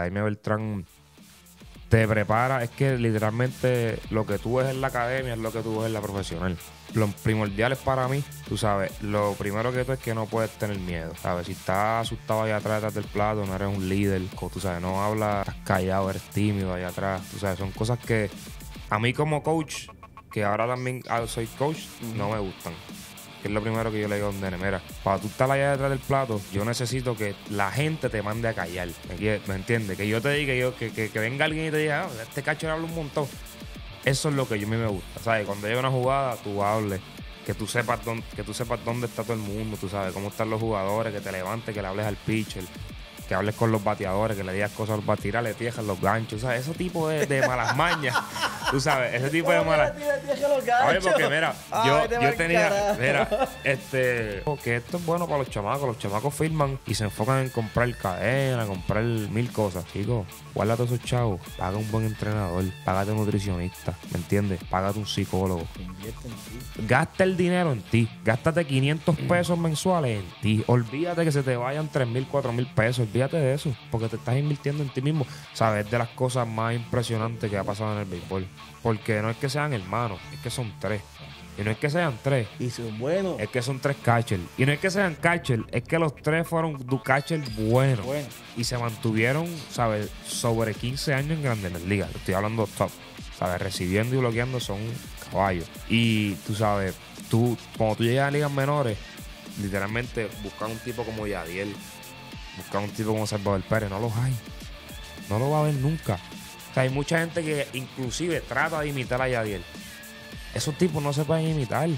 academia Beltrán te prepara, es que literalmente lo que tú ves en la academia es lo que tú ves en la profesional. Lo primordial es para mí, tú sabes, lo primero que tú es que no puedes tener miedo, ¿sabes? Si estás asustado allá atrás, detrás del plato, no eres un líder, tú sabes, no hablas, estás callado, eres tímido allá atrás, sabes, son cosas que a mí como coach, que ahora también ah, soy coach, no me gustan que es lo primero que yo le digo a un nene, mira, para tú estar allá detrás del plato, yo necesito que la gente te mande a callar. ¿Me, entiendes? Que yo te diga, que, venga alguien y te diga, ah, este cacho habla un montón. Eso es lo que a mí me gusta, ¿sabes? Cuando llega una jugada, tú hables, que tú sepas que tú sepas dónde está todo el mundo, tú sabes, cómo están los jugadores, que te levantes, que le hables al pitcher, que hables con los bateadores, que le digas cosas a los que le los ganchos, ¿sabes? Ese tipo de, malas mañas, tú sabes, ese tipo de malas... Oye, porque mira, yo, tenía, mira, este, que esto es bueno para los chamacos, los chamacos firman y se enfocan en comprar cadena, comprar mil cosas, chicos, guarda esos chavos, paga un buen entrenador, págate un nutricionista, ¿me entiendes? Págate un psicólogo. Invierte en ti. Gasta el dinero en ti, gástate 500 pesos mensuales en ti, olvídate que se te vayan 3 mil, 4 mil pesos, fíjate de eso, porque te estás invirtiendo en ti mismo. Sabes, de las cosas más impresionantes que ha pasado en el béisbol. Porque no es que sean hermanos, es que son tres. Y no es que sean tres. Y son buenos. Es que son tres catchers. Y no es que sean catchers, es que los tres fueron catchers buenos. Y se mantuvieron, ¿sabes? Sobre 15 años en Grandes Ligas. Estoy hablando top. ¿Sabes? Recibiendo y bloqueando son caballos. Y tú sabes, tú, cuando tú llegas a ligas menores, literalmente buscan un tipo como Yadiel, buscar un tipo como Salvador Pérez, no los hay. No lo va a ver nunca. O sea, hay mucha gente que inclusive trata de imitar a Yadiel. Esos tipos no se pueden imitar.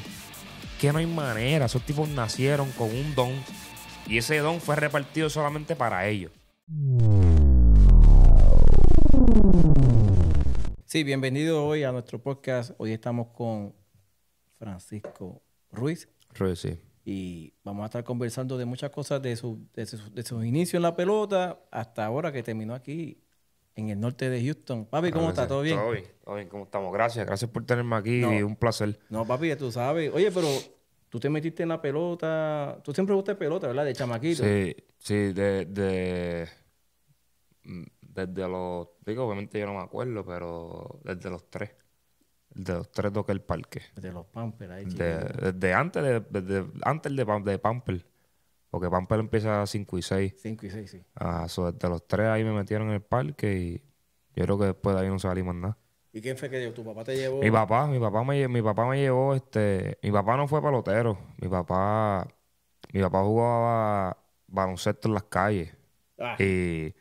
Que no hay manera. Esos tipos nacieron con un don. Y ese don fue repartido solamente para ellos. Sí, bienvenido hoy a nuestro podcast. Hoy estamos con Francisco Ruiz. Ruiz, sí. Y vamos a estar conversando de muchas cosas de su de su, de su inicio en la pelota hasta ahora que terminó aquí en el norte de Houston. Papi, ¿cómo estás? ¿Todo bien? Todo bien, ¿cómo estamos? Gracias, gracias por tenerme aquí, un placer. No, papi, ya tú sabes. Oye, pero tú te metiste en la pelota, tú siempre gusta pelota, ¿verdad? De chamaquito. Sí, sí, de, de... Mm, desde los, digo, obviamente yo no me acuerdo, pero desde los tres. El de los tres toque el parque. De los Pampers, ahí de, antes de, de, antes de, Porque Pamper empieza a 5 y 6. 5 y 6, sí. Ah, eso desde los tres ahí me metieron en el parque y yo creo que después de ahí no salimos nada. ¿Y quién fue que llevó? ¿Tu papá te llevó? Mi papá, mi papá me, mi papá me llevó, este, mi papá no fue pelotero, mi papá, mi papá jugaba baloncesto en las calles. Ah. Y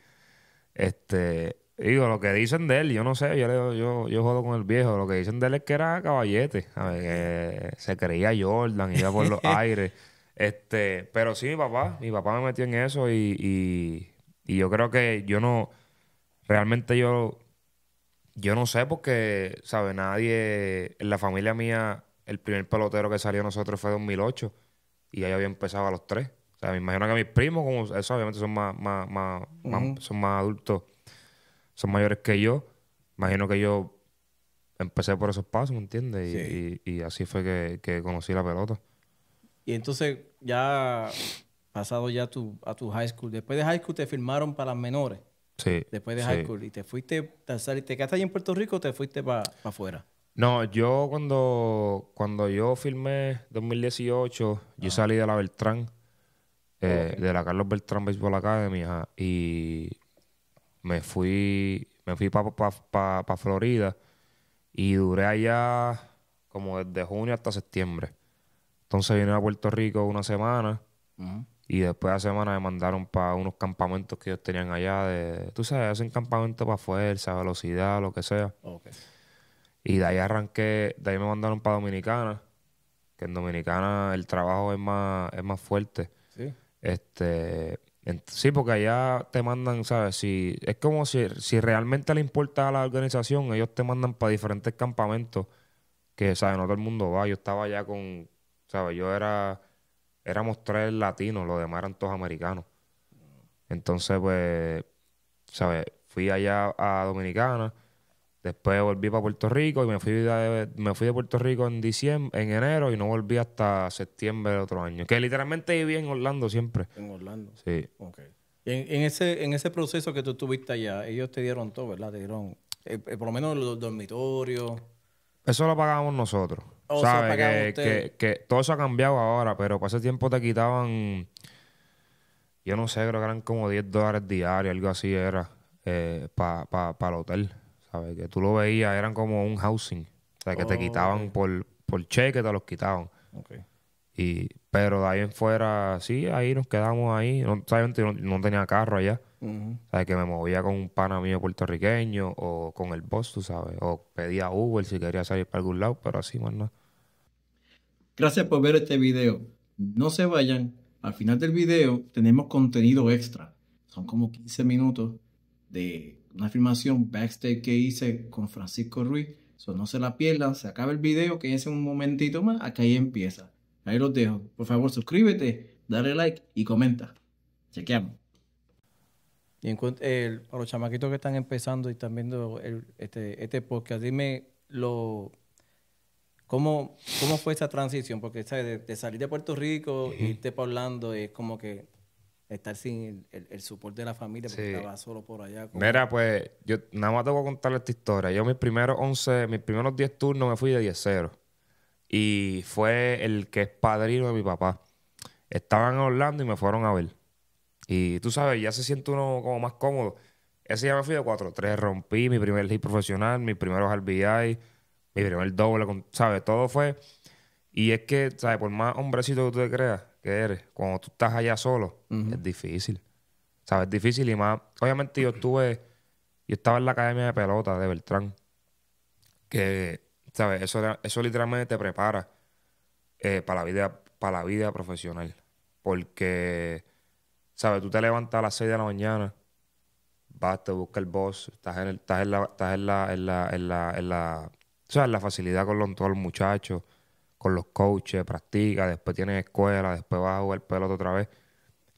este Digo, lo que dicen de él, yo no sé, yo, yo, yo jodo con el viejo. Lo que dicen de él es que era caballete. se creía Jordan, iba por los aires. Este, pero sí, mi papá, mi papá me metió en eso y, y, yo creo que yo no, realmente yo, yo no sé porque, ¿sabes? Nadie, en la familia mía, el primer pelotero que salió a nosotros fue en 2008 y ahí había empezado a los tres. O sea, me imagino que mis primos, como eso obviamente son más, más, más son más adultos son mayores que yo, imagino que yo empecé por esos pasos, ¿me entiendes? Y, así fue que, conocí la pelota. Y entonces, ya pasado ya tu, a tu high school, después de high school te firmaron para las menores. Sí. Después de high school. ¿Y te fuiste, te, saliste, te quedaste allí en Puerto Rico o te fuiste para afuera? No, yo cuando, cuando yo firmé 2018, yo salí de la Beltrán, eh, de la Carlos Beltrán Baseball Academy, y me fui, me fui para pa, Florida y duré allá como desde junio hasta septiembre. Entonces vine a Puerto Rico una semana y después de la semana me mandaron para unos campamentos que ellos tenían allá. De, tú sabes, hacen campamento para fuerza, velocidad, lo que sea. Y de ahí arranqué, de ahí me mandaron para Dominicana, que en Dominicana el trabajo es más, es más fuerte. ¿Sí? Este, Sí, porque allá te mandan, ¿sabes? Si, es como si, si realmente le importa a la organización, ellos te mandan para diferentes campamentos que, ¿sabes? No todo el mundo va. Yo estaba allá con, ¿sabes? Yo era, éramos tres latinos, los demás eran todos americanos. Entonces, pues, ¿sabes? Fui allá a Dominicana Después volví para Puerto Rico y me fui de, me fui de Puerto Rico en diciembre, en enero y no volví hasta septiembre del otro año. Que literalmente viví en Orlando siempre. En Orlando. Sí. En, ese, en ese proceso que tú tuviste allá, ellos te dieron todo, ¿verdad? Te dieron, eh, eh, por lo menos los dormitorios. Eso lo pagábamos nosotros. Oh, o Que, todo eso ha cambiado ahora, pero para ese tiempo te quitaban, yo no sé, creo que eran como 10 dólares diarios, algo así era, eh, para el hotel. Que tú lo veías, eran como un housing. O sea, que te oh, quitaban por, por cheque, te los quitaban. Y, pero de ahí en fuera, sí, ahí nos quedamos ahí. No, ¿sabes? no, tenía carro allá. O sea, Que me movía con un pana mío puertorriqueño o con el boss, tú sabes. O pedía Uber si quería salir para algún lado, pero así más nada. Gracias por ver este video. No se vayan. Al final del video tenemos contenido extra. Son como 15 minutos de una afirmación backstage que hice con Francisco Ruiz. So, no se la pierdan, se acaba el video, que es un momentito más, acá ahí empieza. Ahí los dejo. Por favor, suscríbete, dale like y comenta. Chequeamos. Y en cuanto, a los chamaquitos que están empezando y están viendo este, este, podcast, dime lo, cómo, cómo fue esa transición, porque ¿sabes? De, salir de Puerto Rico, y e irte Orlando, es como que estar sin el, el soporte de la familia porque estaba solo por allá. Mira, pues yo nada más te voy a contar esta historia. Yo mis primeros 11, mis primeros 10 turnos me fui de 10-0. Y fue el que es padrino de mi papá. Estaban en Orlando y me fueron a ver. Y tú sabes, ya se siente uno como más cómodo. Ese día me fui de 4-3, rompí mi primer hit profesional, mis primeros RBI, mi primer doble, ¿sabes? Todo fue... Y es que, ¿sabes? Por más hombrecito que tú te creas, que eres, cuando tú estás allá solo, es difícil. ¿Sabes? Es difícil y más. Obviamente, yo estuve. Yo estaba en la academia de pelota de Beltrán. Que, ¿sabes? Eso, eso literalmente te prepara eh, para, la vida, para la vida profesional. Porque, ¿sabes? Tú te levantas a las 6 de la mañana, vas, te buscas el boss, estás en, el, estás en la. Estás en la, en la, en la, o sea, la facilidad con todos los muchachos con los coaches, practica, después tienes escuela, después vas a jugar pelota otra vez.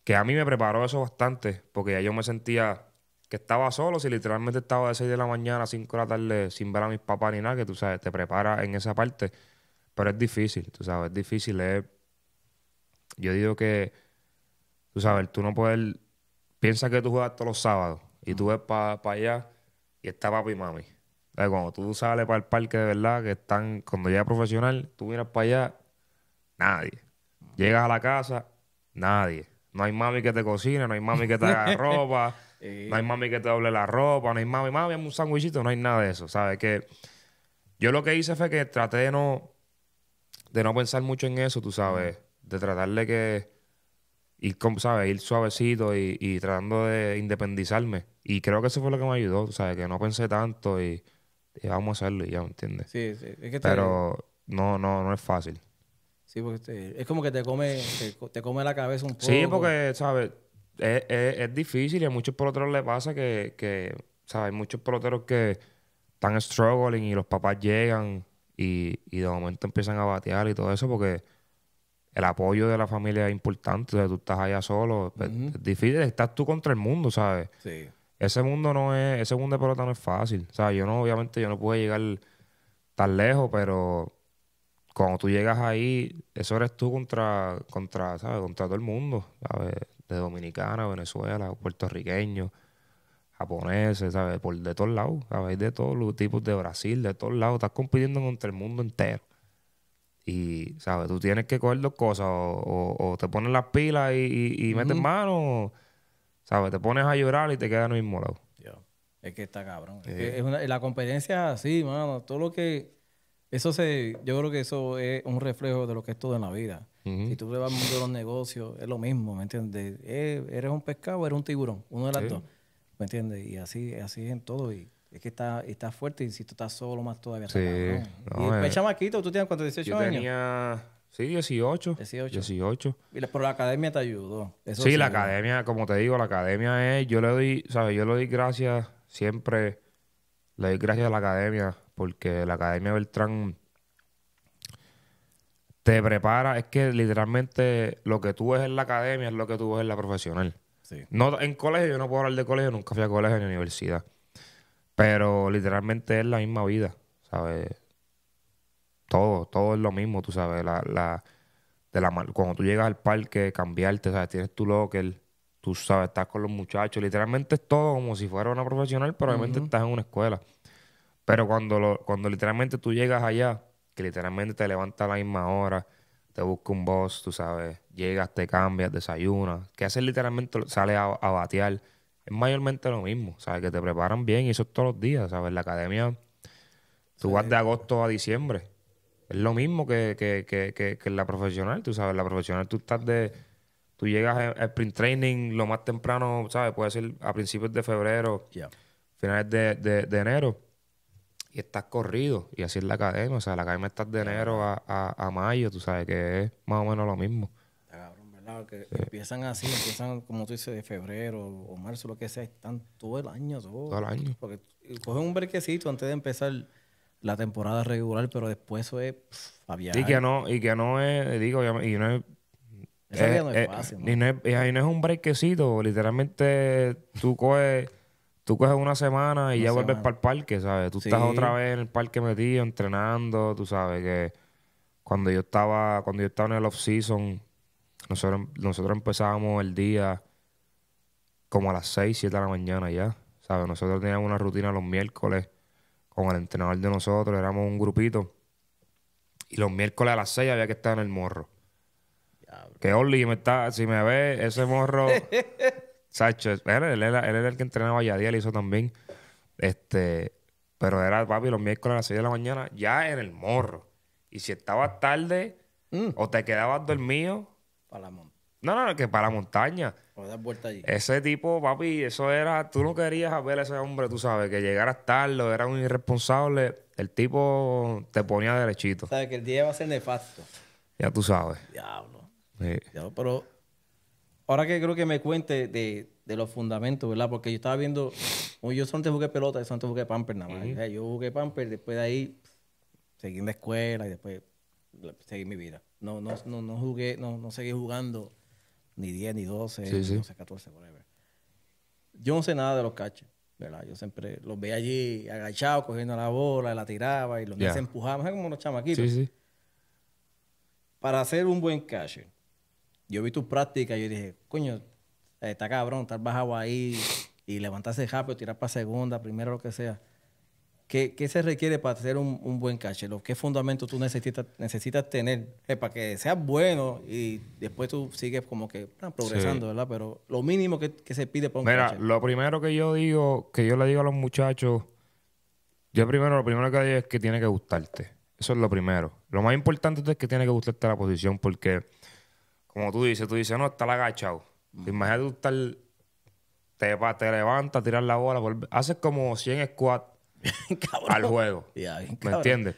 Que a mí me preparó eso bastante, porque ya yo me sentía que estaba solo, si literalmente estaba de 6 de la mañana a 5 de la tarde sin ver a mis papás ni nada, que tú sabes, te preparas en esa parte. Pero es difícil, tú sabes, es difícil. Yo digo que, tú sabes, tú no puedes... Piensa que tú juegas todos los sábados y tú ves para allá y está papi y mami cuando tú sales para el parque de verdad, que están, cuando llega profesional, tú miras para allá, nadie. Llegas a la casa, nadie. No hay mami que te cocine, no hay mami que te haga ropa, no hay mami que te doble la ropa, no hay mami, mami, un sándwichito, no hay nada de eso. ¿Sabes? Que yo lo que hice fue que traté de no, de no pensar mucho en eso, tú sabes, de tratarle que ir, ¿sabes? ir suavecito y, y, tratando de independizarme. Y creo que eso fue lo que me ayudó, ¿sabes? Que no pensé tanto y y eh, vamos a hacerlo y ya, ¿me entiendes? Sí, sí. Es que Pero no, no, no es fácil. Sí, porque es como que te come, te, come la cabeza un poco. Sí, porque, ¿sabes? Es, difícil y a muchos peloteros le pasa que, que, ¿sabes? Hay muchos peloteros que están struggling y los papás llegan y, de momento empiezan a batear y todo eso porque el apoyo de la familia es importante. O sea, tú estás allá solo. Pues, es difícil, estás tú contra el mundo, ¿sabes? Sí ese mundo no es, ese mundo de pelota no es fácil. O sea, yo no, obviamente yo no pude llegar tan lejos, pero cuando tú llegas ahí, eso eres tú contra, contra, ¿sabes? Contra todo el mundo, De Dominicana, Venezuela, puertorriqueños, japoneses, ¿sabes? Por, de todos lados, ¿sabes? De todos los tipos de Brasil, de todos lados. Estás compitiendo contra el mundo entero. Y, ¿sabes? Tú tienes que coger dos cosas. O, te pones las pilas y, metes mano. Te pones a llorar y te quedas en el mismo lado. Es que está cabrón. Es la competencia así, mano. Todo lo que. Eso se. Yo creo que eso es un reflejo de lo que es todo en la vida. Si tú vas al mundo de los negocios, es lo mismo, ¿me entiendes? eres un pescado o eres un tiburón. Uno de las dos. ¿Me entiendes? Y así, así es en todo. Y es que está, está fuerte y si tú estás solo más todavía. Sí. y el eh. chamaquito, tú tienes cuántos? 18 yo años. Tenía... Sí, 18. 18. 18. Pero la academia te ayudó. sí, la academia, como te digo, la academia es, yo le doy, ¿sabes? Yo le doy gracias, siempre le doy gracias a la academia, porque la academia Beltrán te prepara, es que literalmente lo que tú ves en la academia es lo que tú ves en la profesional. No, en colegio, yo no puedo hablar de colegio, nunca fui a colegio ni a universidad. Pero literalmente es la misma vida, ¿sabes? todo, todo es lo mismo, tú sabes, la, la, de la, cuando tú llegas al parque, cambiarte, sabes, tienes tu locker, tú sabes, estás con los muchachos, literalmente es todo como si fuera una profesional, pero obviamente estás en una escuela. Pero cuando, cuando literalmente tú llegas allá, que literalmente te levantas a la misma hora, te busca un boss, tú sabes, llegas, te cambias, desayunas, que haces literalmente, sales a, batear, es mayormente lo mismo, sabes, que te preparan bien y eso es todos los días, sabes, la academia, tú vas de agosto a diciembre, es lo mismo que, la profesional, tú sabes, la profesional tú estás de... Tú llegas al sprint training lo más temprano, ¿sabes? Puede ser a principios de febrero, finales de, enero, y estás corrido. Y así es la academia, o sea, la academia estás de enero a, mayo, tú sabes, que es más o menos lo mismo. cabrón, ¿verdad? empiezan así, empiezan como tú dices, de febrero o marzo, lo que sea, están todo el año. Todo, todo el año. Porque cogen un brequecito antes de empezar la temporada regular, pero después eso es aviar. Y que no, y que no es, digo, y no es. Eh, eh, y, no es, y no es un breakcito literalmente tú coges. tú coges una semana y ya vuelves para el parque, ¿sabes? Tú estás otra vez en el parque metido, entrenando, tú sabes que cuando yo estaba, cuando yo estaba en el off season, nosotros, nosotros empezábamos el día como a las 6, 7 de la mañana ya, ¿sabes? Nosotros teníamos una rutina los miércoles con el entrenador de nosotros, éramos un grupito. Y los miércoles a las 6 había que estar en el morro. que Oli, me está, si me ve, ese morro. Sacho, él, era, el que entrenaba a le hizo también. Este, pero era papi los miércoles a las 6 de la mañana, ya en el morro. Y si estabas tarde mm. o te quedabas dormido, para la no, no, que para la montaña. Para dar vuelta allí. Ese tipo, papi, eso era. Tú no querías ver a ese hombre, tú sabes, que a estarlo, era un irresponsable. El tipo te ponía derechito. Sabes que el día va a ser nefasto. Ya tú sabes. Diablo. Sí. pero ahora que creo que me cuente de, los fundamentos, ¿verdad? Porque yo estaba viendo. Yo te jugué pelota, yo solamente jugué pamper nada más. yo jugué pamper, después de ahí seguí en la escuela y después seguí mi vida. No, no, no, no jugué, no, no seguí jugando ni 10, ni 12, sí, sí. 12, 14, whatever. Yo no sé nada de los caches, ¿verdad? Yo siempre los veía allí agachados, cogiendo la bola, la tiraba y los yeah. se empujaban, como unos chamaquitos. Sí, Para hacer un buen cache, yo vi tu práctica y yo dije, coño, está cabrón, estar bajado ahí y levantarse rápido, tirar para segunda, primero, lo que sea. ¿Qué, se requiere para hacer un, un buen cache? ¿Qué fundamentos tú necesitas, necesitas tener eh, para que seas bueno y después tú sigues como que ah, progresando, ¿verdad? Pero lo mínimo que, se pide para un Mira, lo primero que yo digo, que yo le digo a los muchachos, yo primero, lo primero que digo es que tiene que gustarte. Eso es lo primero. Lo más importante es que tiene que gustarte la posición porque, como tú dices, tú dices, no, está la agachado. Mm. Imagínate tú estar, te, te levantas, tiras la bola, haces como 100 squats al juego. ¿Me entiendes?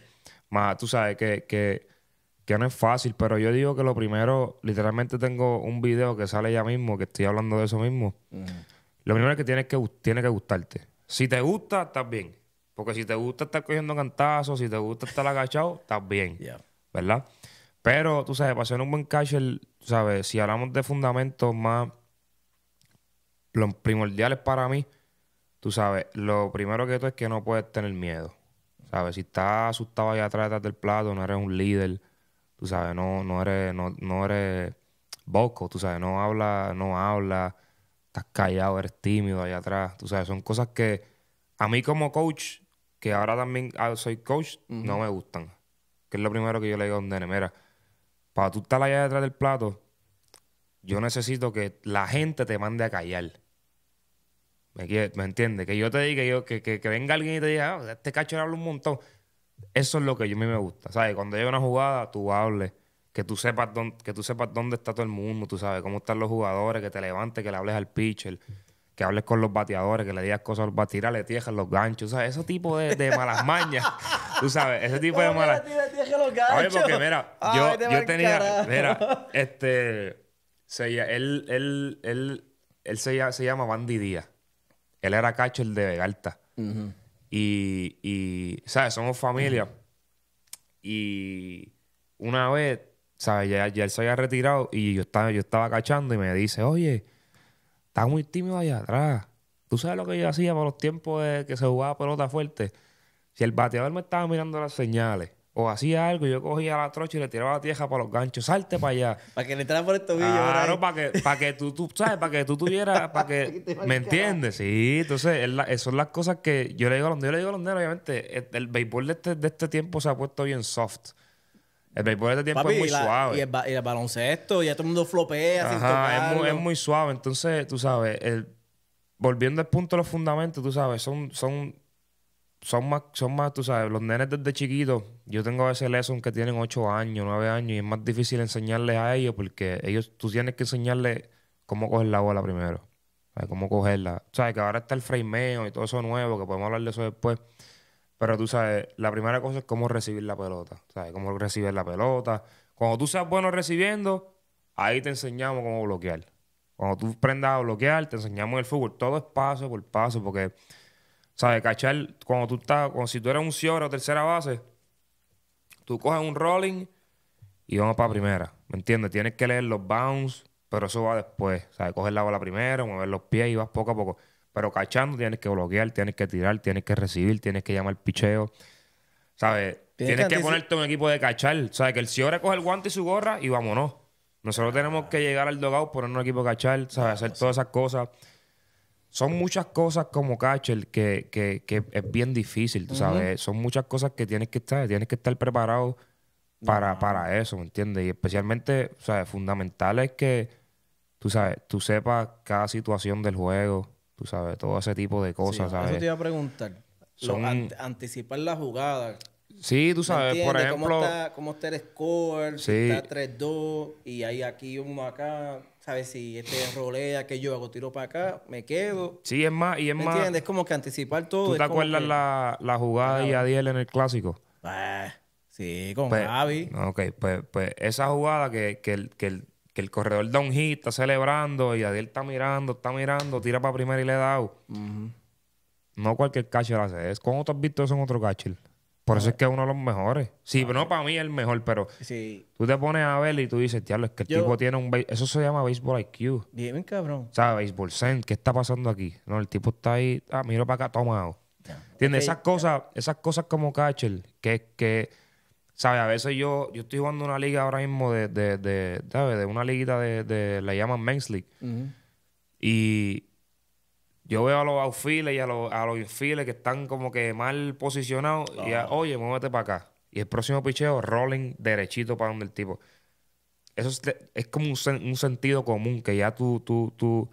Más, tú sabes que, que, no es fácil, pero yo digo que lo primero, literalmente tengo un video que sale ya mismo, que estoy hablando de eso mismo. Mm. Lo primero es que tienes que, tiene que gustarte. Si te gusta, estás bien. Porque si te gusta estar cogiendo cantazos, si te gusta estar agachado, estás bien. ¿Verdad? Pero, tú sabes, para ser un buen catcher, sabes, si hablamos de fundamentos más, primordiales para mí tú sabes, lo primero que tú es que no puedes tener miedo. ¿Sabes? Si estás asustado allá atrás del plato, no eres un líder, tú sabes, no, no eres, no, no eres tú sabes, no habla, no habla, estás callado, eres tímido allá atrás, tú sabes, son cosas que a mí como coach, que ahora también ah, soy coach, no me gustan. Que es lo primero que yo le digo a un nene, mira, para tú estar allá detrás del plato, yo necesito que la gente te mande a callar. ¿Me, entiendes? Que yo te diga, que, que, venga alguien y te diga, ah, este cacho habla un montón. Eso es lo que a mí me gusta, ¿sabes? Cuando llega una jugada, tú hables, que tú sepas dónde, que tú sepas dónde está todo el mundo, tú sabes, cómo están los jugadores, que te levantes, que le hables al pitcher, que hables con los bateadores, que le digas cosas a los los ganchos, ¿sabes? Ese tipo de, malas mañas, tú sabes, ese tipo de malas... Oye, porque mira, yo, tenía, mira, este, se, él, él, se, se llama Bandy Díaz. Él era cacho el de Vegalta. y, ¿sabes? Somos familia. Y una vez, ¿sabes? Ya, ya, él se había retirado y yo estaba, yo estaba cachando y me dice, oye, está muy tímido allá atrás. ¿Tú sabes lo que yo hacía por los tiempos que se jugaba pelota fuerte? Si el bateador me estaba mirando las señales o hacía algo, yo cogía la trocha y le tiraba la tierra para los ganchos, salte para allá. para que le entrara por el tobillo. Claro, para que, para que tú, ¿sabes? Para que tú tuvieras, para que, ¿me entiendes? Sí, entonces, la, son las cosas que yo le digo a los yo le digo los obviamente, el, béisbol este, de este, tiempo se ha puesto bien soft. El béisbol de este tiempo es muy suave. Y el, baloncesto, ya todo el mundo flopea Es, muy, es muy suave, entonces, tú sabes, el, volviendo al punto de los fundamentos, tú sabes, son, son, son más, son más, tú sabes, los nenes desde chiquitos yo tengo a veces lessons que tienen 8 años, 9 años y es más difícil enseñarles a ellos porque ellos, tú tienes que enseñarles cómo coger la bola primero. ¿sabes? Eh, cómo cogerla. ¿Sabes? Que ahora está el frameo y todo eso nuevo, que podemos hablar de eso después. Pero tú sabes, la primera cosa es cómo recibir la pelota. ¿Sabes? Cómo recibir la pelota. Cuando tú seas bueno recibiendo, ahí te enseñamos cómo bloquear. Cuando tú aprendas a bloquear, te enseñamos el fútbol. Todo es paso por paso porque, ¿sabes? Cachar, cuando tú estás, cuando si tú eres un cierre o tercera base tú coges un rolling y vamos para primera. ¿Me entiendes? Tienes que leer los bounce, pero eso va después. O sea, coger la bola primero, mover los pies y vas poco a poco. Pero cachando tienes que bloquear, tienes que tirar, tienes que recibir, tienes que llamar picheo. ¿Sabes? Tienes, que, ponerte un equipo de cachar. ¿Sabes? Que el señor coge el guante y su gorra y vámonos. Nosotros tenemos que llegar al dogout, poner un equipo de cachar, ¿sabes? Hacer todas esas cosas son muchas cosas como catcher que, es bien difícil, sabes. Son muchas cosas que tienes que estar, tienes que estar preparado para, eso, ¿me entiendes? Y especialmente, o sea, fundamental es que tú sabes, tú sepas cada situación del juego, tú sabes, todo ese tipo de cosas, sí, ¿sabes? Eso te iba a preguntar. Son... anticipar la jugada. Sí, tú sabes, por ejemplo... ¿Cómo está, el score? Si está 3-2 y hay aquí uno acá... ¿sabes? Si este rolea, que yo hago tiro para acá, me quedo. Sí, es más, y es ¿Me ¿Entiendes? Es como que anticipar todo. ¿Tú te acuerdas la, jugada de Yadiel en el clásico? Ah, sí, con pues, Javi. Ok, pues, pues esa jugada que, el, que, el, que corredor Donji está celebrando, y Yadiel está mirando, está mirando, tira para primera y le da out. No cualquier catcher hace. Es cómo tú has visto eso en otro catcher. Por eso ah. es que es uno de los mejores. Sí, pero ah, no para mí es el mejor, pero tú te pones a ver y tú dices, diablo, es que el tipo tiene un... Eso se llama Baseball IQ. Dime, cabrón. ¿Sabes? Baseball sense. ¿Qué está pasando aquí? No, el tipo está ahí... Ah, miro para acá, tomado. Tiene Esas cosas, esas cosas como catcher, que es que, ¿sabes? A veces yo, yo estoy jugando una liga ahora mismo de, de, de, ¿sabes? De una liguita de, de- la llaman Men's League. Y yo veo a los outfiles y a los, a infiles que están como que mal posicionados y oye, muévete para acá. Y el próximo picheo, rolling derechito para donde el tipo. Eso es, como un, sentido común que ya tú, tú, tú,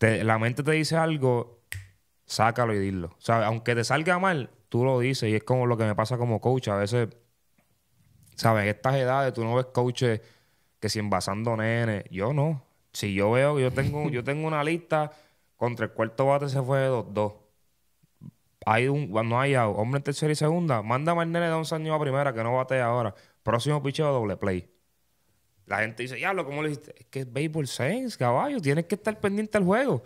la mente te dice algo, sácalo y dilo. O aunque te salga mal, tú lo dices y es como lo que me pasa como coach. A veces, ¿sabes? En estas edades tú no ves coaches que si envasando nene, yo no. Si yo veo, yo tengo, yo tengo una lista contra el cuarto bate se fue 2-2. Hay un, no hay Hombre en tercera y segunda. Manda a nene de un años a primera, que no bate ahora. Próximo picheo doble play. La gente dice, lo ¿cómo lo hiciste? Es que es baseball sense, caballo. Tienes que estar pendiente al juego.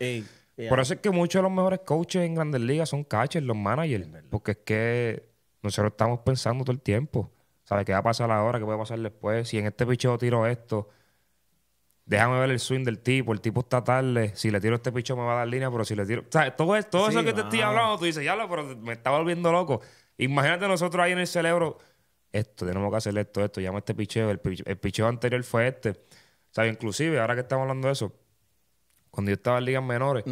Por eso es que muchos de los mejores coaches en grandes ligas son catchers, los managers. Porque es que nosotros estamos pensando todo el tiempo. ¿Sabes qué va a pasar ahora? ¿Qué puede pasar después? Si en este picheo tiro esto déjame ver el swing del tipo, el tipo está tarde, si le tiro este picho me va a dar línea, pero si le tiro... O sea, todo, eso que te estoy hablando, tú dices, ya lo, pero me está volviendo loco. Imagínate nosotros ahí en el cerebro, esto, tenemos que hacer esto, esto, llama este picheo, el, picheo anterior fue este. O sea, inclusive, ahora que estamos hablando de eso, cuando yo estaba en ligas menores,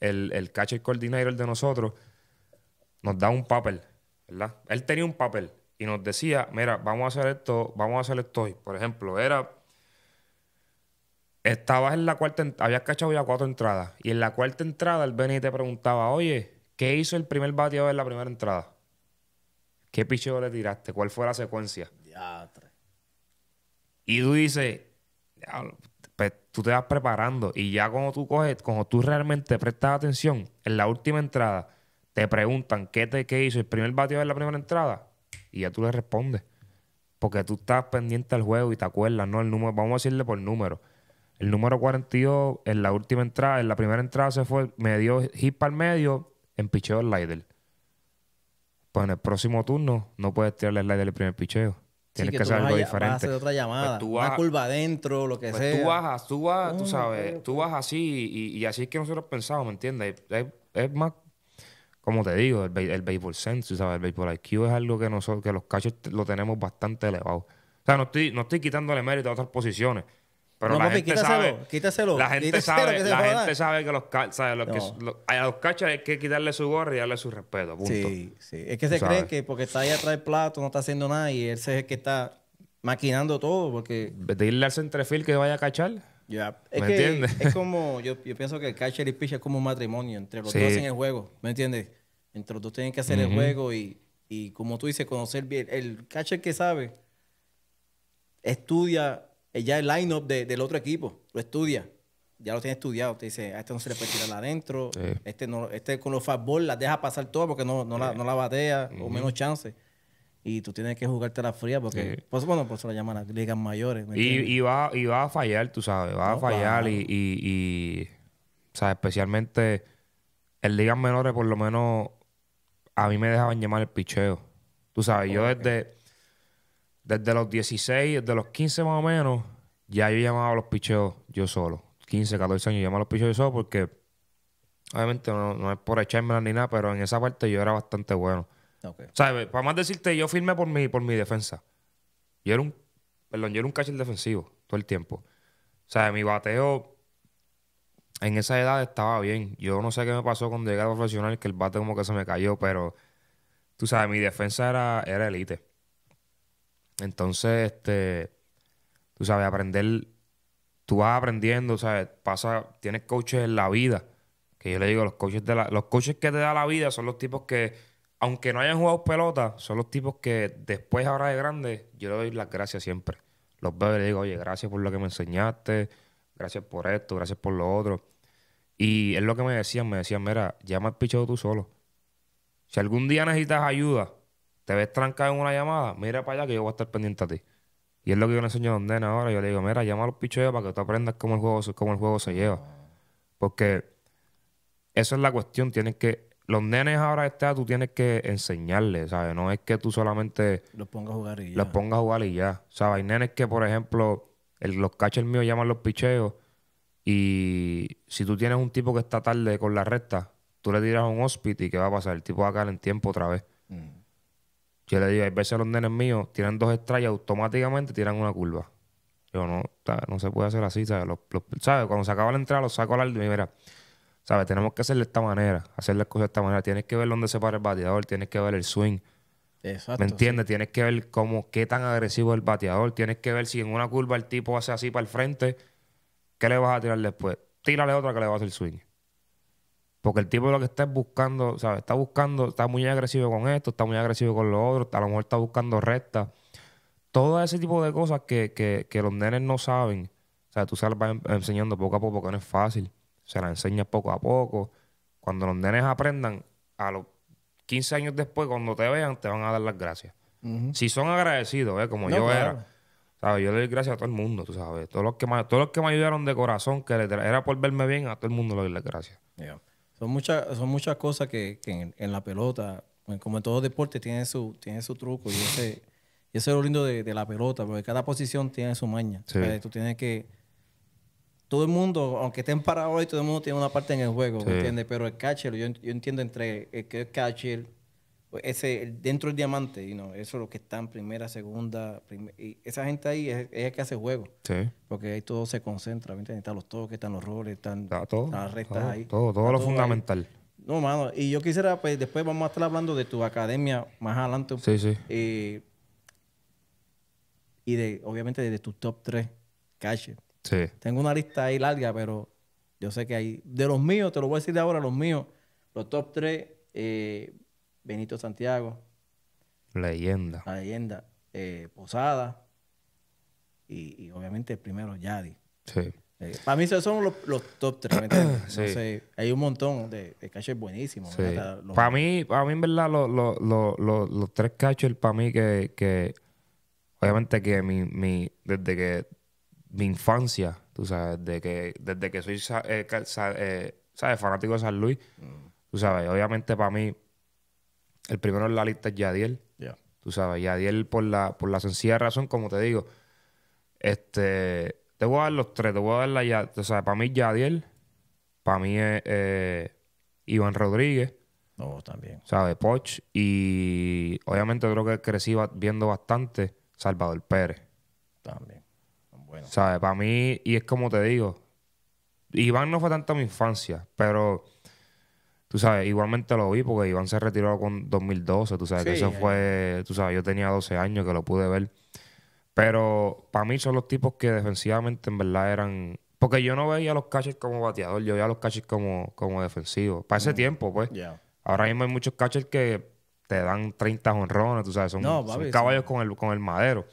el, el catcher coordinator de nosotros nos da un papel, ¿verdad? Él tenía un papel y nos decía, mira, vamos a hacer esto, vamos a hacer esto hoy. Por ejemplo, era estabas en la cuarta, habías cachado ya cuatro entradas. Y en la cuarta entrada el Benny te preguntaba, oye, ¿qué hizo el primer bateador en la primera entrada? ¿Qué picheo le tiraste? ¿Cuál fue la secuencia? y tú dices, pues, tú te vas preparando. Y ya cuando tú coges, cuando tú realmente prestas atención, en la última entrada te preguntan qué, te, qué hizo el primer bateador en la primera entrada. Y ya tú le respondes. Porque tú estás pendiente al juego y te acuerdas, ¿no? El número, vamos a decirle por número el número 42 en la última entrada, en la primera entrada se fue, me dio hip para medio en picheo slider. Pues en el próximo turno no puedes tirarle el slider el primer picheo. Tienes que, hacer algo diferente. Vas a hacer otra llamada, pues curva adentro, lo que pues sea. Tú vas tú bajas, tú sabes, tú vas así y, así es que nosotros pensamos, ¿me entiendes? Es, más, como te digo, el, baseball béisbol sense, ¿sabes? El baseball IQ es algo que nosotros, que los cachos lo tenemos bastante elevado. O sea, no estoy, no estoy quitándole mérito a otras posiciones no, la gente sabe, La gente, sabe, que, los, a los cachas hay que quitarle su gorra y darle su respeto. Sí, sí. Es que se cree que porque está ahí atrás del plato no está haciendo nada y él es el que está maquinando todo. porque... Pedirle al centrefil que vaya a cachar. Ya. Es Es como, yo, pienso que el catcher y pitcher es como un matrimonio. Entre los dos hacen el juego. ¿Me entiendes? Entre los dos tienen que hacer el juego y, y, como tú dices, conocer bien. El catcher que sabe estudia ya el line-up del otro equipo, lo estudia. Ya lo tiene estudiado. Te dice, a este no se le puede tirar adentro. Este, no, este con los fastball las deja pasar todas porque no, no, la, batea o menos chance. Y tú tienes que jugarte la fría porque, pues, bueno, por eso la llaman las ligas mayores. y, y, va, y va a fallar, tú sabes, va a fallar. y, y, o sea, especialmente en ligas menores, por lo menos, a mí me dejaban llamar el picheo. Tú sabes, yo desde desde los 16, desde los 15 más o menos, ya yo llamaba a los picheos yo solo. 15, 14 años yo llamaba a los picheos yo solo porque obviamente no, es por echarme ni nada, pero en esa parte yo era bastante bueno. Okay. ¿Sabes? Para más decirte, yo firmé por mi, por mi defensa. Yo era un, perdón, yo era un catcher defensivo todo el tiempo. O sea, Mi bateo en esa edad estaba bien. Yo no sé qué me pasó cuando llegué a profesional, que el bate como que se me cayó, pero tú sabes, mi defensa era, era elite. Entonces, este, tú sabes, aprender, tú vas aprendiendo, ¿sabes? Pasa, tienes coaches en la vida, que yo le digo, los coaches, de la, los coaches que te da la vida son los tipos que, aunque no hayan jugado pelota, son los tipos que después, ahora de grande, yo le doy las gracias siempre. Los veo y le digo, oye, gracias por lo que me enseñaste, gracias por esto, gracias por lo otro. Y es lo que me decían, me decían, mira, llama al pichado tú solo. Si algún día necesitas ayuda, te ves trancado en una llamada, mira para allá que yo voy a estar pendiente a ti. Y es lo que yo le enseño a los nenes ahora. Yo le digo, mira, llama a los picheos para que tú aprendas cómo el juego, cómo el juego se lleva. Porque esa es la cuestión. Tienes que. Los nenes ahora está, tú tienes que enseñarles, ¿sabes? No es que tú solamente. Los pongas a jugar y ya. Los pongas a jugar y ya. ¿Sabes? Hay nenes que, por ejemplo, los catchers míos llaman los picheos. Y si tú tienes un tipo que está tarde con la recta, tú le tiras a un hospital y ¿qué va a pasar? El tipo va a caer en tiempo otra vez. Mm. Yo le digo, hay veces los nenes míos tiran dos estrellas automáticamente tiran una curva. Yo no, no se puede hacer así, ¿sabes? Cuando se acaba la entrada, lo saco al la... y mira, ¿sabes? Tenemos que hacerle de esta manera, hacerle las cosas de esta manera. Tienes que ver dónde se para el bateador, tienes que ver el swing. Exacto, ¿Me entiendes? Tienes que ver cómo, qué tan agresivo es el bateador. Tienes que ver si en una curva el tipo hace así para el frente, ¿qué le vas a tirar después? Tírale otra que le va a hacer el swing. Porque el tipo de lo que está buscando, ¿sabes? Está buscando, está muy agresivo con esto, está muy agresivo con lo otro, a lo mejor está buscando recta, Todo ese tipo de cosas que, que, los nenes no saben. O sea, tú se las vas enseñando poco a poco que no es fácil. Se las enseñas poco a poco. Cuando los nenes aprendan, a los 15 años después, cuando te vean, te van a dar las gracias. Si son agradecidos, ¿eh? como yo era. ¿sabes? Yo le doy gracias a todo el mundo, tú sabes. Todos los que me, todos los que me ayudaron de corazón, que era por verme bien, a todo el mundo le doy las gracias. Son muchas son muchas cosas que, en, la pelota, como en todo deporte, tiene su, tiene su truco y ese, y es lo lindo de, la pelota, porque cada posición tiene su maña. Eh, tú tienes que... Todo el mundo, aunque estén parados hoy, todo el mundo tiene una parte en el juego, Pero el catcher, yo, entiendo entre el eh, catcher, ese, dentro del diamante, you know, eso es lo que están primera, segunda, y esa gente ahí es, la que hace juego. Sí. Porque ahí todo se concentra, Están los toques, están los roles, están, las rectas ahí. Todo, todo lo fundamental. No, mano, y yo quisiera, pues después vamos a estar hablando de tu academia más adelante. Sí, sí. Eh, y de, obviamente, de, tus top 3 Caches. Sí. Tengo una lista ahí larga, pero yo sé que hay. De los míos, te lo voy a decir de ahora, los míos, los top 3 eh, Benito Santiago. Leyenda. La leyenda. Eh, Posada. Y, obviamente el primero, Yadi. Sí. Eh, para mí esos son los, top tres, Sí. hay un montón de, de buenísimos. Para mí, para mí, en verdad, los, tres cachos para mí que, obviamente que mi, desde que mi infancia, tú sabes, desde que, desde que soy eh, fanático de San Luis, mm. tú sabes, obviamente para mí el primero en la lista es Yadiel. Ya. Tú sabes, Yadiel por la, por la sencilla razón, como te digo, este, te voy a dar los tres, te voy a dar la ya, o sea, para mí Yadiel, para mí es eh, Iván Rodríguez. No, también. ¿Sabes? Poch y obviamente creo que crecí viendo bastante Salvador Pérez. También. Bueno. ¿Sabes? Para mí, y es como te digo, Iván no fue tanto mi infancia, pero Tú sabes, igualmente lo vi porque Iván se retiró con 2012, tú sabes, que eso fue, tú sabes, yo tenía 12 años que lo pude ver. Pero para mí son los tipos que defensivamente en verdad eran... Porque yo no veía a los catchers como bateador, yo veía a los catchers como, como defensivos. Para ese mm, tiempo, pues. Ahora mismo hay muchos catchers que te dan 30 honrones, tú sabes, son, caballos con el, con el madero.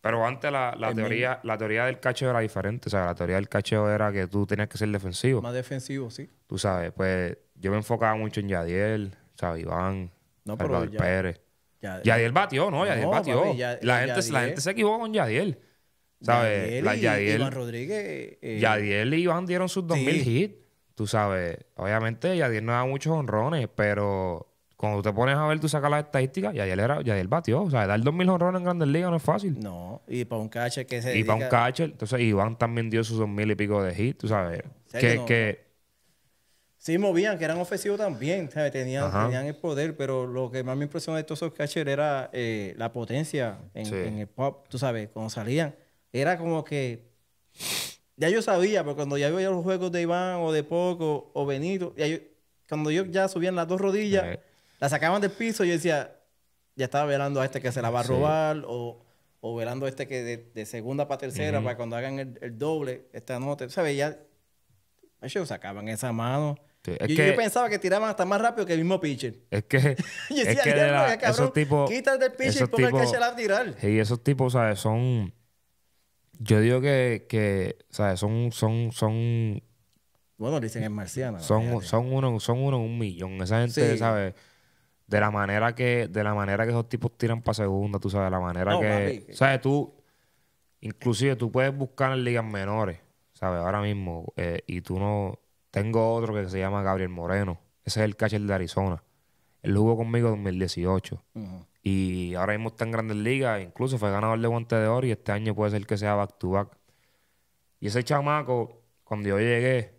Pero antes la, la teoría, la teoría del cacheo era diferente. O sea, la teoría del cacheo era que tú tenías que ser defensivo. Más defensivo, sí. Tú sabes, pues yo me enfocaba mucho en Yadiel, Sabiván, no, Salvador ya, Pérez. Yadiel. batió, ¿no? Yadiel batió. la, gente, la gente se equivocó con Yadiel. ¿Sabes? Yadiel, la, Iván Rodríguez. Eh, Yadiel y Iván dieron sus 2000 hits. Tú sabes, obviamente Yadiel no da muchos honrones, pero cuando tú te pones a ver, tú sacas las estadísticas, Yadiel, era, Yadiel batió. O sea, dar 2.000 honrones en Grandes Ligas no es fácil. No, y para un catcher que se Y para un catcher. Entonces, Iván también dio sus 2.000 y pico de hits. tú sabes. Que, que sí movían, que eran ofensivos también, Tenían, tenían, el poder, pero lo que más me impresionó de estos esos era eh, la potencia en, el pop, tú sabes, cuando salían. Era como que. Ya yo sabía, pero cuando ya veía los juegos de Iván o de Poco o Benito, y cuando yo ya subían las dos rodillas, las la sacaban del piso y yo decía, ya estaba velando a este que se la va a robar o, o, velando a este que de, segunda para tercera para cuando hagan el, doble, esta nota, ¿sabes? Ya ellos sacaban esa mano. Este, yo pensaba que tiraban hasta más rápido que el mismo pitcher. Es que, que cabrón, esos tipos, pitcher y el a Y esos tipos, ¿sabes? Son, yo digo que, ¿sabes? Son, son, son... Bueno, dicen en marciano. Son, son, uno, son uno en un millón. Esa gente, ¿sabes? De la manera que, de la manera que esos tipos tiran para segunda, tú sabes, de la manera que, ¿sabes? Tú, inclusive tú puedes buscar en ligas menores, ¿sabes? Ahora mismo, eh, y tú no, tengo otro que se llama Gabriel Moreno. Ese es el catcher de Arizona. Él jugó conmigo en 2018. Y ahora mismo está en Grandes Ligas. Incluso fue ganador de Guante de Oro y este año puede ser que sea back to back. Y ese chamaco, cuando yo llegué,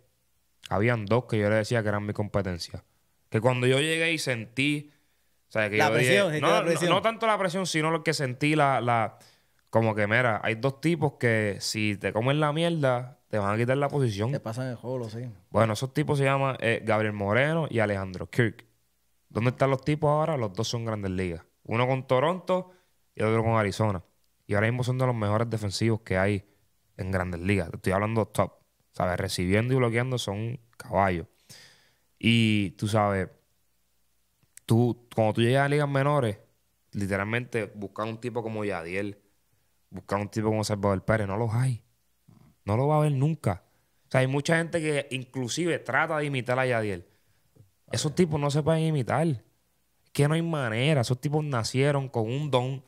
habían dos que yo le decía que eran mi competencia. Que cuando yo llegué y sentí... O que la presión, no, tanto la presión, sino lo que sentí la, la... Como que, mira, hay dos tipos que si te comen la mierda, te van a quitar la posición. Te pasan el juego, sí. Bueno, esos tipos se llaman eh, Gabriel Moreno y Alejandro Kirk. ¿Dónde están los tipos ahora? Los dos son grandes ligas. Uno con Toronto y otro con Arizona. Y ahora mismo son de los mejores defensivos que hay en grandes ligas. Te estoy hablando top. ¿Sabes? Recibiendo y bloqueando son caballos. Y tú sabes, tú, cuando tú llegas a ligas menores, literalmente buscar un tipo como Yadiel, buscar un tipo como Salvador Pérez, no los hay. No lo va a ver nunca. O sea, hay mucha gente que inclusive trata de imitar a Yadiel. Esos tipos no se pueden imitar. que no hay manera. Esos tipos nacieron con un don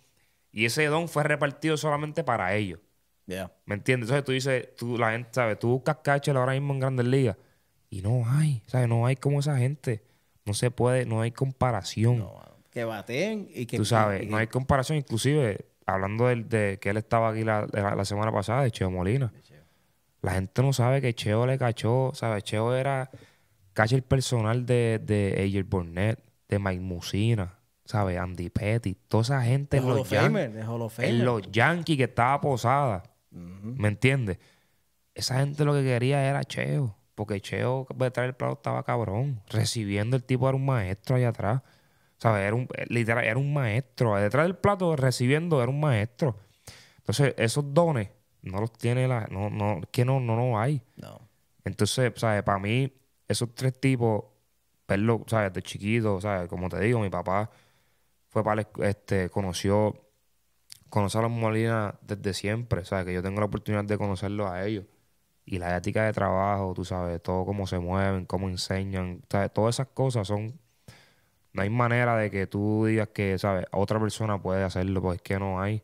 y ese don fue repartido solamente para ellos. ya ¿Me entiendes? Entonces tú dices, tú, la gente, ¿sabes? Tú buscas cachel ahora mismo en Grandes Ligas y no hay, ¿sabes? No hay como esa gente. No se puede, no hay comparación. que baten y que... Tú sabes, no hay comparación. Inclusive, hablando de, que él estaba aquí la, semana pasada, de Cheo Molina. La gente no sabe que Cheo le cachó, ¿sabes? Cheo era casi el personal de, de Burnett, de Mike Musina, ¿sabes? Andy Petty, toda esa gente en los, Yankees. en los, Yankees que estaba posada. ¿Me entiendes? Esa gente lo que quería era Cheo, porque Cheo detrás pues, del plato estaba cabrón, recibiendo el tipo era un maestro allá atrás. ¿Sabes? Era literal, era un maestro. Detrás del plato, recibiendo, era un maestro. Entonces, esos dones no los tiene la. No, no, que no, no, no hay. No. Entonces, ¿sabes? Para mí, esos tres tipos, verlo, ¿sabes? De chiquito, ¿sabes? Como te digo, mi papá fue para. Este, conoció. Conocer a los Molina desde siempre, ¿sabes? Que yo tengo la oportunidad de conocerlos a ellos. Y la ética de trabajo, tú sabes, todo cómo se mueven, cómo enseñan, ¿sabes? Todas esas cosas son no hay manera de que tú digas que, ¿sabes? Otra persona puede hacerlo, pues es que no hay.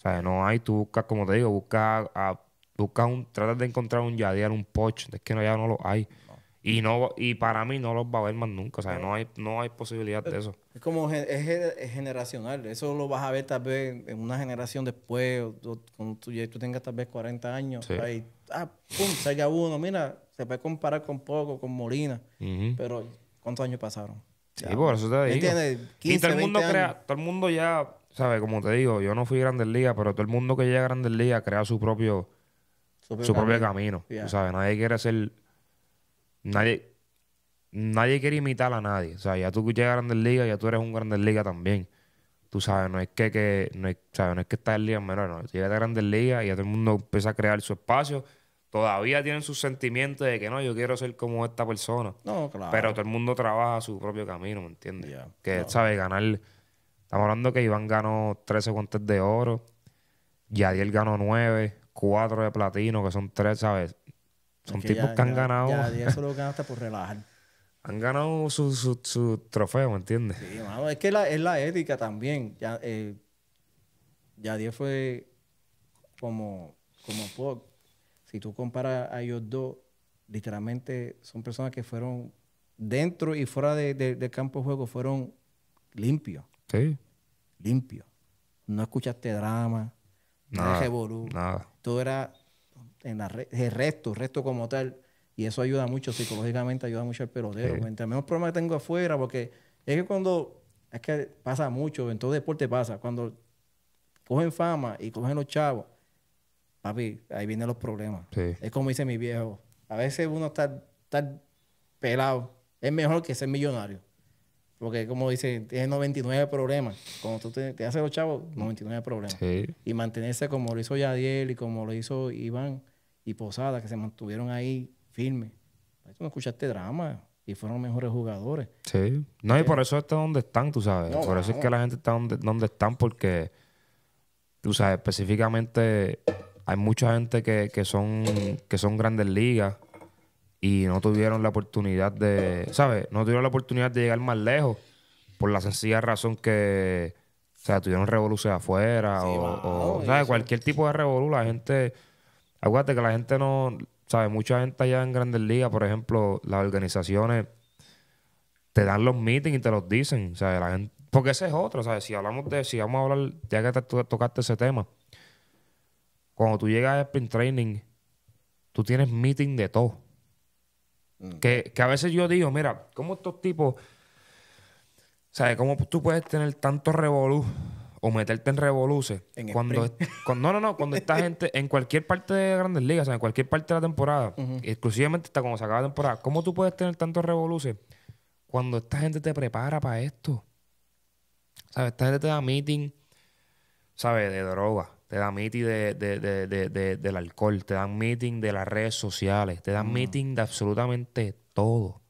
O sea, no hay, tú buscas, como te digo, buscas, a, buscas un, tratas de encontrar un Yadier, un Poch, es que no, ya no lo hay. Y no y para mí no los va a haber más nunca, o sea, no hay, no hay posibilidad de eso. Es como es generacional, eso lo vas a ver tal vez en una generación después, o, cuando tú, tengas tal vez 40 años, ahí, ah, pum, salga uno, mira, se puede comparar con Poco, con Molina, pero ¿cuántos años pasaron? Sí, por eso te digo. y todo el mundo crea, todo el mundo ya ¿sabes? Como te digo, yo no fui Grandes Ligas, pero todo el mundo que llega a Grandes Ligas crea su propio, su, propio camino. ¿Sabes? Nadie quiere ser. Nadie. Nadie quiere imitar a nadie. O sea, ya tú llegas a Grandes Ligas, ya tú eres un Grandes Ligas también. Tú sabes, no es que, que no, es, que estás en ligas menores, no. Llegas a Grandes Ligas y ya todo el mundo empieza a crear su espacio. Todavía tienen sus sentimientos de que no, yo quiero ser como esta persona. No, claro. Pero todo el mundo trabaja su propio camino, ¿me entiendes? que, sabe ¿sabes? Ganar Estamos hablando que Iván ganó 13 guantes de oro, Yadiel ganó 9, 4 de platino, que son 3, ¿sabes? Son tipos que han ya, ganado. Yadiel solo gana hasta por relajar. Han ganado su, trofeo, ¿me entiendes? Sí, es que es la ética también. Ya, eh, Yadiel fue como, como Si tú comparas a ellos dos, literalmente son personas que fueron dentro y fuera del campo de juego, fueron limpios. Sí. Limpio. No escuchaste drama, nada, Nada. Todo era en la el resto, resto como tal. Y eso ayuda mucho, psicológicamente ayuda mucho al pelotero. Sí. Mientras menos problemas tengo afuera, porque es que cuando, es que pasa mucho, en todo deporte pasa, cuando cogen fama y cogen los chavos, papi, ahí vienen los problemas. Es como dice mi viejo, a veces uno está, está pelado, es mejor que ser millonario. Porque como dice tienes 99 problemas. como tú te, haces los chavos, 99 problemas. Y mantenerse como lo hizo Yadiel y como lo hizo Iván y Posada, que se mantuvieron ahí firmes. Tú no escuchaste drama y fueron mejores jugadores. Sí. No, y por eso está donde están, tú sabes. por eso es que la gente está donde, están porque, tú sabes, específicamente hay mucha gente que, son, que son grandes ligas y no tuvieron la oportunidad de, ¿sabes? No tuvieron la oportunidad de llegar más lejos por la sencilla razón que, o sea, tuvieron revoluciones afuera o, o ¿sabes? Cualquier tipo de revolución, la gente, acuérdate que la gente no, ¿sabes? Mucha gente allá en Grandes Ligas, por ejemplo, las organizaciones te dan los meetings y te los dicen, ¿sabes? La gente, porque ese es otro, ¿sabes? Si hablamos de, si vamos a hablar, ya que tocaste ese tema, cuando tú llegas a sprint training, tú tienes meeting de todo. Que, a veces yo digo, mira, ¿cómo estos tipos, ¿sabes? ¿Cómo tú puedes tener tanto revolú o meterte en revoluce cuando, no, no, no, cuando esta gente en cualquier parte de Grandes Ligas, en cualquier parte de la temporada, exclusivamente hasta cuando se acaba la temporada, ¿cómo tú puedes tener tanto revoluce cuando esta gente te prepara para esto? ¿Sabes? Esta gente te da meeting, ¿sabes? De droga te dan meeting del alcohol, te dan meeting de las redes sociales, te dan mm. meeting de absolutamente todo.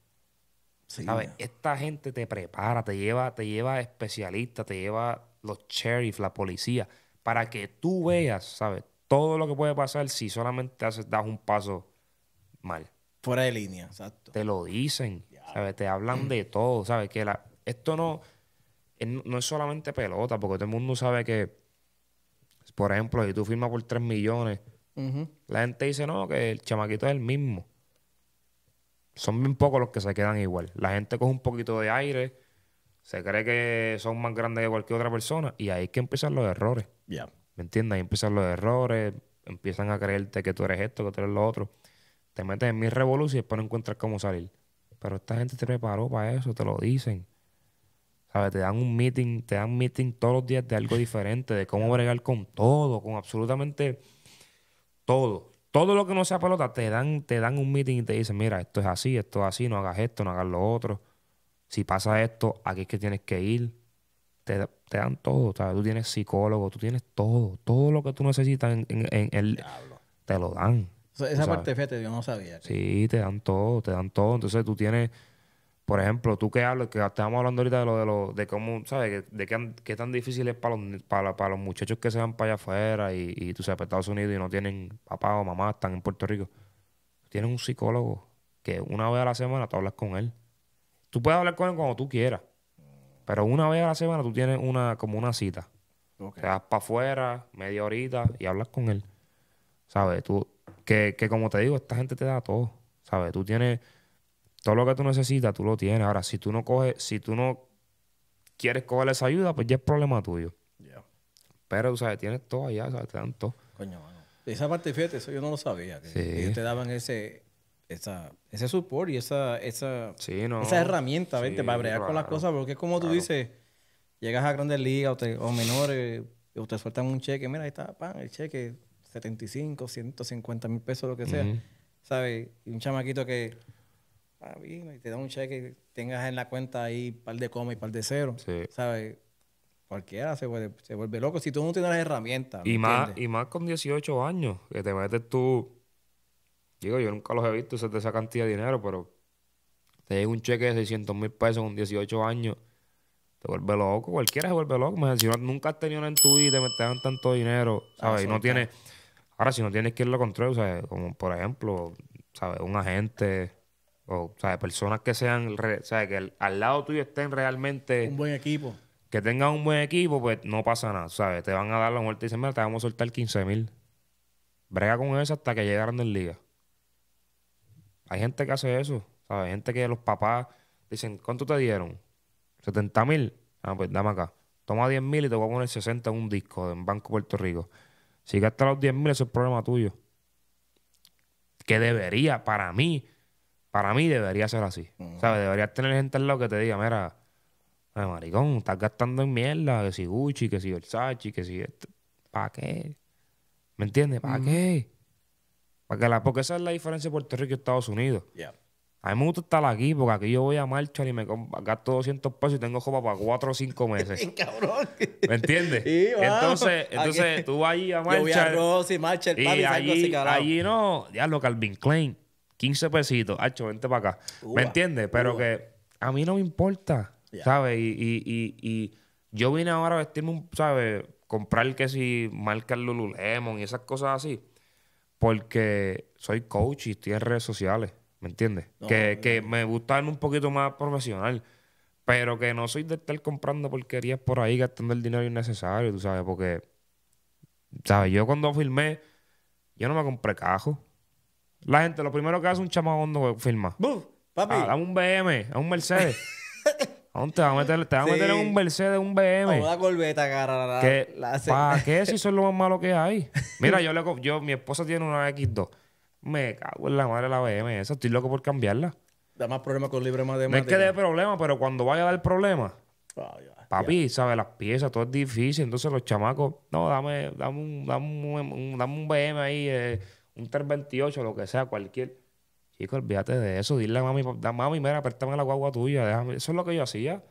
¿Sabes? Esta gente te prepara, te lleva, te lleva especialistas, te lleva los sheriffs, la policía, para que tú mm. veas, ¿sabes? Todo lo que puede pasar si solamente das un paso mal. Fuera de línea, exacto. Te lo dicen, Te hablan de todo, ¿sabes? Que esto no, no es solamente pelota, porque todo el mundo sabe que por ejemplo, si tú firmas por 3 millones, la gente dice, no, que el chamaquito es el mismo. Son bien pocos los que se quedan igual. La gente coge un poquito de aire, se cree que son más grandes que cualquier otra persona y ahí que empiezan los errores. Ya. ¿Me entiendes? Ahí empiezan los errores, empiezan a creerte que tú eres esto, que tú eres lo otro. Te metes en mil revoluciones y después no encuentras cómo salir. Pero esta gente te preparó para eso, te lo dicen. ¿sabes? Te dan un meeting, te dan meeting todos los días de algo diferente, de cómo bregar con todo, con absolutamente todo. Todo lo que no sea pelota, te dan, te dan un meeting y te dicen, mira, esto es así, esto es así, no hagas esto, no hagas lo otro. Si pasa esto, aquí es que tienes que ir. Te, dan todo, ¿sabes? Tú tienes psicólogo, tú tienes todo. Todo lo que tú necesitas en, el... Te lo dan. Esa, parte parte, te dio, no sabía. Sí, te dan todo, te dan todo. Entonces tú tienes por ejemplo, tú que hablas, que estamos hablando ahorita de lo de, lo, de cómo, ¿sabes? De, qué, tan difícil es para los, para, para los muchachos que se van para allá afuera y, y tú sabes, para Estados Unidos y no tienen papá o mamá, están en Puerto Rico. Tienes un psicólogo que una vez a la semana tú hablas con él. Tú puedes hablar con él cuando tú quieras, pero una vez a la semana tú tienes una como una cita. Te vas para afuera, media horita y hablas con él. ¿Sabes? Tú, que, que como te digo, esta gente te da todo. ¿Sabes? Tú tienes todo lo que tú necesitas, tú lo tienes. Ahora, si tú no coges, si tú no quieres coger esa ayuda, pues ya es problema tuyo. Pero, Pero, ¿sabes? Tienes todo allá, ¿sabes? Te dan todo. Coño, mano. Esa parte, fíjate, eso yo no lo sabía. Que te daban ese, esa, ese support y esa, esa, sí, no. esa herramienta, sí, para bregar con las cosas. Porque es como tú dices, llegas a grandes ligas o, menores, o te sueltan un cheque. Mira, ahí está, pan, el cheque, 75, 150 mil pesos, lo que sea. ¿Sabes? Y un chamaquito que Ah, y te da un cheque, tengas en la cuenta ahí par de coma y par de cero. ¿Sabes? Cualquiera se vuelve, vuelve loco si tú no tienes las herramientas. Y más, y más con 18 años, que te metes tú. Digo, yo nunca los he visto de esa cantidad de dinero, pero te llega un cheque de 600 mil pesos con 18 años. Te vuelve loco, cualquiera se vuelve loco. Si nunca has tenido en tu vida y te dan tanto dinero, ¿sabes? y no tienes. Ahora, si no tienes que irlo a control, ¿sabes? Como por ejemplo, ¿sabes? Un agente o, sea, personas que sean, re, ¿sabes? que al lado tuyo estén realmente... Un buen equipo. Que tengan un buen equipo, pues no pasa nada, ¿sabes? Te van a dar la muerte y dicen, mira, te vamos a soltar 15 mil. Brega con eso hasta que llegaron en liga. Hay gente que hace eso, ¿sabes? gente que los papás dicen, ¿cuánto te dieron? 70 mil. Ah, pues dame acá. Toma 10 mil y te voy a poner 60 en un disco en Banco Puerto Rico. Si gastas los 10 mil, eso es problema tuyo. Que debería, para mí, para mí debería ser así. ¿Sabes? Deberías tener gente al lado que te diga, mira, maricón, estás gastando en mierda, que si Gucci, que si Versace, que si esto. ¿Para qué? ¿Me entiendes? ¿Para qué? Porque, esa es la diferencia de Puerto Rico y Estados Unidos. A mí me gusta estar aquí porque aquí yo voy a marchar y me gasto 200 pesos y tengo copa para 4 o 5 meses. ¿Me entiendes? entonces, entonces tú vas allí a marchar. Yo voy a el y allí, allí no, Diablo, Calvin Klein. 15 pesitos, hacho, vente para acá. ¿Me entiendes? Pero que a mí no me importa, ¿sabes? Y, yo vine ahora a vestirme, un, ¿sabes? Comprar que si marca el Lululemon y esas cosas así. Porque soy coach y estoy en redes sociales, ¿me entiendes? que, que me gustaban un poquito más profesional. Pero que no soy de estar comprando porquerías por ahí, gastando el dinero innecesario, tú sabes, porque, ¿sabes? Yo cuando filmé, yo no me compré cajo. La gente, lo primero que hace un chamacón no firma. ¡Buf! Papi. Ah, dame un BM, a un Mercedes. ¿A dónde te vas a meter? Te a meter en un Mercedes, un BM. una corbeta, cara. ¿Qué, ¿Para qué si eso es lo más malo que hay? Mira, yo, le, yo mi esposa tiene una X2. Me cago en la madre la BM esa. Estoy loco por cambiarla. Da más problemas con libre más de No es que dé problema, pero cuando vaya a dar problema. papi, ¿sabes? Las piezas, todo es difícil. Entonces los chamacos, no, dame, dame, un, dame, dame un BM ahí. Eh, un 328, lo que sea, cualquier. Chico, olvídate de eso. Dile a mami, da mami, la guagua tuya. Déjame. Eso es lo que yo hacía.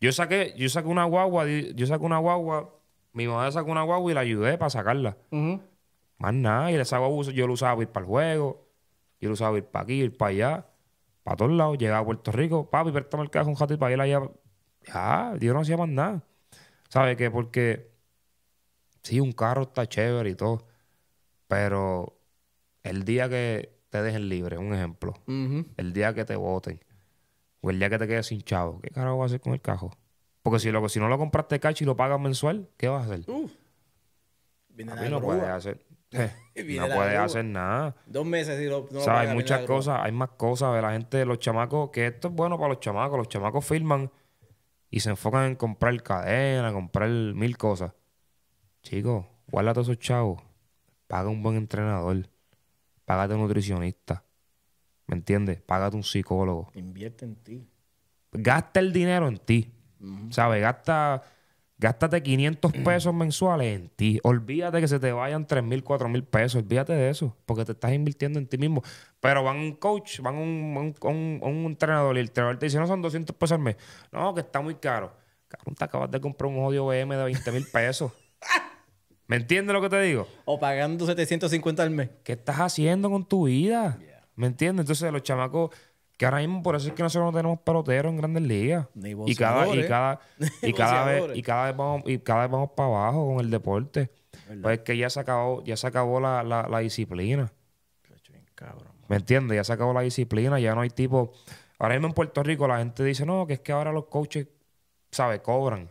Yo saqué, yo saqué una guagua, yo saqué una guagua, mi mamá sacó una guagua y la ayudé para sacarla. Más nada, y esa guagua yo lo usaba para ir para el juego, yo lo usaba para ir para aquí, ir para allá, para todos lados. Llegaba a Puerto Rico, papi, apértame el cajón un jato y para ir allá. Ya, yo no hacía más nada. ¿Sabes qué? Porque sí, un carro está chévere y todo, pero el día que te dejen libre, un ejemplo, el día que te voten, o el día que te quedes sin chavo, ¿qué carajo vas a hacer con el cajo? Porque si, si no lo compraste cacho y lo pagas mensual, ¿qué vas a hacer? Uh. a no puedes hacer. Eh, no puede hacer nada. Dos meses y lo, no o sea, Hay muchas cosas, hay más cosas de la gente, los chamacos, que esto es bueno para los chamacos. Los chamacos firman y se enfocan en comprar cadena, comprar mil cosas. Chicos, guarda a todos esos chavos. Paga un buen entrenador págate un nutricionista. ¿Me entiendes? Págate un psicólogo. Invierte en ti. Gasta el dinero en ti. ¿Sabes? Gasta, gástate 500 pesos mensuales en ti. Olvídate que se te vayan 3 mil, 4 mil pesos. Olvídate de eso, porque te estás invirtiendo en ti mismo. Pero van un coach, van un, un, entrenador y el entrenador te dice, no, son 200 pesos al mes. No, que está muy caro. Cabrón, te acabas de comprar un odio BM de 20 mil pesos. ¿Me entiendes lo que te digo? O pagando 750 al mes. ¿Qué estás haciendo con tu vida? ¿Me entiendes? Entonces, los chamacos, que ahora mismo por eso es que nosotros no tenemos peloteros en grandes ligas. y cada, y cada, y cada vez, y cada vez vamos, y cada vez vamos para abajo con el deporte. Pues es que ya se acabó, ya se acabó la, disciplina. ¿Me entiendes? Ya se acabó la disciplina, ya no hay tipo. Ahora mismo en Puerto Rico la gente dice, no, que es que ahora los coaches, ¿sabes? Cobran.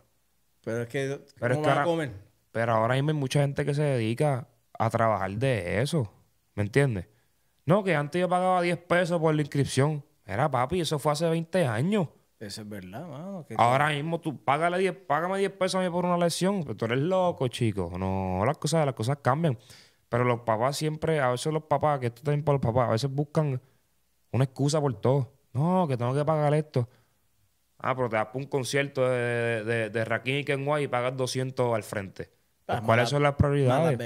Pero es que, ¿cómo Pero es pero ahora mismo hay mucha gente que se dedica a trabajar de eso. ¿Me entiendes? No, que antes yo pagaba 10 pesos por la inscripción. Era papi, eso fue hace 20 años. Eso es verdad, mano. ahora mismo tú 10, págame 10 pesos a mí por una lección. Pero tú eres loco, chico. No, las cosas, las cosas cambian. Pero los papás siempre, a veces los papás, que esto también para los papás, a veces buscan una excusa por todo. No, que tengo que pagar esto. Ah, pero te das un concierto de, de, de Rakim y Kenway y pagas 200 al frente. Ah, ¿Cuáles son las prioridades?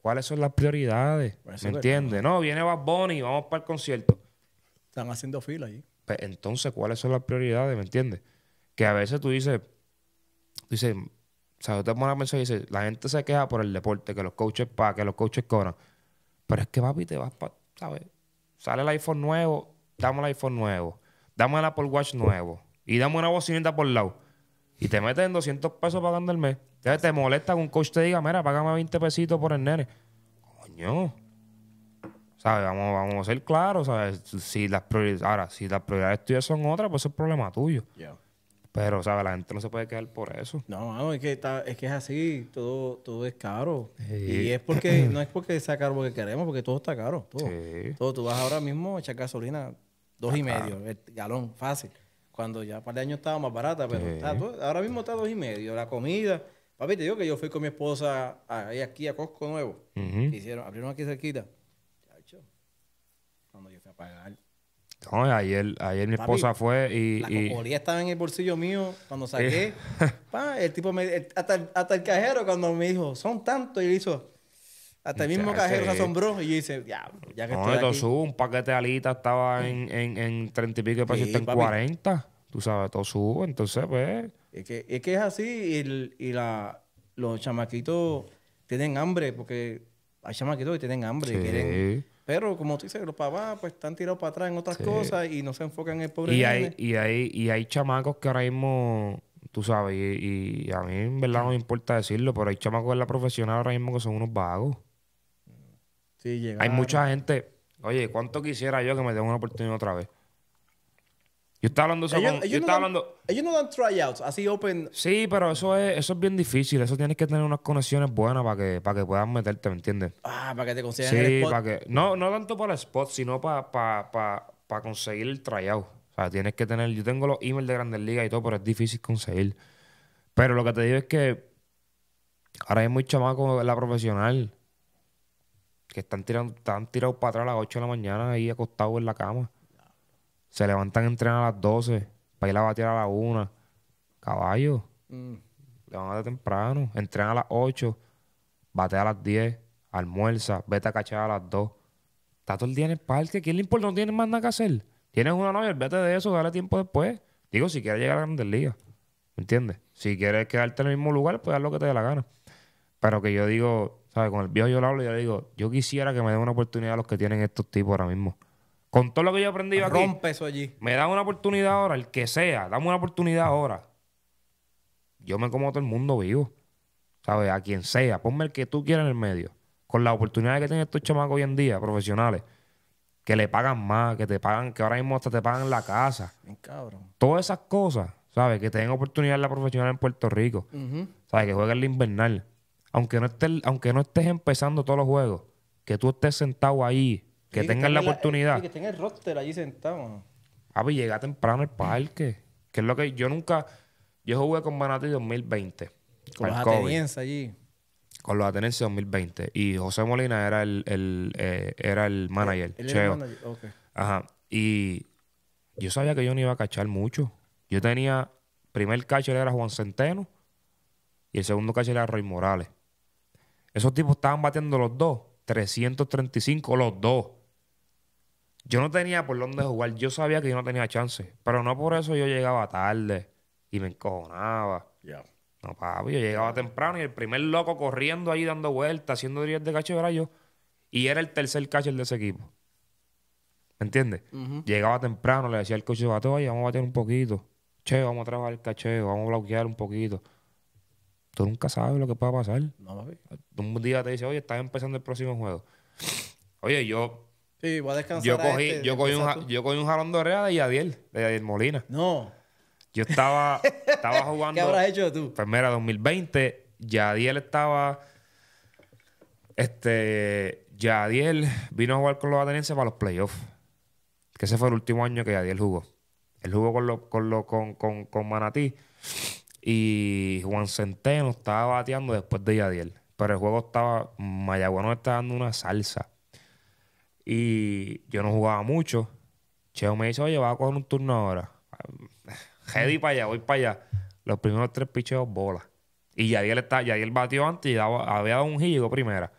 ¿Cuáles son las prioridades? ¿Me entiendes? No, viene Bad Bunny, vamos para el concierto. Están haciendo fila ahí. Pues, entonces, ¿cuáles son las prioridades? ¿Me entiendes? Que a veces tú dices, tú dices, o sea, te pongo y dices, la gente se queja por el deporte, que los coaches pagan, que los coaches cobran. Pero es que, papi, te vas para, ¿sabes? Sale el iPhone nuevo, dame el iPhone nuevo, dame el Apple Watch nuevo y dame una bocinita por lado. Y te meten 200 pesos pagando el mes te molesta que un coche te diga, mira, págame 20 pesitos por el nene. Coño. ¿Sabes? Vamos, vamos a ser claros, ¿sabes? Si las Ahora, si las prioridades tuyas son otras, pues es problema tuyo. Pero, ¿sabes? La gente no se puede quedar por eso. No, es que, es, que es así. Todo, todo es caro. Y es porque, no es porque sea caro porque queremos, porque todo está caro. Todo. tú vas ahora mismo a echar gasolina dos y medio, el galón, fácil. Cuando ya para par de años estaba más barata, pero ahora mismo está dos y medio. La comida Papi, te digo que yo fui con mi esposa ahí aquí a Costco Nuevo. Uh hicieron, abrieron aquí cerquita. Chacho. Cuando yo fui a pagar. No, ayer, ayer mi esposa fue y. La y... estaba en el bolsillo mío cuando saqué. pa, el tipo me. hasta, el, hasta, el cajero cuando me dijo, son tantos, y le hizo. Hasta el mismo cajero se asombró y yo hice, ya, ya que no, estoy aquí. subo. un paquete de alitas estaba en, en, en 30 y pico y pesos, en 40. Tú sabes, todo subo. Entonces, pues, es que es, así y, la, los chamaquitos tienen hambre porque hay chamaquitos que tienen hambre. quieren, pero como tú dices, los papás pues están tirados para atrás en otras cosas y no se enfocan en el pobre. Y hay, y hay, chamacos que ahora mismo, tú sabes, y, a mí en verdad no me importa decirlo, pero hay chamacos en la profesional ahora mismo que son unos vagos. Hay mucha gente, oye, ¿cuánto quisiera yo que me den una oportunidad otra vez? Yo estaba hablando ellos, yo no dan, hablando... ellos no dan tryouts, así open. Sí, pero eso es, eso es bien difícil. Eso tienes que tener unas conexiones buenas para que, para que puedas meterte, ¿me entiendes? Ah, para que te consigan sí, no, no tanto para el spot, sino para, para, conseguir el tryout. O sea, tienes que tener. Yo tengo los emails de grandes ligas y todo, pero es difícil conseguir. Pero lo que te digo es que ahora hay muchos como la profesional que están tirando, están tirados para atrás a las 8 de la mañana ahí acostados en la cama. Se levantan entrenan a las 12 para ir a batear a la 1. Caballo. Mm. temprano. entrenan a las 8. bate a las 10. Almuerza. Vete a cachar a las 2. Está todo el día en el parque. ¿Quién le importa? No tienes más nada que hacer. Tienes una novia, vete de eso, dale tiempo después. Digo, si quieres llegar a la grande liga, ¿Me entiendes? Si quieres quedarte en el mismo lugar, pues haz lo que te dé la gana. Pero que yo digo, ¿sabes? Con el viejo yo le hablo y yo le digo, yo quisiera que me den una oportunidad a los que tienen estos tipos ahora mismo. Con todo lo que yo aprendí aquí. Rompe eso allí. Me da una oportunidad ahora, el que sea, dame una oportunidad ahora. Yo me como todo el mundo vivo. ¿Sabes? A quien sea. Ponme el que tú quieras en el medio. Con la oportunidad que tienen estos chamacos hoy en día, profesionales, que le pagan más, que te pagan, que ahora mismo hasta te pagan la casa. cabrón. Todas esas cosas, ¿sabes? Que tengan oportunidad la profesional en Puerto Rico. ¿Sabes? Que jueguen el invernal. Aunque no, aunque no estés empezando todos los juegos, que tú estés sentado ahí que, tengan la, oportunidad. que tenga el roster allí sentado. Ah, pues llega temprano el parque. Que es lo que yo nunca. Yo jugué con Manati 2020. Con los atenienses allí. Con los atenienses 2020. Y José Molina era el, eh, era el manager. Ajá. Y yo sabía que yo no iba a cachar mucho. Yo tenía. Primer catcher era Juan Centeno. Y el segundo catcher era Roy Morales. Esos tipos estaban batiendo los dos. 335 los dos yo no tenía por dónde jugar. Yo sabía que yo no tenía chance. Pero no por eso yo llegaba tarde y me encojonaba. Ya. No, papi, yo llegaba temprano y el primer loco corriendo ahí dando vueltas, haciendo 10 de caché, era yo. Y era el tercer catcher de ese equipo. ¿Me entiendes? Llegaba temprano, le decía al coche, oye, vamos a batear un poquito. Che, vamos a trabajar el cacheo, vamos a bloquear un poquito. Tú nunca sabes lo que puede pasar. No, papi. Un día te dice, oye, estás empezando el próximo juego. Oye, yo Sí, Yo cogí, un, jalón de oreja de Yadiel, de Yadiel Molina. No. Yo estaba, estaba jugando. ¿Qué habrás hecho tú? Pues 2020, Yadiel estaba. Este. Yadiel vino a jugar con los atenienses para los playoffs. Que ese fue el último año que Yadiel jugó. Él jugó con, lo, con, con, Manatí. Y Juan Centeno estaba bateando después de Yadiel. Pero el juego estaba. Mayagüano está dando una salsa. Y yo no jugaba mucho. Cheo me dice, oye, vas a coger un turno ahora. y para allá, voy para allá. Los primeros tres picheos, bola. Y Yadiel, está, él batió antes y había dado un giro primera.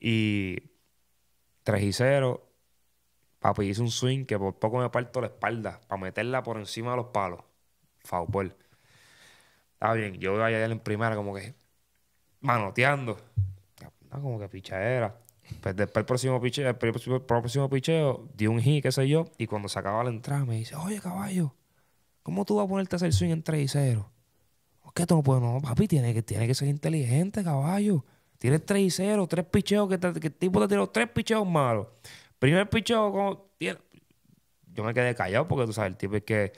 Y 3 y 0. Papi hizo un swing que por poco me parto la espalda para meterla por encima de los palos. Foul Está bien, yo voy a Yadiel en primera como que manoteando. No, como que pichadera. Pues después el próximo picheo, el próximo, picheo, dio un hit, qué sé yo, y cuando sacaba la entrada me dice, oye caballo, ¿cómo tú vas a ponerte a hacer swing en 3 y 0? ¿Qué tú no puedes? No, papi, tiene que, tiene que ser inteligente, caballo. Tienes 3 y 0, 3 picheos, que, tipo te tiró Tres picheos malos. Primer picheo, como, yo me quedé callado porque tú sabes, el tipo es que.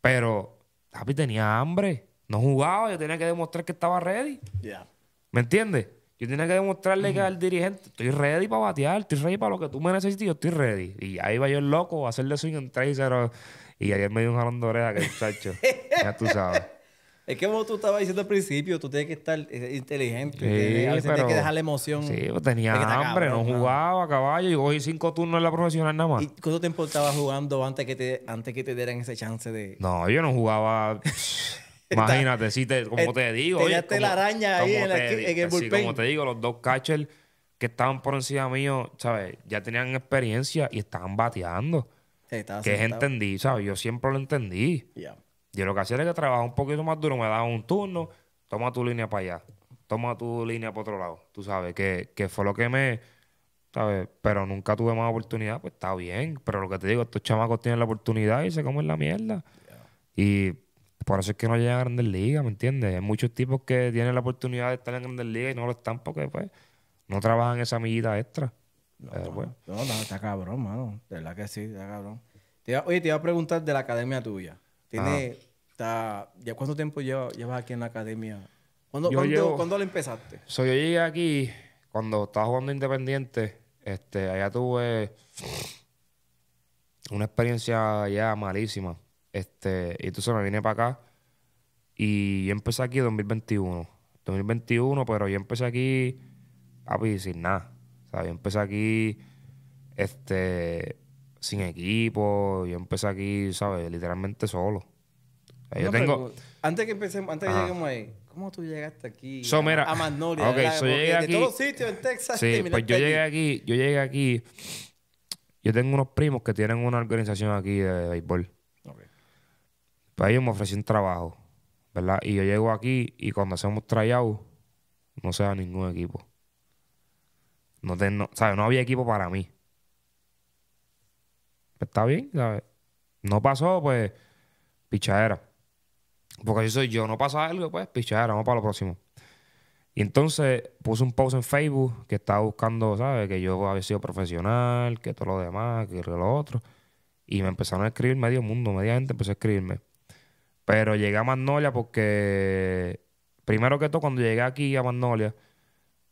Pero, papi tenía hambre, no jugaba, yo tenía que demostrar que estaba ready. Ya. ¿Me entiendes? Yo tenía que demostrarle que al dirigente estoy ready para batear, estoy ready para lo que tú me necesites, yo estoy ready. Y ahí va yo el loco a hacerle swing en 3 y 0. Y ayer me dio un jalón de oreja que muchacho. ya tú sabes. Es que como tú estabas diciendo al principio, tú tienes que estar eh, inteligente. Sí, eh, que dejar la emoción. Sí, pues, tenía hambre, no jugaba a caballo y cogí cinco turnos en la profesional nada más. ¿Y cuánto tiempo estabas jugando antes que te, antes que te dieran ese chance de...? No, yo no jugaba... Imagínate, si te, como eh, te digo. como, la araña ahí en, te, como te digo, los dos catchers que estaban por encima mío, ¿sabes? Ya tenían experiencia y estaban bateando. que entendí, ¿sabes? Yo siempre lo entendí. Yo lo que hacía era que trabajaba un poquito más duro, me daba un turno, toma tu línea para allá, toma tu línea para otro lado, tú sabes, que, fue lo que me, ¿sabes? Pero nunca tuve más oportunidad, pues está bien, pero lo que te digo, estos chamacos tienen la oportunidad y se comen la mierda. Y por eso es que no llegan a grandes ligas, ¿me entiendes? Hay muchos tipos que tienen la oportunidad de estar en grandes ligas y no lo están porque pues, no trabajan esa millita extra. Pues. No, no, está cabrón, mano. De verdad que sí, está cabrón. oye, te iba a preguntar de la academia tuya. ¿Tiene, ¿Ya cuánto tiempo llevas, aquí en la academia? ¿Cuándo, cuándo, empezaste? yo llegué aquí cuando estaba jugando Independiente. Este, allá tuve una experiencia ya malísima este, y entonces me vine para acá y yo empecé aquí en 2021. 2021, pero yo empecé aquí sin nada. yo empecé aquí este, sin equipo, yo empecé aquí, ¿sabes? Literalmente solo. tengo... Antes que antes que lleguemos ahí, ¿cómo tú llegaste aquí? a, todos sitios en Texas. Sí, pues yo llegué aquí, yo llegué aquí. Yo tengo unos primos que tienen una organización aquí de béisbol. Pues ellos me ofrecieron trabajo, ¿verdad? Y yo llego aquí y cuando hacemos tryout, no se da ningún equipo. No, ¿sabes? no había equipo para mí. Pues está bien, ¿sabes? No pasó, pues, pichadera. Porque si soy yo, no pasa algo, pues, pichadera, vamos para lo próximo. Y entonces puse un post en Facebook que estaba buscando, ¿sabes? Que yo había sido profesional, que todo lo demás, que lo otro. Y me empezaron a escribir medio mundo, media gente empezó a escribirme. Pero llegué a Magnolia porque, primero que todo, cuando llegué aquí a Magnolia,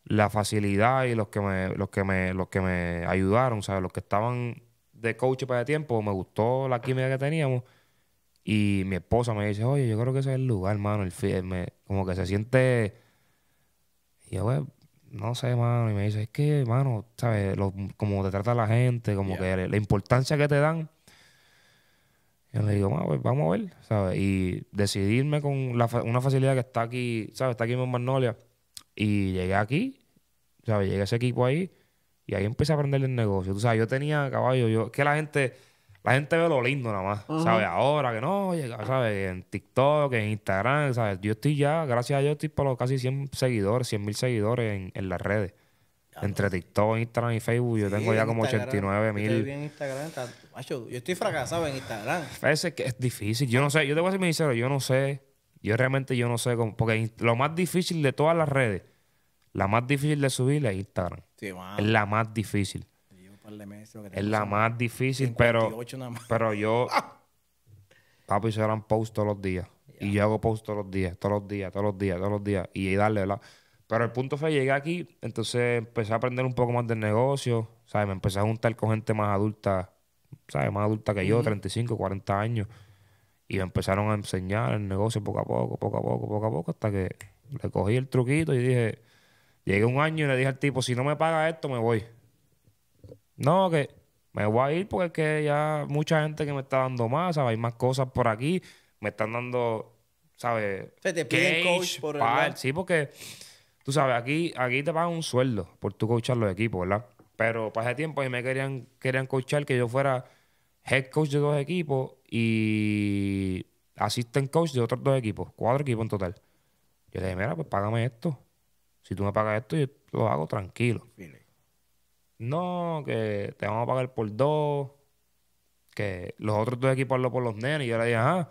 la facilidad y los que me, los que me, los que me ayudaron, ¿sabes? Los que estaban de coach para el tiempo, me gustó la química que teníamos. Y mi esposa me dice, oye, yo creo que ese es el lugar, hermano. El, como que se siente. Y yo, pues, no sé, hermano. Y me dice, es que, hermano, ¿sabes? como te trata la gente, como que la importancia que te dan y le digo, pues, vamos a ver, ¿sabes? Y decidirme con una facilidad que está aquí, ¿sabes? Está aquí en Magnolia. Y llegué aquí, ¿sabes? Llegué a ese equipo ahí y ahí empecé a aprender el negocio. Tú sabes, yo tenía caballo, yo, que la gente, la gente ve lo lindo nada más, ¿sabes? Ahora que no, ¿sabes? En TikTok, en Instagram, ¿sabes? Yo estoy ya, gracias a Dios, estoy por los casi 100 seguidores, 100 mil seguidores en las redes. Entre TikTok, Instagram y Facebook, yo tengo ya como 89 mil. yo estoy fracasado en Instagram. Parece que es difícil. Yo no sé, yo te voy a ser sincero, yo no sé. Yo realmente yo no sé cómo. Porque lo más difícil de todas las redes, la más difícil de subir es Instagram. Sí, es la más difícil. es la más difícil, pero, pero yo. papi, se harán post todos los días. Y yo hago post todos los días, todos los días, todos los días, todos los días. Y darle, ¿verdad? Pero el punto fue, llegué aquí, entonces empecé a aprender un poco más del negocio, ¿sabes? Me empecé a juntar con gente más adulta, ¿sabes? Más adulta que yo, 35, 40 años. Y me empezaron a enseñar el negocio poco a poco, poco a poco, poco a poco, hasta que le cogí el truquito y dije, llegué un año y le dije al tipo, si no me paga esto, me voy. No, que me voy a ir porque es que ya mucha gente que me está dando más, ¿sabes? Hay más cosas por aquí, me están dando, ¿sabes? Se te coach por Sí, porque Tú sabes, aquí, aquí te pagan un sueldo por tú coachar los equipos, ¿verdad? Pero pasé tiempo y me querían, querían coachar que yo fuera head coach de dos equipos y assistant coach de otros dos equipos, cuatro equipos en total. Yo dije, mira, pues págame esto. Si tú me pagas esto, yo lo hago tranquilo. No, que te vamos a pagar por dos, que los otros dos equipos hablan por los nenes. Y yo le dije, ajá,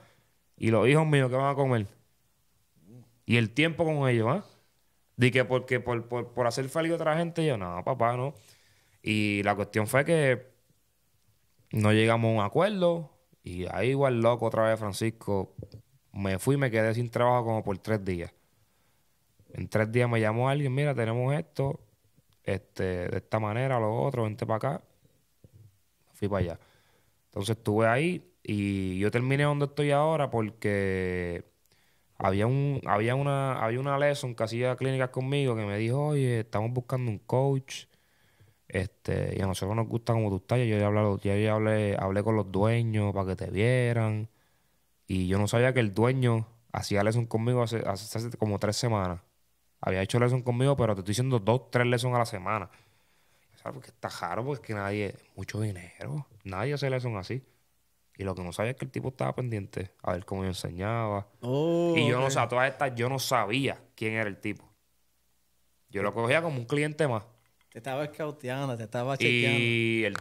y los hijos míos, ¿qué van a comer? Y el tiempo con ellos, ¿ah? De que porque por, hacer feliz a otra gente, yo, no, papá, no. Y la cuestión fue que no llegamos a un acuerdo. Y ahí igual loco otra vez Francisco. Me fui y me quedé sin trabajo como por tres días. En tres días me llamó alguien, mira, tenemos esto, este, de esta manera, lo otro, vente para acá. Fui para allá. Entonces estuve ahí y yo terminé donde estoy ahora porque había un había una había una lesson que hacía clínicas conmigo que me dijo oye estamos buscando un coach este y a nosotros nos gusta como tú estás yo ya hablé hablé, hablé con los dueños para que te vieran y yo no sabía que el dueño hacía lesson conmigo hace, hace, como tres semanas había hecho lesson conmigo pero te estoy diciendo dos tres lessons a la semana ¿sabes? porque está raro porque es que nadie mucho dinero nadie hace lesson así y lo que no sabía es que el tipo estaba pendiente a ver cómo yo enseñaba. Oh, y yo no sabía, todas estas, yo no sabía quién era el tipo. Yo lo cogía como un cliente más. Te estaba escauteando, te estaba chequeando.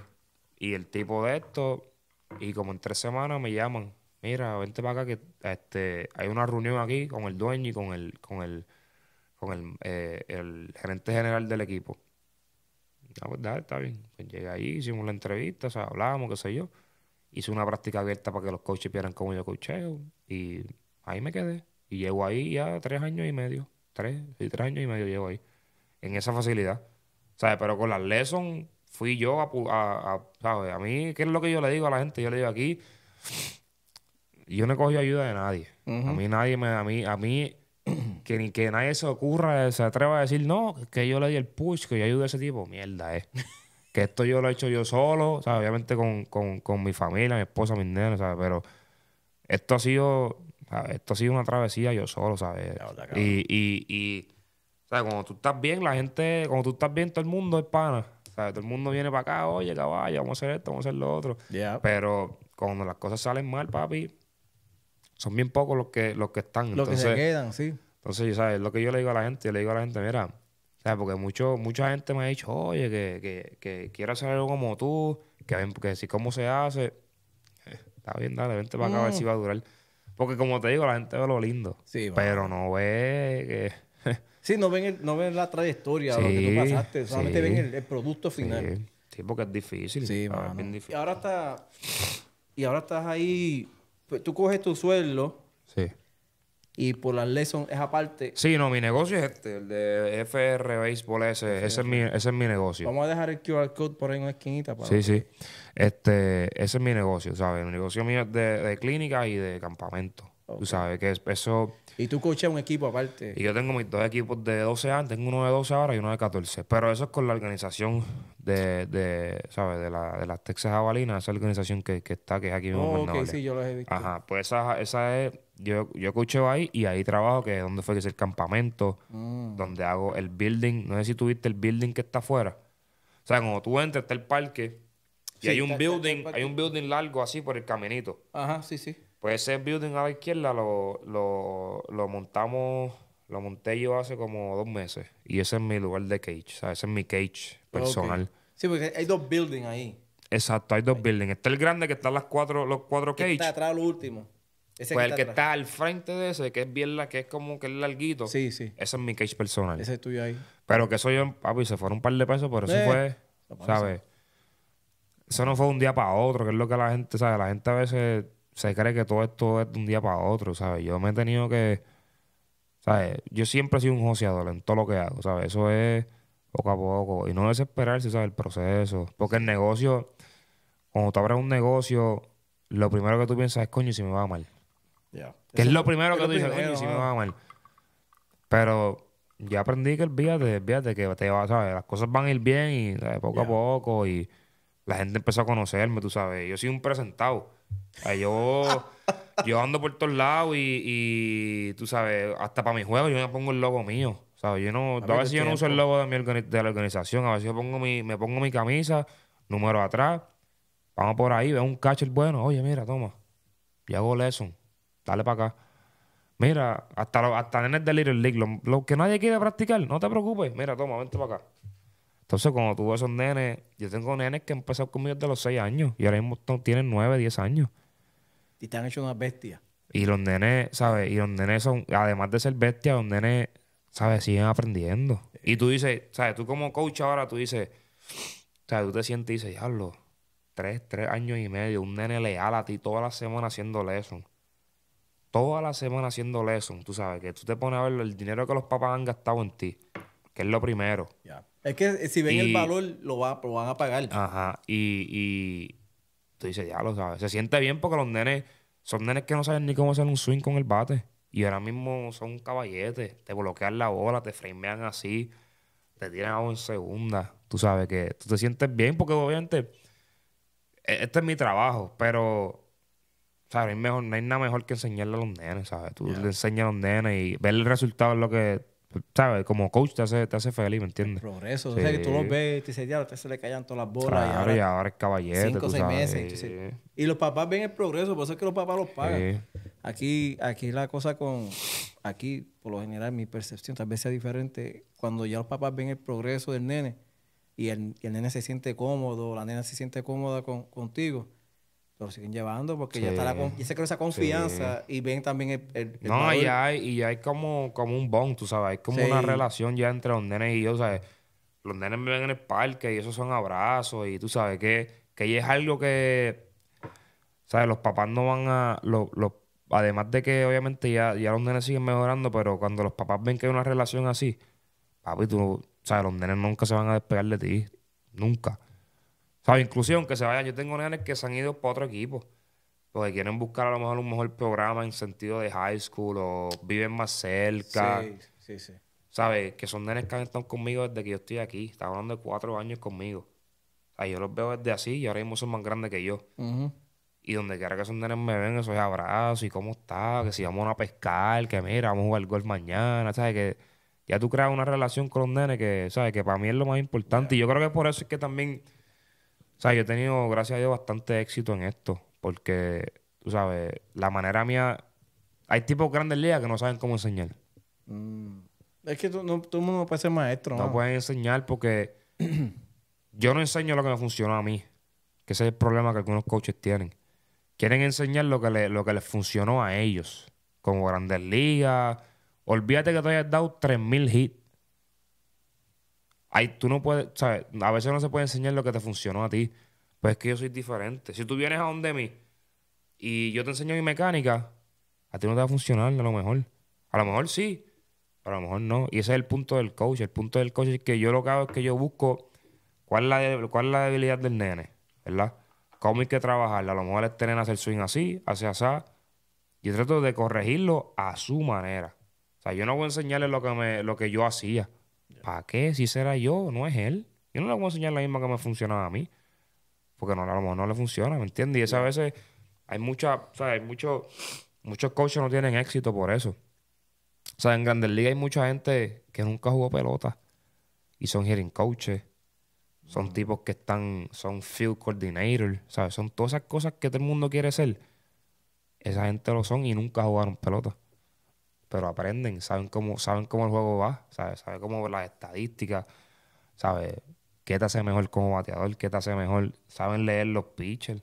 Y el, tipo de esto, y como en tres semanas me llaman, mira, vente para acá que este, hay una reunión aquí con el dueño y con el, con el, con el, eh, gerente general del equipo. Ah, pues está bien. Pues llegué ahí, hicimos la entrevista, o sea, hablábamos, qué sé yo hice una práctica abierta para que los coaches vieran cómo yo cocheo y ahí me quedé. Y llevo ahí ya tres años y medio, tres, sí, tres años y medio llevo ahí, en esa facilidad. ¿Sabes? Pero con las lessons fui yo a, ¿sabes? A mí, ¿qué es lo que yo le digo a la gente? Yo le digo aquí, yo no he cogido ayuda de nadie. A mí nadie me, a mí, a mí, que ni que nadie se ocurra, se atreva a decir, no, que yo le di el push, que yo ayude a ese tipo, mierda, eh. que esto yo lo he hecho yo solo, obviamente con, mi familia, mi esposa, mis nenes, ¿sabes? pero esto ha sido, esto ha sido una travesía yo solo, ¿sabes? y, y, y ¿sabes? cuando tú estás bien, la gente, cuando tú estás bien, todo el mundo es pana, ¿sabes? todo el mundo viene para acá, oye, caballo, vamos a hacer esto, vamos a hacer lo otro, pero cuando las cosas salen mal, papi, son bien pocos los que, los que están. Los que se quedan, sí. Entonces, ¿sabes? Lo que yo le digo a la gente, yo le digo a la gente, mira, porque mucho, mucha gente me ha dicho, oye, que, que, quiero hacer algo como tú, que, que si cómo se hace. Eh, está bien, dale, vente para acá a ver mm. si va a durar. Porque como te digo, la gente ve lo lindo. Sí, pero no ve que... sí, no ven, no ven la trayectoria, lo que tú pasaste. Solamente ven el, producto final. Sí, porque es difícil. Sí, es bien difícil. Y ahora, está, y ahora estás ahí... Pues, tú coges tu sueldo... Sí y por las lessons es aparte. Sí, no, mi negocio es este, el de FR Baseball ese. ese, Es mi, ese, es mi, negocio. Vamos a dejar el QR code por ahí en una esquinita. Para sí, sí. Este, ese es mi negocio, ¿sabes? Mi negocio mío es de, de clínica y de campamento. Tú sabes que eso... Y tú coches un equipo aparte. Y yo tengo mis dos equipos de 12 años. Tengo uno de 12 ahora y uno de 14. Pero eso es con la organización de, de ¿sabes? De, la, de las Texas Avalinas. Esa organización que, está, que es aquí mismo oh, sí, yo los he visto. Ajá. Pues esa, esa es yo, yo ahí y ahí trabajo, que es donde fue que es el campamento, mm. donde hago el building. No sé si tuviste el building que está afuera. O sea, cuando tú entras, está el parque y hay un building, hay un building largo así por el caminito. Ajá, sí, sí. Pues ese building a la izquierda lo, montamos, lo monté yo hace como dos meses. Y ese es mi lugar de cage, o sea, ese es mi cage personal. Sí, porque hay dos buildings ahí. Exacto, hay dos buildings. Está el grande que están las cuatro, los cuatro que cages. Está atrás lo último pues el que está al frente de ese, que es bien la, que es como que es larguito. Sí, sí. Ese es mi cage personal. Ese es tuyo ahí. Pero que eso yo, papi, se fueron un par de pesos, pero eso eh, fue, ¿sabes? Eso no fue un día para otro, que es lo que la gente, ¿sabes? La gente a veces se cree que todo esto es de un día para otro, ¿sabes? Yo me he tenido que, ¿sabes? Yo siempre he sido un joseador en todo lo que hago, ¿sabes? Eso es poco a poco. Y no desesperarse, ¿sabes? El proceso. Porque el negocio, cuando tú abres un negocio, lo primero que tú piensas es, coño, si me va mal. Que es lo primero que tú dices, Pero ya aprendí que el el olvídate que te va, Las cosas van a ir bien y poco a poco y la gente empezó a conocerme, tú sabes. Yo soy un presentado. yo, yo ando por todos lados y, tú sabes, hasta para mi juego yo me pongo el logo mío. ¿sabes? Yo no, a, veces yo no uso el logo de, mi de la organización, a veces yo pongo mi, me pongo mi camisa, número atrás, vamos por ahí, veo un catcher bueno, oye, mira, toma, ya hago lesson dale para acá. Mira, hasta, hasta nenes de Little League, lo, que nadie quiere practicar, no te preocupes. Mira, toma, vente para acá. Entonces, cuando tuvo esos nenes, yo tengo nenes que empezaron conmigo desde los 6 años y ahora mismo tienen 9, 10 años. Y te han hecho unas bestias. Y los nenes, ¿sabes? Y los nenes son, además de ser bestias, los nenes, ¿sabes? Siguen aprendiendo. Y tú dices, ¿sabes? Tú como coach ahora, tú dices, ¿sabes? Tú te sientes y dices, diablo, tres, tres años y medio, un nene leal a ti toda la semana haciendo eso toda la semana haciendo lesson, tú sabes, que tú te pones a ver el dinero que los papás han gastado en ti, que es lo primero. Es que eh, si ven el valor, lo, van a pagar. Ajá, y, tú dices, ya lo sabes. Se siente bien porque los nenes son nenes que no saben ni cómo hacer un swing con el bate. Y ahora mismo son caballetes. te bloquean la bola, te framean así, te tiran a en segunda. Tú sabes que tú te sientes bien porque obviamente e, este es mi trabajo, pero ¿sabes? Mejor, no hay nada mejor que enseñarle a los nenes, ¿sabes? Tú le enseñas a los nenes y ver el resultado es lo que, ¿sabes? Como coach te hace, te hace feliz, ¿me entiendes? El progreso. O sea, que tú lo ves y te dices, ya, este se le callan todas las bolas. y ahora, ahora es caballero. Cinco o seis meses. y los papás ven el progreso, por eso es que los papás los pagan. Aquí, aquí la cosa con... Aquí, por lo general, mi percepción tal vez sea diferente. Cuando ya los papás ven el progreso del nene y el, y el nene se siente cómodo, la nena se siente cómoda con, contigo lo siguen llevando porque ya, está la, se esa confianza y ven también el... no, y hay, hay como, como un bond, tú sabes, hay como una relación ya entre los nenes y yo, ¿sabes? Los nenes me ven en el parque y esos son abrazos y tú sabes que, que es algo que, ¿sabes? Los papás no van a... además de que obviamente ya, ya los nenes siguen mejorando, pero cuando los papás ven que hay una relación así, papi, tú, ¿sabes? Los nenes nunca se van a despegar de ti, nunca sea, inclusión, que se vayan. Yo tengo nenes que se han ido para otro equipo. Porque quieren buscar a lo mejor un mejor programa en sentido de high school o viven más cerca. Sí, sí, sí. ¿Sabes? Que son nenes que han estado conmigo desde que yo estoy aquí. Están hablando de cuatro años conmigo. O sea, yo los veo desde así y ahora mismo son más grandes que yo. Y donde quiera que son nenes me ven, esos abrazos y cómo está, que si vamos a pescar, que mira, vamos a jugar golf mañana, ¿sabes? Que ya tú creas una relación con los nenes que, ¿sabes? Que para mí es lo más importante. Y yo creo que por eso es que también sea, yo he tenido, gracias a Dios, bastante éxito en esto. Porque, tú sabes, la manera mía. Hay tipos grandes ligas que no saben cómo enseñar. Mm. Es que tú, no, todo el mundo puede ser maestro. No, no pueden enseñar porque yo no enseño lo que me funcionó a mí. Que ese es el problema que algunos coaches tienen. Quieren enseñar lo que, lo que les funcionó a ellos. Como grandes ligas. Olvídate que te hayas dado 3.000 hits. Ay, tú no puedes, ¿sabes? A veces no se puede enseñar lo que te funcionó a ti. Pues es que yo soy diferente. Si tú vienes a donde mí y yo te enseño mi mecánica, a ti no te va a funcionar a lo mejor. A lo mejor sí, pero a lo mejor no. Y ese es el punto del coach. El punto del coach es que yo lo que hago es que yo busco cuál es la, cuál la debilidad del nene, ¿verdad? ¿Cómo hay que trabajarla? A lo mejor es este tener hacer swing así, hacia así. Yo trato de corregirlo a su manera. O sea, yo no voy a enseñarle lo que, me, lo que yo hacía. ¿para qué? Si será yo, no es él. Yo no le voy a enseñar la misma que me funcionaba a mí. Porque no, a lo mejor no le funciona, ¿me entiendes? Y eso a veces hay mucha, o sea, muchos coaches no tienen éxito por eso. O sea, en Grandes Ligas hay mucha gente que nunca jugó pelota. Y son hearing coaches. Son tipos que están, son field coordinators, ¿sabes? Son todas esas cosas que todo el mundo quiere ser. Esa gente lo son y nunca jugaron pelota pero aprenden, saben cómo, saben cómo el juego va, saben, sabe cómo las estadísticas, saben qué te hace mejor como bateador, qué te hace mejor, saben leer los pitchers.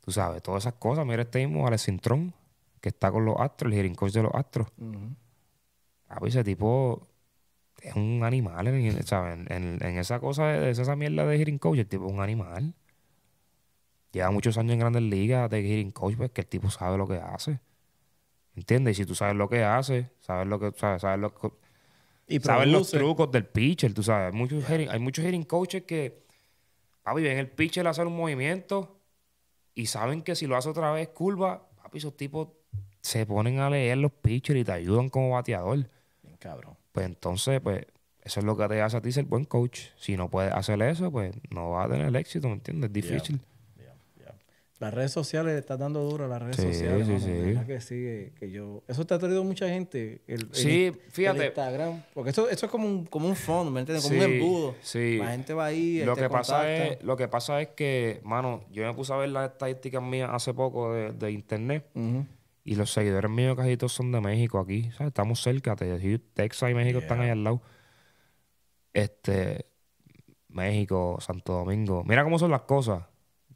Tú sabes, todas esas cosas. Mira este mismo Alex Cintrón, que está con los Astros, el hearing coach de los Astros. A ese tipo es un animal, en, En, esa cosa, de, esa mierda de hearing coach, el tipo es un animal. Lleva muchos años en grandes ligas de hearing coach, pues que el tipo sabe lo que hace. ¿Entiendes? Y si tú sabes lo que haces, sabes lo que sabes, sabes los trucos del pitcher, tú sabes. Hay muchos hitting, hay muchos hitting coaches que papi ven el pitcher hacer un movimiento y saben que si lo hace otra vez curva, papi, esos tipos se ponen a leer los pitchers y te ayudan como bateador. Bien, cabrón. Pues entonces, pues, eso es lo que te hace a ti ser buen coach. Si no puedes hacer eso, pues no vas a tener éxito, ¿me entiendes? Es difícil. Las redes sociales le están dando duro a las redes sociales. que sí, que yo... Eso te ha traído mucha gente. El, sí, fíjate. Instagram. Porque eso, es como un, como un fondo, ¿me entiendes? Como un embudo. La gente va ahí. Lo, este, que pasa es, lo que pasa es que, mano, yo me puse a ver las estadísticas mías hace poco de, internet. Y los seguidores míos casi todos son de México aquí. Estamos cerca. Texas y México están ahí al lado. Este. México, Santo Domingo. Mira cómo son las cosas.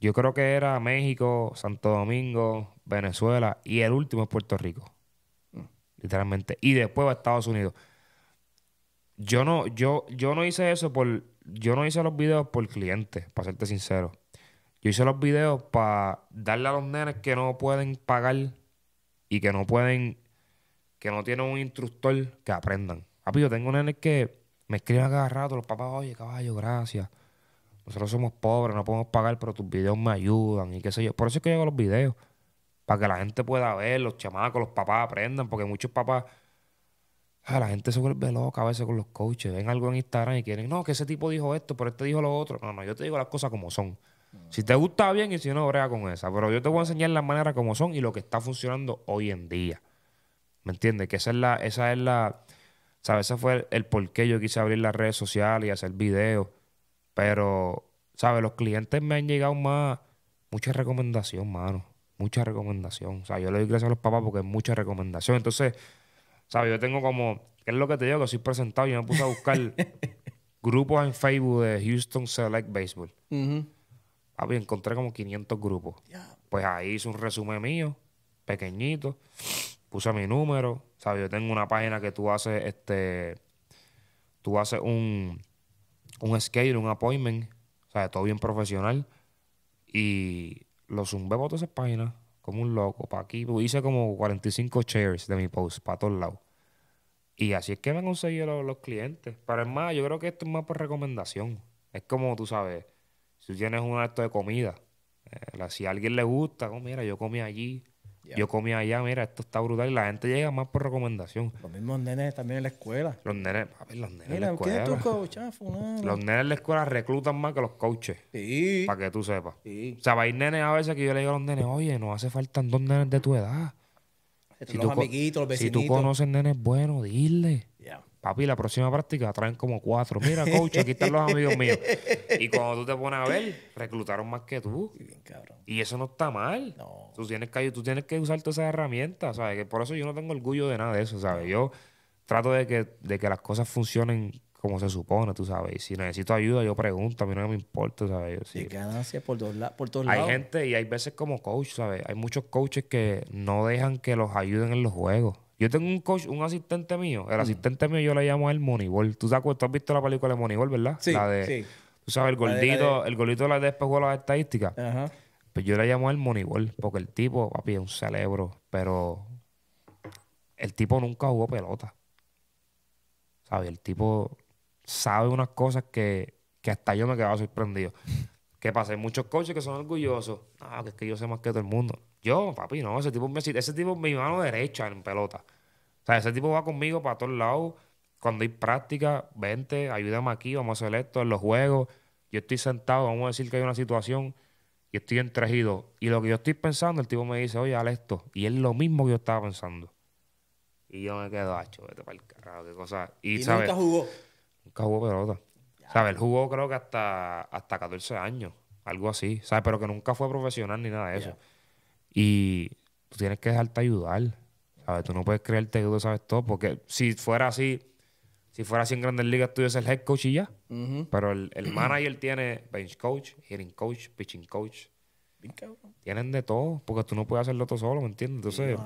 Yo creo que era México, Santo Domingo, Venezuela y el último es Puerto Rico. Mm. Literalmente. Y después va a Estados Unidos. Yo no, yo, yo no hice eso por. Yo no hice los videos por clientes, para serte sincero. Yo hice los videos para darle a los nenes que no pueden pagar y que no pueden. que no tienen un instructor que aprendan. Papi, yo tengo nenes que me escriben cada rato, los papás, oye, caballo, gracias. Nosotros somos pobres, no podemos pagar, pero tus videos me ayudan y qué sé yo. Por eso es que yo hago los videos. Para que la gente pueda ver, los chamacos, los papás aprendan, porque muchos papás. Ah, la gente se vuelve loca a veces con los coaches. Ven algo en Instagram y quieren, no, que ese tipo dijo esto, pero este dijo lo otro. No, no, yo te digo las cosas como son. Si te gusta bien y si no, brega con esa. Pero yo te voy a enseñar las maneras como son y lo que está funcionando hoy en día. ¿Me entiendes? Que esa es la, esa es la, ¿sabes? Ese fue el, el por qué yo quise abrir las redes sociales y hacer videos. Pero, ¿sabes? Los clientes me han llegado más, mucha recomendación, mano. Mucha recomendación. O sea, yo le doy gracias a los papás porque es mucha recomendación. Entonces, ¿sabes? Yo tengo como, ¿qué es lo que te digo? Que soy presentado. Yo me puse a buscar grupos en Facebook de Houston Select Baseball. ah, encontré como 500 grupos. Pues ahí hice un resumen mío, pequeñito. Puse mi número. ¿Sabes? Yo tengo una página que tú haces, este, tú haces un un schedule, un appointment, o sea, todo bien profesional. Y lo zumbé para todas esas páginas, como un loco, para aquí. Pues, hice como 45 shares de mi post para todos lados. Y así es que me conseguí los, los clientes. Pero es más, yo creo que esto es más por recomendación. Es como tú sabes, si tienes un acto de comida, eh, si a alguien le gusta, oh, mira, yo comí allí, yo comía allá, mira, esto está brutal. Y la gente llega más por recomendación. Los mismos nenes también en la escuela. Los nenes, a ver, los nenes en la escuela. Los nenes en la escuela reclutan más que los coaches. Sí. Para que tú sepas. O sea, va a ir nenes a veces que yo le digo a los nenes, oye, no hace falta dos nenes de tu edad. si los Si tú conoces nenes buenos, dile. Papi, la próxima práctica traen como cuatro. Mira, coach, aquí están los amigos míos. Y cuando tú te pones a ver, reclutaron más que tú. Bien, cabrón. Y eso no está mal. Tú tienes que, tú tienes que usar todas esas herramientas, ¿sabes? por eso yo no tengo orgullo de nada de eso, ¿sabes? Yo trato de que, de que las cosas funcionen como se supone, tú sabes. Y si necesito ayuda, yo pregunto, a mí no me importa, ¿sabes? sí. Y por, dos por todos lados. Hay gente y hay veces como coach, ¿sabes? Hay muchos coaches que no dejan que los ayuden en los juegos. Yo tengo un coach, un asistente mío. El mm. asistente mío yo le llamo el Moneyball. ¿Tú, te tú has visto la película de Moneyball, ¿verdad? Sí, sí. Tú sabes, el gordito, la de, la de... el la las estadísticas. Ajá. Pues yo le llamo el Moneyball porque el tipo, papi, es un cerebro. Pero el tipo nunca jugó pelota. ¿Sabes? El tipo sabe unas cosas que, hasta yo me quedaba sorprendido. Que pasa? Hay muchos coaches que son orgullosos. Ah, que es que yo sé más que todo el mundo. Yo, papi, no, ese tipo, ese es mi mano derecha en pelota. O sea, ese tipo va conmigo para todos lados. Cuando hay práctica, vente, ayúdame aquí, vamos a hacer esto en los juegos. Yo estoy sentado, vamos a decir que hay una situación y estoy entregido. Y lo que yo estoy pensando, el tipo me dice, oye, al esto. Y es lo mismo que yo estaba pensando. Y yo me quedo, hacho, vete para carajo, qué cosa. Y, ¿sabes? nunca jugó. Nunca jugó pelota. ¿Sabes? jugó creo que hasta, hasta 14 años, algo así. ¿Sabes? Pero que nunca fue profesional ni nada de eso. Y tú tienes que dejarte ayudar. ¿sabes? Tú no puedes creerte que tú sabes todo, porque si fuera así, si fuera así en Grandes Ligas, tú eres el head coach y ya. Pero el, el manager tiene bench coach, hitting coach, pitching coach. Tienen de todo, porque tú no puedes hacerlo todo solo, ¿me entiendes? Entonces,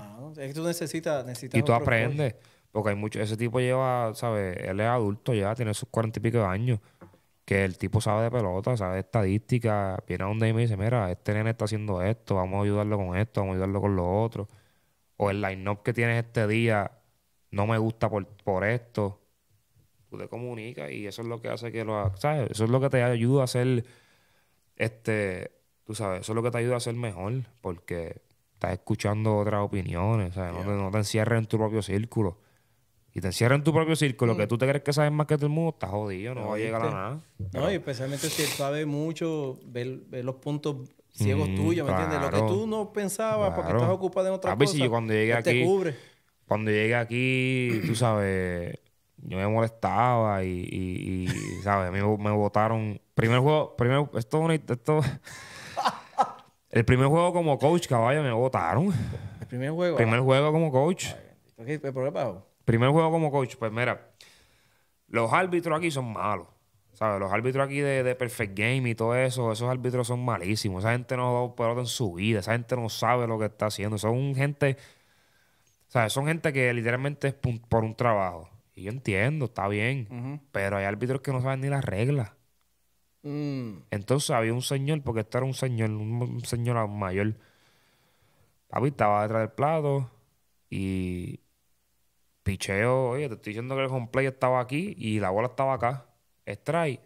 es que tú necesitas, Y tú aprendes, porque hay mucho, ese tipo lleva, ¿sabes? Él es adulto ya, tiene sus cuarenta y pico de años que el tipo sabe de pelota, sabe estadística, viene a donde y me dice, mira, este nene está haciendo esto, vamos a ayudarlo con esto, vamos a ayudarlo con lo otro, o el line-up que tienes este día no me gusta por, por esto, tú te comunicas y eso es lo que hace que lo ¿sabes? Eso es lo que te ayuda a ser, este, tú sabes, eso es lo que te ayuda a ser mejor, porque estás escuchando otras opiniones, No, te, no te encierres en tu propio círculo y te encierras en tu propio círculo, lo que tú te crees que sabes más que todo el mundo, estás jodido, no, va a llegar a nada. No, y especialmente si él sabe mucho, ver, los puntos ciegos mm, tuyos, ¿me entiendes? Lo que tú no pensabas porque estás ocupado en otra cosa. si yo cuando llegué aquí, te cubre. Cuando llegué aquí, tú sabes, yo me molestaba y, y, y ¿sabes? Me, me votaron. Primer juego, primero, esto, esto El primer juego como coach, caballo, me votaron. ¿El primer juego? Primer ah. juego como coach. ¿Qué problema? Primer juego como coach, pues mira, los árbitros aquí son malos. ¿Sabes? Los árbitros aquí de, Perfect Game y todo eso, esos árbitros son malísimos. Esa gente no da en su vida, esa gente no sabe lo que está haciendo. Son gente, ¿sabes? Son gente que literalmente es por un trabajo. Y yo entiendo, está bien, pero hay árbitros que no saben ni las reglas. Mm. Entonces había un señor, porque esto era un señor, un señor mayor. Papi estaba detrás del plato y picheo, oye, te estoy diciendo que el home play estaba aquí y la bola estaba acá. Strike,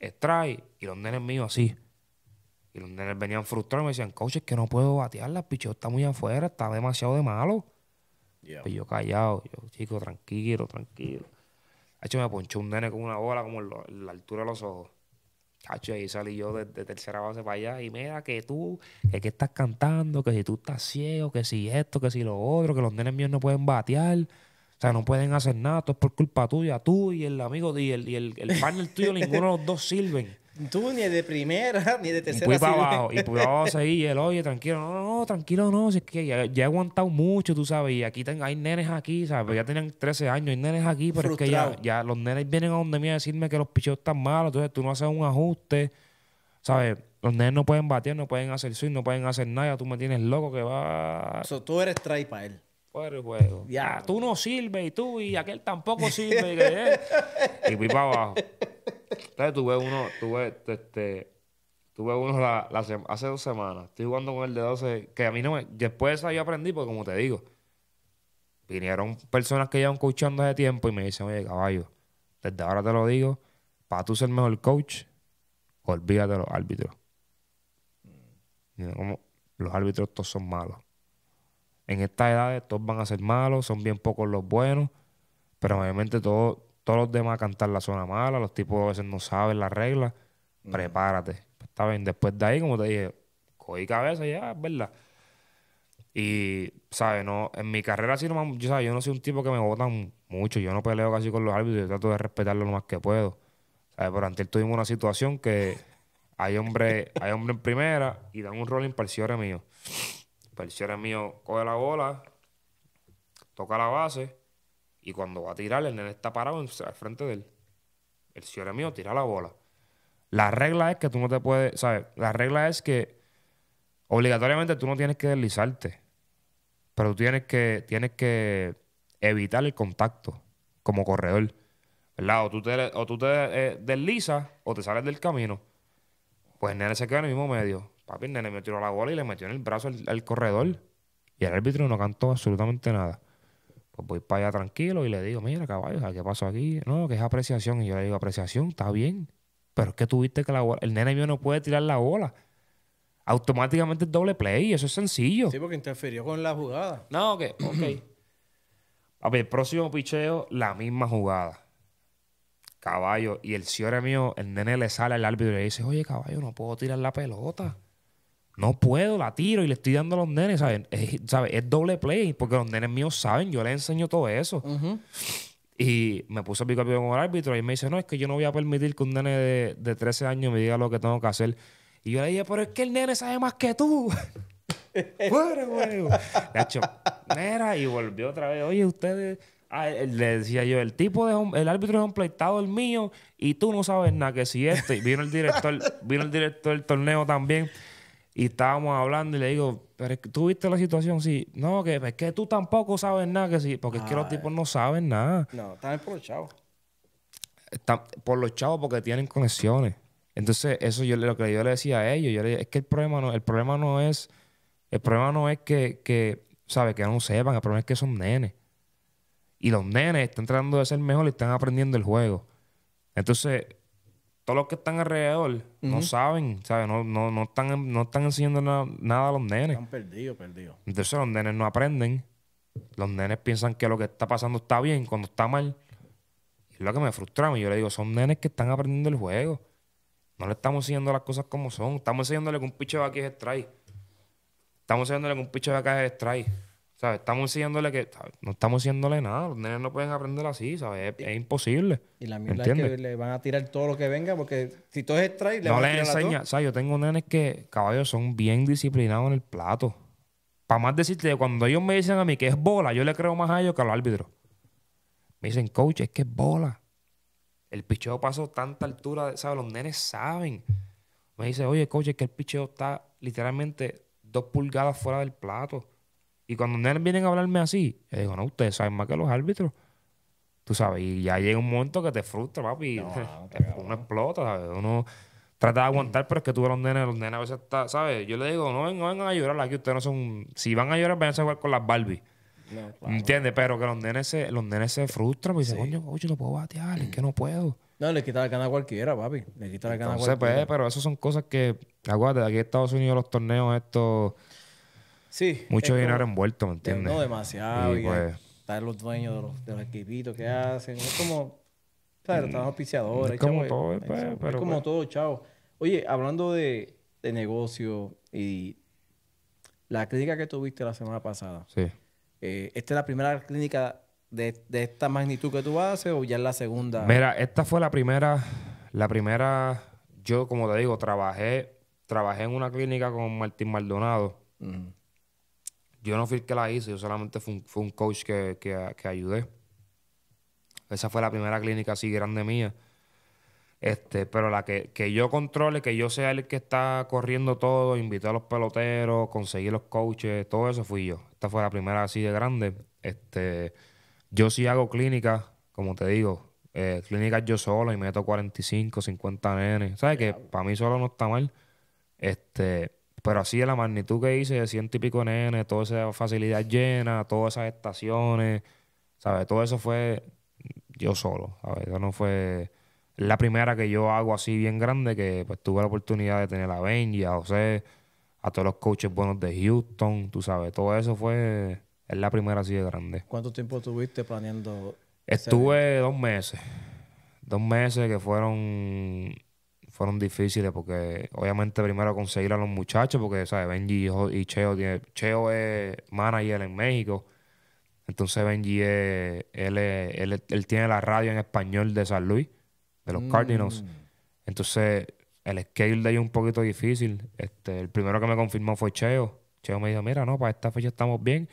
strike. Y los nenes míos así. Y los nenes venían frustrados y me decían, coach, es que no puedo batearla, picheo está muy afuera, está demasiado de malo. Y pues yo callado, yo, chico, tranquilo, tranquilo. De hecho, me ponchó un nene con una bola como en la altura de los ojos ahí salí yo de, tercera base para allá y mira que tú, que, estás cantando, que si tú estás ciego, que si esto, que si lo otro, que los nenes míos no pueden batear, o sea, no pueden hacer nada, todo es por culpa tuya, tú y el amigo y el, y el, el partner tuyo, ninguno de los dos sirven. Tú ni de primera, ni de tercera. Y fui para abajo. Y fui pues abajo seguí. él, oye, tranquilo. No, no, tranquilo, no. Si es que ya, he aguantado mucho, tú sabes. Y aquí hay nenes aquí, ¿sabes? Pues ya tenían 13 años. Hay nenes aquí, pero es que ya, ya los nenes vienen a donde mí a decirme que los picheos están malos. Entonces tú no haces un ajuste, ¿sabes? Los nenes no pueden batear, no pueden hacer swing, no pueden hacer nada. Tú me tienes loco que va... So, tú eres try para él. el juego. Ya, tú no sirves y tú y aquel tampoco sirve. y fui eh. para abajo. ¿sabes? Tuve uno, tuve, este, tuve uno hace dos semanas. Estoy jugando con el de 12, que a mí no me... Después de eso yo aprendí, porque como te digo, vinieron personas que llevan coachando hace tiempo y me dicen, oye, caballo, desde ahora te lo digo, para tú ser mejor coach, olvídate de los árbitros. los árbitros todos son malos. En estas edades todos van a ser malos, son bien pocos los buenos, pero obviamente todos todos los demás cantar la zona mala, los tipos a veces no saben las reglas, prepárate. Pues está bien, después de ahí, como te dije, cogí cabeza ya, verdad. Y, ¿sabes? No, en mi carrera sí, no, yo, ¿sabes? yo no soy un tipo que me votan mucho, yo no peleo casi con los árbitros, yo trato de respetarlo lo más que puedo. ¿Sabes? Pero antes tuvimos una situación que hay hombre, hay hombre en primera y dan un rol para el míos. mío. El mío coge la bola, toca la base y cuando va a tirar, el nene está parado al frente de él. El señor mío tira la bola. La regla es que tú no te puedes, ¿sabes? La regla es que obligatoriamente tú no tienes que deslizarte. Pero tú tienes que, tienes que evitar el contacto como corredor. ¿Verdad? O tú te, o tú eh, deslizas o te sales del camino. Pues el nene se queda en el mismo medio. Papi, el nene me tiró la bola y le metió en el brazo al corredor. Y el árbitro no cantó absolutamente nada. Pues voy para allá tranquilo y le digo, mira, caballo, ¿qué pasó aquí? No, que es apreciación. Y yo le digo, apreciación, está bien. Pero es que tuviste que la bola. El nene mío no puede tirar la bola. Automáticamente es doble play, eso es sencillo. Sí, porque interfirió con la jugada. No, ok, ok. A ver, próximo picheo, la misma jugada. Caballo, y el señor mío, el nene le sale al árbitro y le dice, oye, caballo, no puedo tirar la pelota no puedo, la tiro y le estoy dando a los nenes, ¿sabes? Es, doble play, porque los nenes míos saben, yo les enseño todo eso. Y me puse a pico con el árbitro y me dice, no, es que yo no voy a permitir que un nene de, de 13 años me diga lo que tengo que hacer. Y yo le dije, pero es que el nene sabe más que tú. Fuera, güey. hecho, mira, y volvió otra vez. Oye, ustedes. Ah, le decía yo, el tipo de el árbitro es un pleitado el mío y tú no sabes nada que si este. Vino el director, vino el director del torneo también. Y estábamos hablando y le digo, pero tú viste la situación, sí. No, que es que tú tampoco sabes nada, que sí. Porque es que los ah, tipos eh. no saben nada. No, están por los chavos. por los chavos porque tienen conexiones. Entonces, eso yo lo que yo le decía a ellos, yo le es que el problema no, el problema no es, el problema no es que, que ¿sabes? Que no sepan, el problema es que son nenes. Y los nenes están tratando de ser mejores y están aprendiendo el juego. Entonces, todos los que están alrededor no saben, No, no, están, no están enseñando nada a los nenes. Están perdidos, perdidos. Entonces los nenes no aprenden. Los nenes piensan que lo que está pasando está bien cuando está mal. Y es lo que me frustra a Yo le digo, son nenes que están aprendiendo el juego. No le estamos enseñando las cosas como son. Estamos enseñándole que un picho de aquí es strike. Estamos enseñándole que un picho de acá es strike. Estamos siguiéndole que. No estamos haciéndole nada. Los nenes no pueden aprender así, ¿sabes? Es, imposible. Y la mierda es que le van a tirar todo lo que venga, porque si todo es strike, le no van a enseña. O sea, yo tengo nenes que, caballos, son bien disciplinados en el plato. Para más decirte, cuando ellos me dicen a mí que es bola, yo le creo más a ellos que al árbitro. Me dicen, coach, es que es bola. El picheo pasó tanta altura, ¿sabes? Los nenes saben. Me dice, oye, coach, es que el picheo está literalmente dos pulgadas fuera del plato. Y cuando los nenes vienen a hablarme así, yo digo, no, ustedes saben más que los árbitros. Tú sabes, y ya llega un momento que te frustra, papi. uno explota, ¿sabes? Uno trata de mm. aguantar, pero es que tú a los nenes, los nenes a veces está, ¿sabes? Yo le digo, no, no vengan a llorar aquí, ustedes no son. Si van a llorar, vayan a jugar con las Barbie. No, ¿Entiendes? Pero que los nenes se, los nenes se frustran, me pues dicen, coño, yo no puedo batear, es que no puedo. No, le quita la cana a cualquiera, papi. Le quita la cana a pues, cualquiera. Pues, pero eso son cosas que, acuérdate, aquí en Estados Unidos los torneos estos Sí. Mucho dinero envuelto, ¿me entiendes? No demasiado. Y, pues, están los dueños de los, equipitos que hacen. Es como. Claro, mm, están auspiciadores. Es como todo, es, pues, como pues todo, chao. Oye, hablando de, de, negocio y la clínica que tuviste la semana pasada. Sí. Eh, ¿Esta es la primera clínica de, de, esta magnitud que tú haces o ya es la segunda? Mira, esta fue la primera. La primera. Yo, como te digo, trabajé, trabajé en una clínica con Martín Maldonado. Yo no fui el que la hice, yo solamente fue un, coach que, que, ayudé. Esa fue la primera clínica así grande mía. Este, pero la que, yo controle, que yo sea el que está corriendo todo, invité a los peloteros, conseguí los coaches, todo eso fui yo. Esta fue la primera así de grande. Este, yo sí hago clínicas, como te digo, eh, clínicas yo solo y meto 45, 50 nenes. ¿Sabes que Para mí solo no está mal. Este, pero así, de la magnitud que hice, de ciento y pico nene, toda esa facilidad llena, todas esas estaciones, ¿sabes? Todo eso fue yo solo, ¿sabes? Eso no fue la primera que yo hago así bien grande, que pues, tuve la oportunidad de tener a Benji, a José, a todos los coaches buenos de Houston, tú sabes, todo eso fue, es la primera así de grande. ¿Cuánto tiempo tuviste planeando? Estuve dos meses, dos meses que fueron fueron difíciles porque obviamente primero conseguir a los muchachos porque sabes Benji y Cheo Cheo es manager en México entonces Benji es, él, él, tiene la radio en español de San Luis de los Cardinals mm. entonces el schedule de ellos es un poquito difícil este el primero que me confirmó fue Cheo Cheo me dijo mira no para esta fecha estamos bien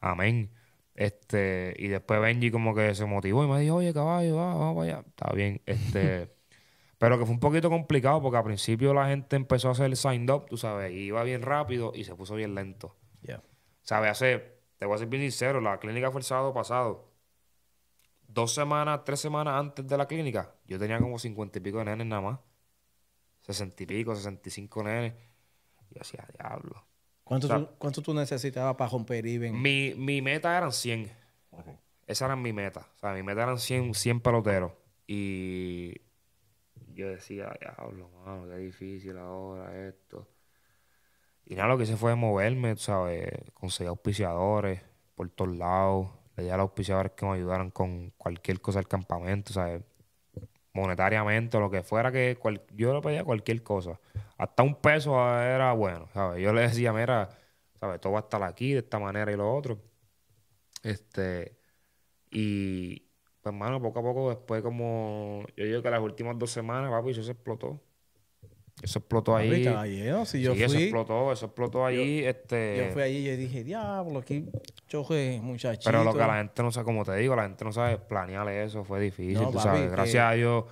amén este y después Benji como que se motivó y me dijo oye caballo va vamos allá está bien este Pero que fue un poquito complicado porque al principio la gente empezó a hacer el sign up, tú sabes, iba bien rápido y se puso bien lento. Yeah. ¿Sabes? Hace, te voy a ser bien sincero, la clínica fue el sábado pasado. Dos semanas, tres semanas antes de la clínica, yo tenía como cincuenta y pico de nenes nada más. Sesenta y pico, sesenta y cinco nenes. Yo hacía diablo. ¿Cuánto, tú, ¿Cuánto, tú, necesitabas para romper Iben? Mi, mi meta eran 100. Esa era mi meta. O sea, mi meta eran 100, 100 peloteros. Y yo decía, diablo, mano, qué difícil ahora esto. Y nada, lo que hice fue moverme, ¿sabes? Conseguía auspiciadores por todos lados. Le di a los auspiciadores que me ayudaran con cualquier cosa del campamento, ¿sabes? Monetariamente, lo que fuera que... Yo le pedía cualquier cosa. Hasta un peso era bueno, ¿sabes? Yo le decía, mira, ¿sabes? Todo va a estar aquí de esta manera y lo otro. Este... Y, Hermano, poco a poco, después como... Yo digo que las últimas dos semanas, papi, eso se explotó. Eso explotó ahí. yo fui, eso explotó, eso explotó ahí. Yo, este... yo fui allí y dije, diablo, aquí choque muchachito. Pero lo que la gente no sabe, como te digo, la gente no sabe planear eso, fue difícil, tú sabes. Gracias a Dios,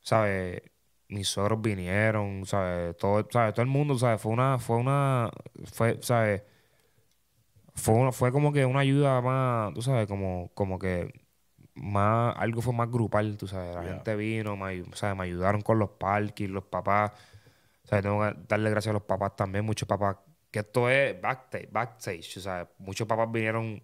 ¿sabes? mis suegros vinieron, ¿sabes? Todo, ¿sabes? Todo el mundo, ¿sabes? Fue una, fue una, fue, ¿sabes? Fue, fue como que una ayuda más, tú sabes, como, como que más, algo fue más grupal, tú sabes. La gente vino, me, me ayudaron con los parkings, los papás. tengo que darle gracias a los papás también, muchos papás. Que esto es backstage, backstage, muchos papás vinieron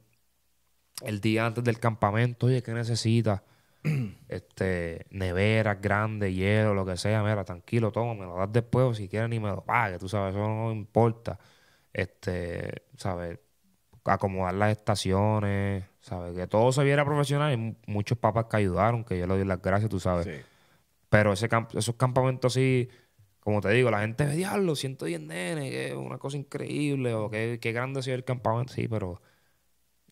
el día antes del campamento, oye, ¿qué necesitas? este, neveras grandes, hielo, lo que sea, mira, tranquilo, toma, me lo das después o si quieres ni me lo pague, tú sabes, eso no importa. Este, ¿sabes? Acomodar las estaciones, ¿sabes? Que todo se viera profesional y muchos papás que ayudaron, que yo le doy las gracias, tú sabes. Pero ese esos campamentos así, como te digo, la gente ve, diablo, 110 nene que es una cosa increíble, o qué, grande ha sido el campamento, sí, pero...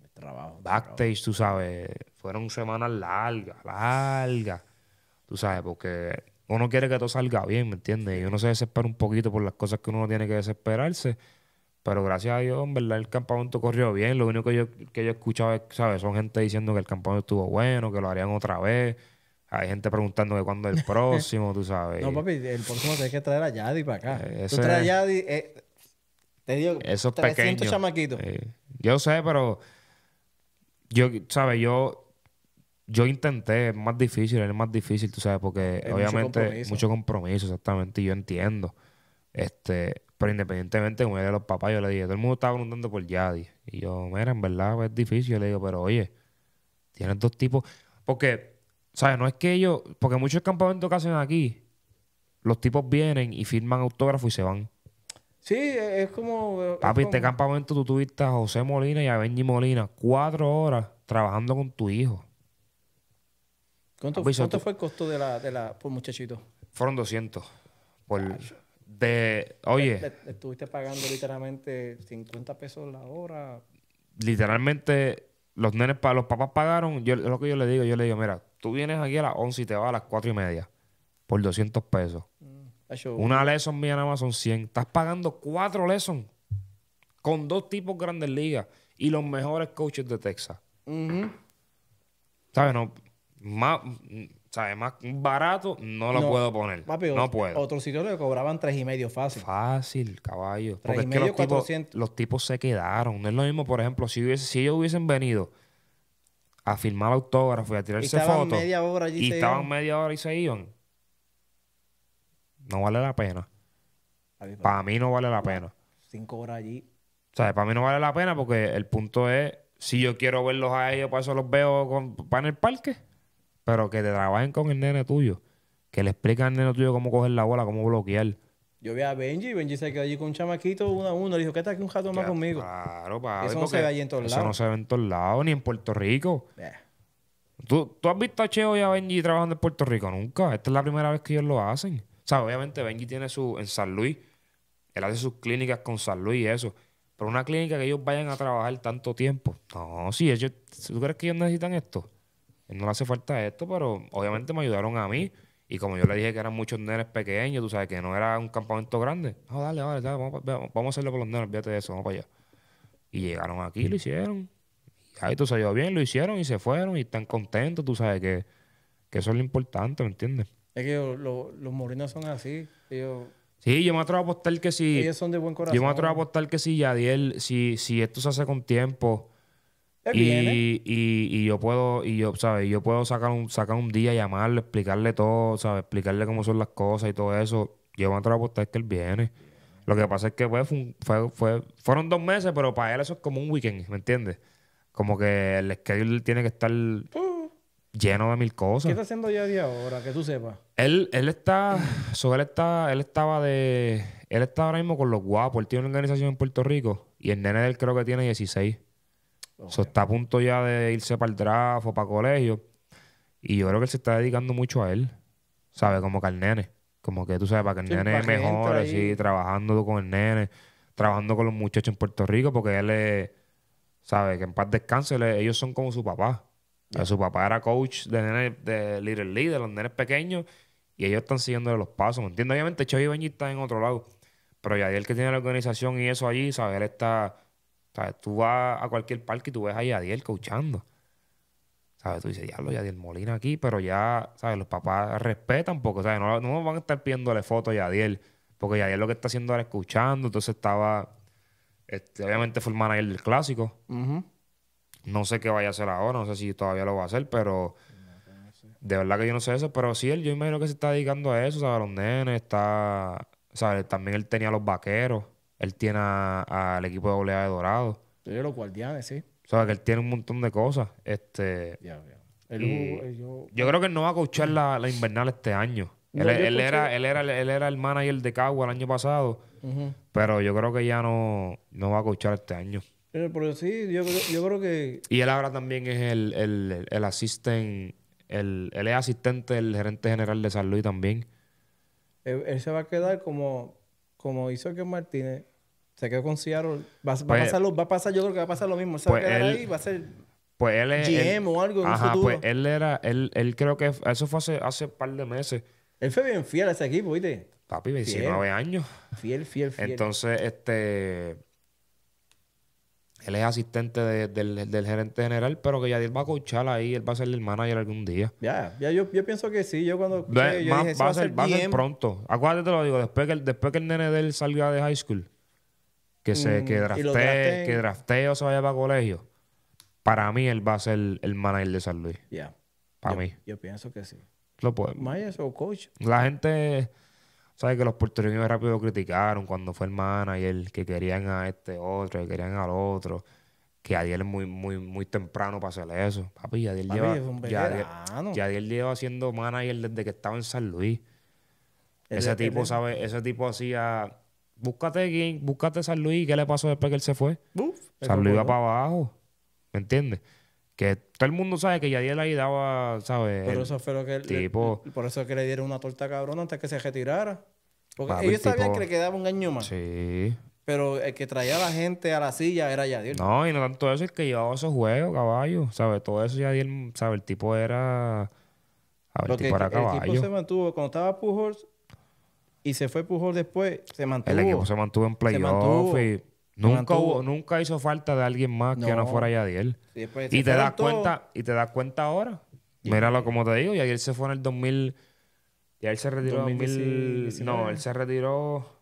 El trabajo. backstage, tú sabes, fueron semanas largas, largas, tú sabes, porque uno quiere que todo salga bien, ¿me entiendes? Y uno se desespera un poquito por las cosas que uno tiene que desesperarse. Pero gracias a Dios, en verdad, el campamento corrió bien. Lo único que yo, que yo he escuchado es, ¿sabes? Son gente diciendo que el campamento estuvo bueno, que lo harían otra vez. Hay gente preguntando de cuándo el próximo, tú sabes. No, papi, el próximo tienes que traer a Yadi para acá. Eh, tú traes a Yadi, eh, te digo, esos 300 chamaquitos. yo sé, pero yo, ¿sabes? Yo yo intenté, es más difícil, es más difícil, tú sabes, porque obviamente mucho compromiso. mucho compromiso, exactamente, y yo entiendo. Este, pero independientemente, como era de los papás, yo le dije, todo el mundo estaba preguntando por Yadi. Y yo, mira, en verdad es difícil. le digo, pero oye, tienes dos tipos. Porque, ¿sabes? No es que ellos. Porque muchos campamentos que hacen aquí, los tipos vienen y firman autógrafos y se van. Sí, es como. Papi, este campamento tú tuviste a José Molina y a Benji Molina cuatro horas trabajando con tu hijo. ¿Cuánto, ¿cuánto fue el costo de la, de la por muchachito? Fueron 200. Por... Este, oye... estuviste pagando literalmente 50 pesos la hora. Literalmente, los nenes, para los papás pagaron, yo lo que yo le digo, yo le digo, mira, tú vienes aquí a las 11 y te vas a las 4 y media por 200 pesos. Mm, Una lesson mía nada más son 100. Estás pagando cuatro lessons con dos tipos grandes ligas y los mejores coaches de Texas. ¿Sabes? No, más, o sea, más barato no lo puedo poner. no puedo. Otros sitios le cobraban tres y medio fácil. Fácil, caballo. Porque y los 400. tipos, los tipos se quedaron. No es lo mismo, por ejemplo, si, si ellos hubiesen venido a firmar autógrafos y a tirarse y fotos. Media hora allí y estaban media hora y se iban. No vale la pena. Para mí no vale la pena. Cinco horas allí. O sea, para mí no vale la pena porque el punto es, si yo quiero verlos a ellos, para eso los veo para en el parque. Pero que te trabajen con el nene tuyo. Que le expliquen al nene tuyo cómo coger la bola, cómo bloquear. Yo vi a Benji, y Benji se quedó allí con un chamaquito uno a uno. Le dijo, ¿qué está aquí un jato más conmigo? Claro, para Eso no se ve allí en todos lados. Eso no se ve en todos lados, ni en Puerto Rico. ¿Tú, ¿Tú, has visto a Cheo y a Benji trabajando en Puerto Rico? Nunca. Esta es la primera vez que ellos lo hacen. O sea, obviamente Benji tiene su... En San Luis, él hace sus clínicas con San Luis y eso. Pero una clínica que ellos vayan a trabajar tanto tiempo. No, sí, ellos, ¿tú crees que ellos necesitan esto? no le hace falta esto, pero obviamente me ayudaron a mí. Y como yo le dije que eran muchos nenes pequeños, tú sabes, que no era un campamento grande. dale, vamos, a hacerlo con los nenes, olvídate de eso, vamos para allá. Y llegaron aquí, lo hicieron. Y ahí tú salió bien, lo hicieron y se fueron y están contentos, tú sabes, que, eso es lo importante, ¿me entiendes? Es que los morinos son así. Sí, yo me atrevo a apostar que si. Ellos son de buen corazón. Yo me atrevo a apostar que si Yadiel, si, si esto se hace con tiempo, y, yo puedo, y yo, ¿sabes? Yo puedo sacar un, sacar un día, llamarle, explicarle todo, Explicarle cómo son las cosas y todo eso. Yo voy a apostar que él viene. Lo que pasa es que pues, fue, fue, fueron dos meses, pero para él eso es como un weekend, ¿me entiendes? Como que el schedule tiene que estar uh. lleno de mil cosas. ¿Qué está haciendo ya día ahora? Que tú sepas. Él, él está, él está, él estaba de, él está ahora mismo con los guapos. Él tiene una organización en Puerto Rico y el nene de él creo que tiene 16 está a punto ya de irse para el draft o para colegio. Y yo creo que él se está dedicando mucho a él. sabe Como que al nene. Como que tú sabes, para que el nene mejore, sí, trabajando con el nene, trabajando con los muchachos en Puerto Rico, porque él es, sabe Que en paz descanse, ellos son como su papá. Su papá era coach de nene, de Little League, los nenes pequeños, y ellos están siguiendo los pasos, ¿me entiendes? Obviamente, y Benji está en otro lado, pero ya él que tiene la organización y eso allí, ¿sabes? Él está sea, Tú vas a cualquier parque y tú ves a Yadiel escuchando. ¿Sabes? Tú dices, diablo, Yadiel Molina aquí, pero ya, ¿sabes? Los papás respetan porque, ¿sabes? No, no van a estar pidiéndole fotos a Yadiel, porque Yadiel lo que está haciendo era escuchando, entonces estaba. Este, obviamente fue el del clásico. No sé qué vaya a hacer ahora, no sé si todavía lo va a hacer, pero. De verdad que yo no sé eso, pero sí, él, yo imagino que se está dedicando a eso, ¿sabes? A los nenes, está. sea, También él tenía los vaqueros. Él tiene al equipo de A de Dorado. Tiene los guardianes, sí. O sea, que él tiene un montón de cosas. Este, Ya, yo, creo que él no va a coachar la, invernal este año. él, era, él, era, él era el manager de Cagua el año pasado, pero yo creo que ya no, no va a coachar este año. Eh, pero sí, yo, yo creo que... Y él ahora también es el, el, el, él es asistente del gerente general de San Luis también. Él, se va a quedar como, como hizo que Martínez, se quedó con Seattle. Pues, va, a pasar yo creo que va a pasar lo mismo. Se va a pues, quedar él, ahí va a ser pues él es, GM o algo en ajá, un pues, futuro. Pues él era, él, él creo que eso fue hace, un par de meses. Él fue bien fiel a ese equipo, ¿viste? Papi, 19 años. Fiel, fiel, fiel. Entonces, este. Él es asistente del, gerente general, pero que ya él va a coachar ahí, él va a ser el manager algún día. Ya, ya yo, yo pienso que sí. Yo cuando. va, a ser, pronto. Acuérdate, te lo digo, después que, después que el nene de él salga de high school que, se, que, mm. drafte que drafteo se vaya para colegio, para mí él va a ser el manager de San Luis. Ya. Para mí. Yo pienso que sí. Lo puedo. o coach. La gente sabe que los puertorriqueños rápido criticaron cuando fue el manager, que querían a este otro, que querían al otro. Que Adiel es muy, muy, muy temprano para hacer eso. Papi, Adiel Papi, lleva. Es un el lleva siendo manager desde que estaba en San Luis. ese tipo, sabe, ese tipo hacía Búscate a búscate San Luis, ¿qué le pasó después que él se fue? San Luis iba para abajo. ¿Me entiendes? Que todo el mundo sabe que Yadiel ahí daba, ¿sabes? Por eso fue lo que el tipo, por eso que le dieron una torta cabrona antes que se retirara. Porque ellos sabían que le quedaba un año más. Sí. Pero el que traía a la gente a la silla era Yadiel. No, y no tanto eso, el que llevaba esos juegos, caballo. ¿Sabes? Todo eso Yadiel, ¿sabes? El tipo era. el tipo era caballo. El tipo se mantuvo. Cuando estaba Pujols, y se fue Pujol después, se mantuvo. El equipo se mantuvo en playoff y nunca, nunca hizo falta de alguien más que no fuera Yadiel. Sí, pues, y te das cuenta, y te das cuenta ahora. Míralo pues, como te digo, Y ahí él se fue en el 2000 y él se retiró en 2000, no, él se retiró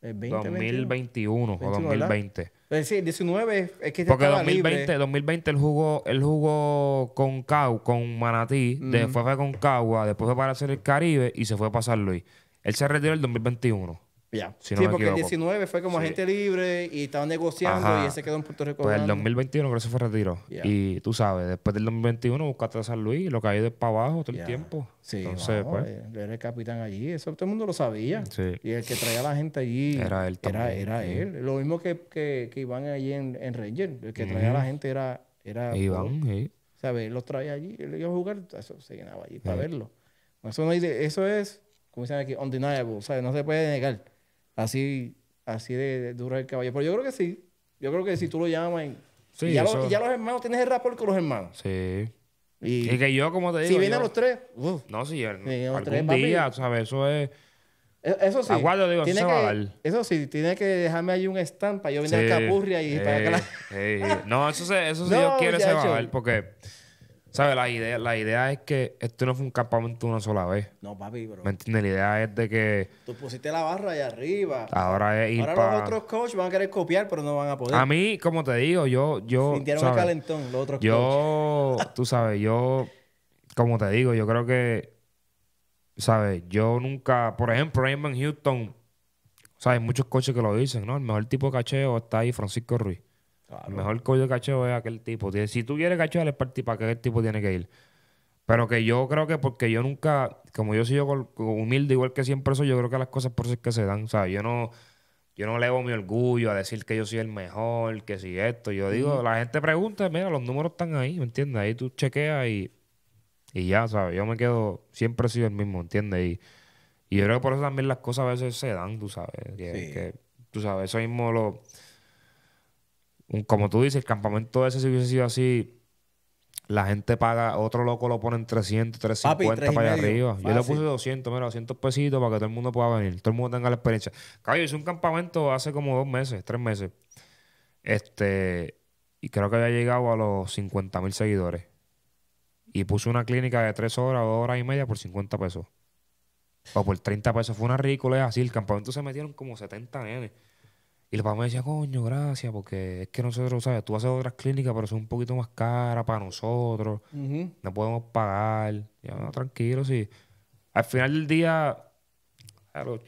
el 2021 o 2020. Pues sí, 19 es que Porque 2020, 2020 él jugó, él jugó con Cau, con Manatí, después fue con Cagua, después fue para hacer el Caribe y se fue a pasar Luis. Él se retiró en el 2021. Ya. Si no sí, porque el 19 fue como agente libre y estaba negociando y él se quedó en Puerto Rico. Pues el 2021 creo que se fue retiro. Y tú sabes, después del 2021 buscaste a San Luis y lo caí de para abajo todo el tiempo. Sí, Entonces, pues, eh, era el capitán allí, eso todo el mundo lo sabía. Sí. Y el que traía a la gente allí era él. Era, él. Lo mismo que, que, que Iván allí en, en Ranger, el que traía a la gente era, era Iván. Sí. ¿Sabes? Él los traía allí, él iba a jugar, eso se llenaba allí para verlo. Eso, no hay eso es como dicen aquí? Undeniable, ¿sabes? no se puede negar. Así, así de, duro el caballo. Pero yo creo que sí. Yo creo que si tú lo llamas. sí, y ya, los, hermanos, tienes el rapor con los hermanos. Sí. Y, que yo, como te digo. Si vienen los tres. no, si yo, algún tres, día, ¿sabes? Eso es. E, eso sí. digo, eso, que, eso sí, tiene que dejarme ahí un stand para yo venir a Capurria y para acá. No, eso, eso sí, yo quiero ese va porque. ¿Sabes? La idea, la idea es que esto no fue un campamento una sola vez. No, papi, bro. ¿Me entiendes? La idea es de que. Tú pusiste la barra allá arriba. Ahora es ir Ahora los otros coaches van a querer copiar, pero no van a poder. A mí, como te digo, yo. yo Sintieron el calentón, los otros yo, coaches. Yo, tú sabes, yo. Como te digo, yo creo que. ¿Sabes? Yo nunca. Por ejemplo, Raymond Houston. ¿Sabes? Muchos coaches que lo dicen, ¿no? El mejor tipo de cacheo está ahí, Francisco Ruiz mejor El mejor de cacheo es aquel tipo. Si tú quieres cachear, el para, para que aquel tipo tiene que ir. Pero que yo creo que porque yo nunca, como yo soy humilde, igual que siempre soy, yo creo que las cosas por sí es que se dan. O yo no, yo no mi orgullo a decir que yo soy el mejor, que si esto. Yo digo, la gente pregunta, mira, los números están ahí, ¿me entiendes? Ahí tú chequeas y, y ya, ¿sabes? Yo me quedo, siempre he sido el mismo, ¿entiendes? Y, yo creo que por eso también las cosas a veces se dan, tú sabes. sí. tú sabes, eso mismo lo como tú dices, el campamento ese si hubiese sido así, la gente paga, otro loco lo pone en 300, 350 para allá arriba. Yo le puse 200, mira, 200 pesitos para que todo el mundo pueda venir, todo el mundo tenga la experiencia. Caballo, hice un campamento hace como dos meses, tres meses. Este, y creo que había llegado a los 50 mil seguidores. Y puse una clínica de tres horas, dos horas y media por 50 pesos. O por 30 pesos. Fue una ridícula así. El campamento se metieron como 70 nenes. Y el papá me decía, coño, gracias, porque es que nosotros, ¿sabes? Tú haces otras clínicas, pero son un poquito más caras para nosotros. No podemos pagar. Ya, no, tranquilo, sí. Al final del día,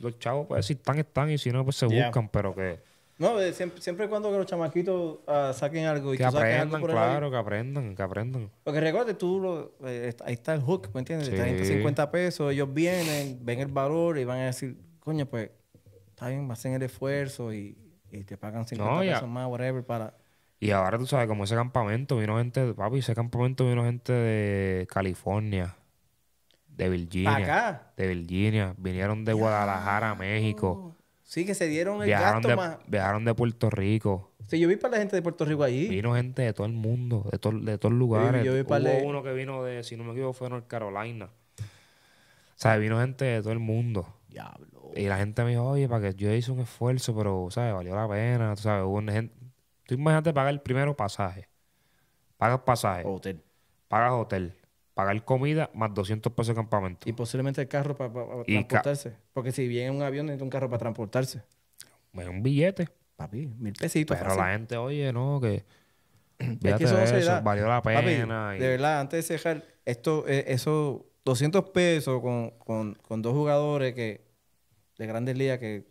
los, chavos, pues, si están, están, y si no, pues se buscan, pero que... No, eh, siempre, siempre cuando los chamaquitos ah, saquen algo y que aprendan, claro, que aprendan, que aprendan. Porque recuerde, tú, eh, ahí está el hook, ¿me entiendes? 50 pesos, ellos vienen, ven el valor y van a decir, coño, pues, está bien, hacen el esfuerzo y, y te pagan 50 no, pesos más, whatever, para... Y ahora tú sabes, como ese campamento vino gente, papi, ese campamento vino gente de California, de Virginia. De Virginia. Vinieron de Guadalajara, México. Sí, que se dieron el viajaron de, más. Viajaron de Puerto Rico. Sí, yo vi para la gente de Puerto Rico allí. Vino gente de todo el mundo, de, todos de todos lugares. Yo, vi uno que vino de, si no me equivoco, fue North Carolina. O sea, vino gente de todo el mundo. Diablo. Y la gente me dijo, oye, para que yo hice un esfuerzo, pero, ¿sabes? Valió la pena, tú sabes. Hubo una gente... Tú imagínate pagar el primero pasaje. Pagas pasaje. Hotel. Pagas hotel. Pagar comida más 200 pesos de campamento. Y posiblemente el carro para transportarse. Porque si viene un avión, necesita un carro para transportarse. un billete. Papi, mil pesitos. Pero la gente, oye, no, que... Es que eso, valió la pena. De verdad, antes de dejar, esto, 200 eh, pesos con dos jugadores que de grandes ligas que.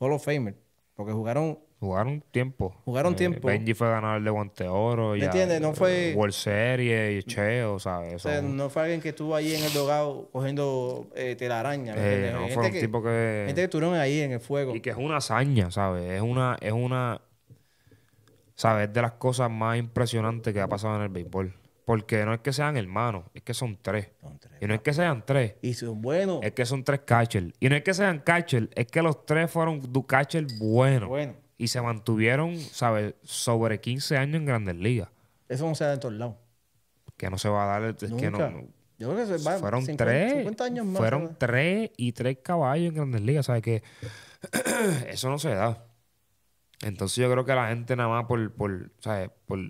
Hall of Famer. Porque jugaron. Jugaron tiempo. Jugaron eh, tiempo. Benji fue ganador de Guante Oro. ¿Me entiendes? No fue. World Series y Cheo, ¿sabes? O sea, no fue alguien que estuvo ahí en el dogado cogiendo eh, telaraña. Eh, no, fue un tipo que. Gente que estuvieron ahí en el fuego. Y que es una hazaña, ¿sabes? Es una. Es una. ¿Sabes? de las cosas más impresionantes que ha pasado en el béisbol. Porque no es que sean hermanos, es que son tres. y no es que sean tres. Y son buenos. Es que son tres catchers. Y no es que sean catchers, es que los tres fueron catchers buenos. Bueno. Y se mantuvieron, ¿sabes? Sobre 15 años en Grandes Ligas. Eso no se da en todos lados. Que no se va a dar. Es no, Yo creo que se va Fueron 50, tres. años fueron tres y tres caballos en Grandes Ligas, ¿sabes? Que eso no se da. Entonces yo creo que la gente nada más por, por ¿sabes? Por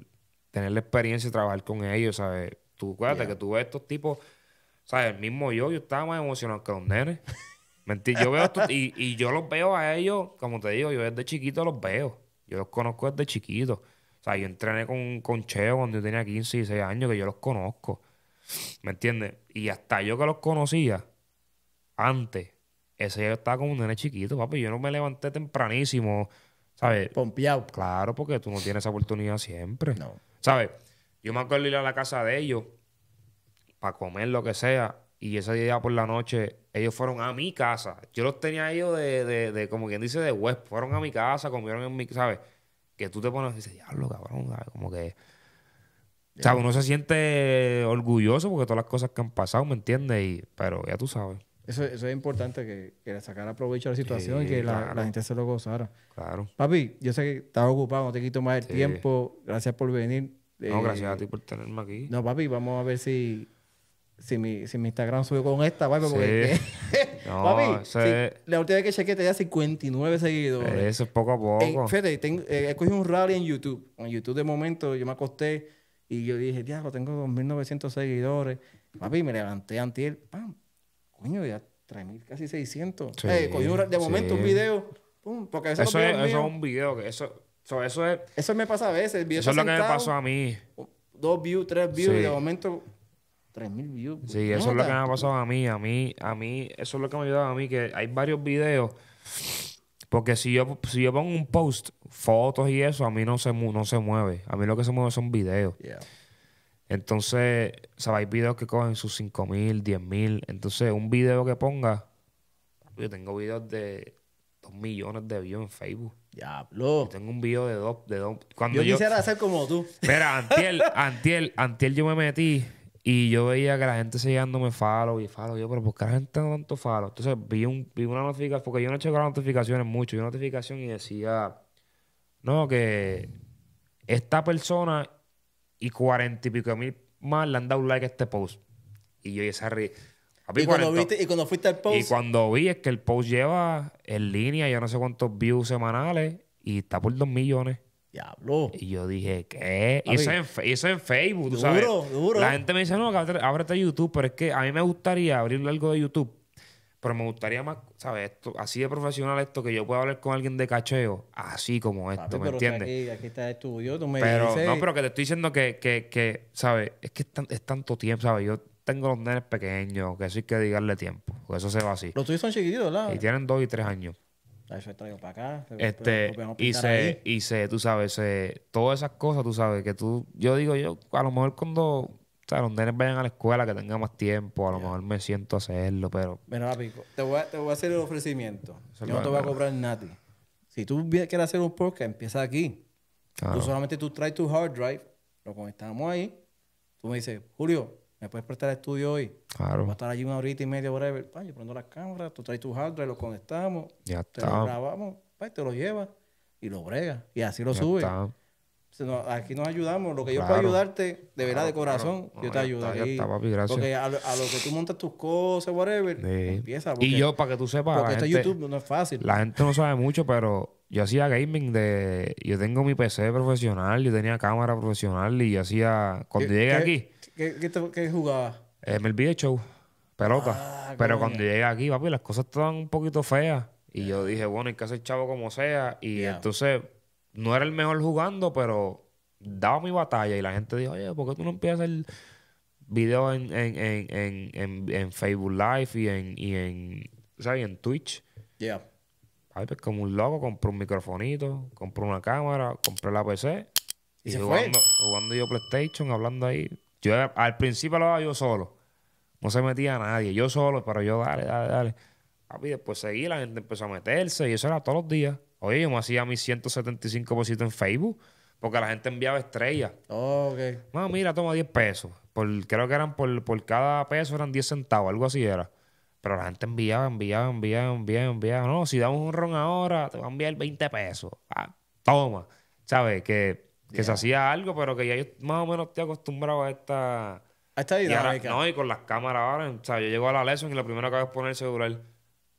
tener la experiencia y trabajar con ellos, ¿sabes? Tú, acuérdate que tú ves estos tipos, ¿sabes? El mismo yo, yo estaba más emocionado que los nenes. Mentira, yo veo estos... y, y, yo los veo a ellos, como te digo, yo desde chiquito los veo. Yo los conozco desde chiquito. O sea, yo entrené con, con Cheo cuando yo tenía 15 y 16 años, que yo los conozco. ¿Me entiendes? Y hasta yo que los conocía antes, ese yo estaba como un nene chiquito, papi. Yo no me levanté tempranísimo, ¿sabes? Pompeado. Claro, porque tú no tienes esa oportunidad siempre. No. ¿Sabes? Yo me acuerdo ir a la casa de ellos para comer lo que sea. Y ese día por la noche, ellos fueron a mi casa. Yo los tenía ellos de, de, como quien dice, de West. Fueron a mi casa, comieron en mi, ¿sabes? Que tú te pones y dices, diablo, cabrón, ¿sabes? Como que. ¿Sabes? Uno se siente orgulloso porque todas las cosas que han pasado, ¿me entiendes? Y, pero ya tú sabes. Eso, eso es importante, que, que sacar provecho de la situación y que la, gente se lo gozara. Claro. Papi, yo sé que estás ocupado, no te quito más el tiempo. Gracias por venir. No, eh, gracias a ti por tenerme aquí. No, papi, vamos a ver si, si, mi, si mi Instagram subió con esta, papi, la última vez que chequeé tenía 59 seguidores. Eso es poco a poco. Eh, tengo, he eh, cogido un rally en YouTube. En YouTube de momento yo me acosté y yo dije, diablo, tengo 2.900 seguidores. Papi, me levanté ante él, pam, coño, ya 3.000, casi 600. Eh, de momento un video, pum, porque a eso, es, eso es un video, eso, eso es... Eso me pasa a veces. eso es lo que me pasó a mí. Dos views, tres views, y de momento 3.000 views. sí, eso es lo que me ha pasado a mí, a mí, a mí, eso es lo que me ha ayudado a mí, que hay varios videos... Porque si yo, si yo pongo un post, fotos y eso, a mí no se, no se mueve. A mí lo que se mueve son videos. Entonces, sabes hay videos que cogen sus 5 mil, 10 mil. Entonces, un video que ponga, yo tengo videos de 2 millones de views en Facebook. Diablo. Yo tengo un video de dos. De Cuando yo, quisiera hacer como tú. Mira, Antiel, Antiel, Antiel, yo me metí y yo veía que la gente dándome falo y falo. Yo, pero ¿por qué la gente no tanto falo? Entonces vi, un, una notificación, porque yo no hecho las notificaciones mucho. Vi una notificación y decía, no, que esta persona y cuarenta y pico mil más le han dado un like a este post. Y yo y esa ri... ¿Y, cuando y cuando fuiste al post. Y cuando vi es que el post lleva en línea, yo no sé cuántos views semanales y está por dos millones. Diablo. Y yo dije, ¿qué? Y eso, en, en Facebook, ¿tú duro, Duro, La gente me dice, no, ábrete YouTube, pero es que a mí me gustaría abrirle algo de YouTube pero me gustaría más, ¿sabes? así de profesional esto, que yo pueda hablar con alguien de cacheo, así como esto, ¿me entiendes? Aquí, aquí está el estudio, tú me pero, No, pero que te estoy diciendo que, que, que ¿sabes? Es que es, tanto tiempo, ¿sabes? Yo tengo los nenes pequeños, que eso hay que dedicarle tiempo, eso se va así. Los tuyos son chiquititos, ¿verdad? Y tienen dos y tres años. Eso traigo para acá. Este, y se, y se, tú sabes, se, todas esas cosas, tú sabes, que tú, yo digo, yo a lo mejor cuando donde los vayan a la escuela, que tengan más tiempo, a lo mejor me siento a hacerlo, pero... Mira, pico te voy a, te voy a hacer el ofrecimiento. Yo no te voy a cobrar nada. Si tú quieres hacer un podcast, empieza aquí. Tú solamente tú traes tu hard drive, lo conectamos ahí. Tú me dices, Julio, ¿me puedes prestar el estudio hoy? Claro. Va a estar allí una horita y media, whatever. Pa, yo prendo las cámaras, tú traes tu hard drive, lo conectamos. Ya te está. lo grabamos, te lo llevas y lo bregas. Y así lo subes aquí nos ayudamos. Lo que yo puedo ayudarte, de verdad, de corazón, yo te ayudo Está, papi, gracias. Porque a lo, que tú montas tus cosas, whatever, empieza. y yo, para que tú sepas. Porque YouTube no es fácil. La gente no sabe mucho, pero yo hacía gaming de. Yo tengo mi PC profesional, yo tenía cámara profesional y hacía. Cuando llegué aquí. ¿Qué, qué, eh, show. Pelota. Ah, pero cuando llegué aquí, papi, las cosas estaban un poquito feas. Y yo dije, bueno, hay que hacer chavo como sea. Y entonces no era el mejor jugando, pero daba mi batalla y la gente dijo, oye, ¿por qué tú no empiezas el video en, en, Facebook Live y en, y en Twitch? ya Ay, pues como un loco, compré un microfonito, compré una cámara, compré la PC. Y, jugando, fue? jugando yo PlayStation, hablando ahí. Yo al principio lo daba yo solo. No se metía a nadie. Yo solo, pero yo dale, dale, dale. Y después seguí, la gente empezó a meterse y eso era todos los días. Oye, yo me hacía mis 175 pesitos en Facebook porque la gente enviaba estrellas. Oh, ok. No, mira, toma 10 pesos. creo que eran por, cada peso eran 10 centavos, algo así era. Pero la gente enviaba, enviaba, enviaba, enviaba, enviaba. No, si damos un ron ahora, te van a enviar 20 pesos. Ah, toma. ¿Sabes? Que, se hacía algo, pero que ya yo más o menos estoy acostumbrado a esta... A esta idea. no, y con las cámaras ahora. O sea, yo llego a la lección y lo primero que hago es poner el celular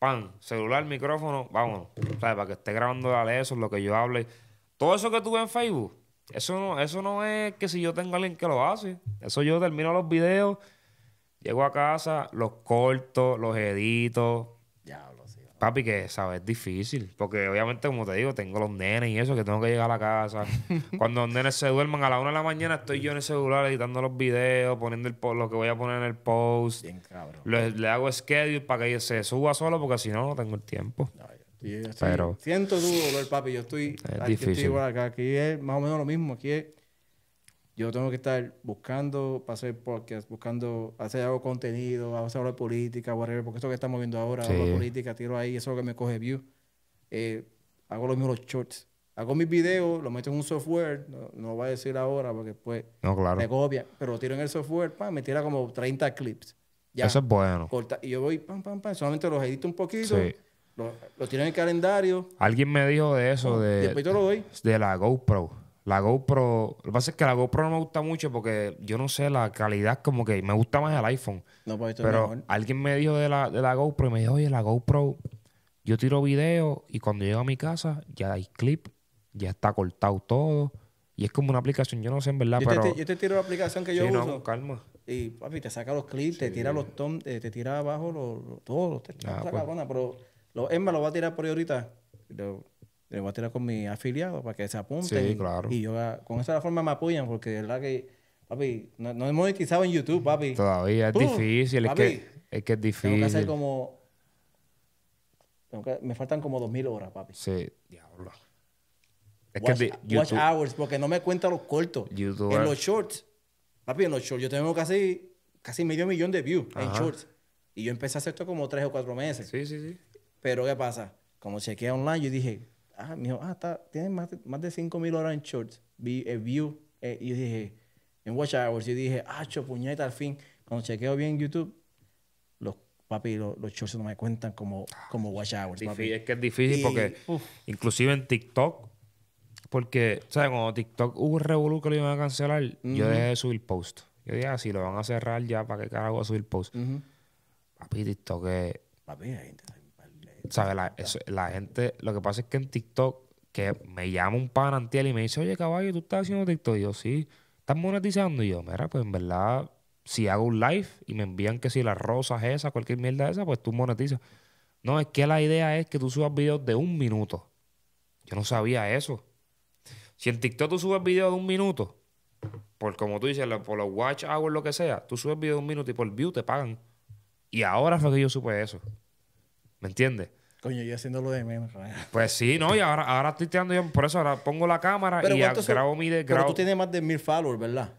pan, celular, micrófono, vámonos. sea, Para que esté grabando, dale eso, lo que yo hable. Todo eso que tuve en Facebook, eso no, eso no es que si yo tengo alguien que lo hace. Eso yo termino los videos, llego a casa, los corto, los edito, papi, que sabes, es difícil. Porque obviamente, como te digo, tengo los nenes y eso, que tengo que llegar a la casa. Cuando los nenes se duerman a la una de la mañana, estoy yo en el celular editando los videos, poniendo lo que voy a poner en el post. Bien cabrón. Le, hago schedule para que se suba solo, porque si no, no tengo el tiempo. Pero, siento tu dolor, papi. Yo estoy, es aquí, difícil. Aquí es más o menos lo mismo. Aquí es yo tengo que estar buscando para hacer podcast, buscando hacer algo contenido, hacer algo de política, whatever, porque esto que estamos viendo ahora, sí. política, tiro ahí, eso es lo que me coge view. Eh, hago lo mismo los shorts. Hago mis videos, los meto en un software, no, lo voy a decir ahora porque después no, me copia, pero lo tiro en el software, pam, me tira como 30 clips. Ya, eso es bueno. y yo voy, pam, pam, pam, solamente los edito un poquito. Sí. Lo, lo, tiro en el calendario. Alguien me dijo de eso, de, de la GoPro. La GoPro, lo que pasa es que la GoPro no me gusta mucho porque yo no sé la calidad, como que me gusta más el iPhone. No, pues esto pero mejor. alguien me dijo de la, de la GoPro y me dijo, oye, la GoPro, yo tiro video y cuando llego a mi casa ya hay clip, ya está cortado todo. Y es como una aplicación, yo no sé en verdad, pero... yo te tiro la aplicación que yo uso. No, calma. Y papi, te saca los clips, te tira los tom, eh, te, tira abajo los, todos los la Pero lo, Emma lo va a tirar por ahí ahorita le voy a tirar con mi afiliado para que se apunte Sí, claro. Y yo ah, con esa forma me apoyan porque es verdad que, papi, no, hemos he monetizado en YouTube, papi. Todavía es difícil, es, que, es difícil. Tengo que hacer como... me faltan como 2.000 horas, papi. Sí, diablo. Es que de, watch hours, porque no me cuenta los cortos. en los shorts, papi, en los shorts, yo tengo casi, casi medio millón de views en shorts. Y yo empecé a hacer esto como tres o cuatro meses. Sí, sí, sí. Pero ¿qué pasa? Como chequeé online, yo dije, ah, me dijo, ah, está, tienes más de, más de 5.000 horas en shorts, vi, eh, view, eh, y yo dije, en watch hours, yo dije, ah, puñeta, al fin, cuando chequeo bien en YouTube, los papi, los, los, shorts no me cuentan como, como watch ah, hours, papi. Es que es difícil porque, inclusive en TikTok, porque, ¿sabes? Cuando TikTok hubo un revolú que lo iban a cancelar, yo dejé de subir post. Yo dije, ah, si lo van a cerrar ya, ¿para qué carajo voy a subir post? Papi, TikTok es... Papi, hay gente ¿sabes? La, gente, lo que pasa es que en TikTok, que me llama un pan antiel y me dice, oye, caballo, tú estás haciendo TikTok. Y yo, sí, estás monetizando. Y yo, mira, pues en verdad, si hago un live y me envían que si las rosas esas, cualquier mierda esa, pues tú monetizas. No, es que la idea es que tú subas videos de un minuto. Yo no sabía eso. Si en TikTok tú subes videos de un minuto, por como tú dices, por los watch hours, lo que sea, tú subes videos de un minuto y por view te pagan. Y ahora fue que yo supe eso. ¿Me entiendes? Coño, yo lo de menos. Pues sí, no, y ahora, ahora estoy tirando yo, por eso ahora pongo la cámara y grabo son? mi de, grabo... Pero tú tienes más de mil followers, ¿verdad?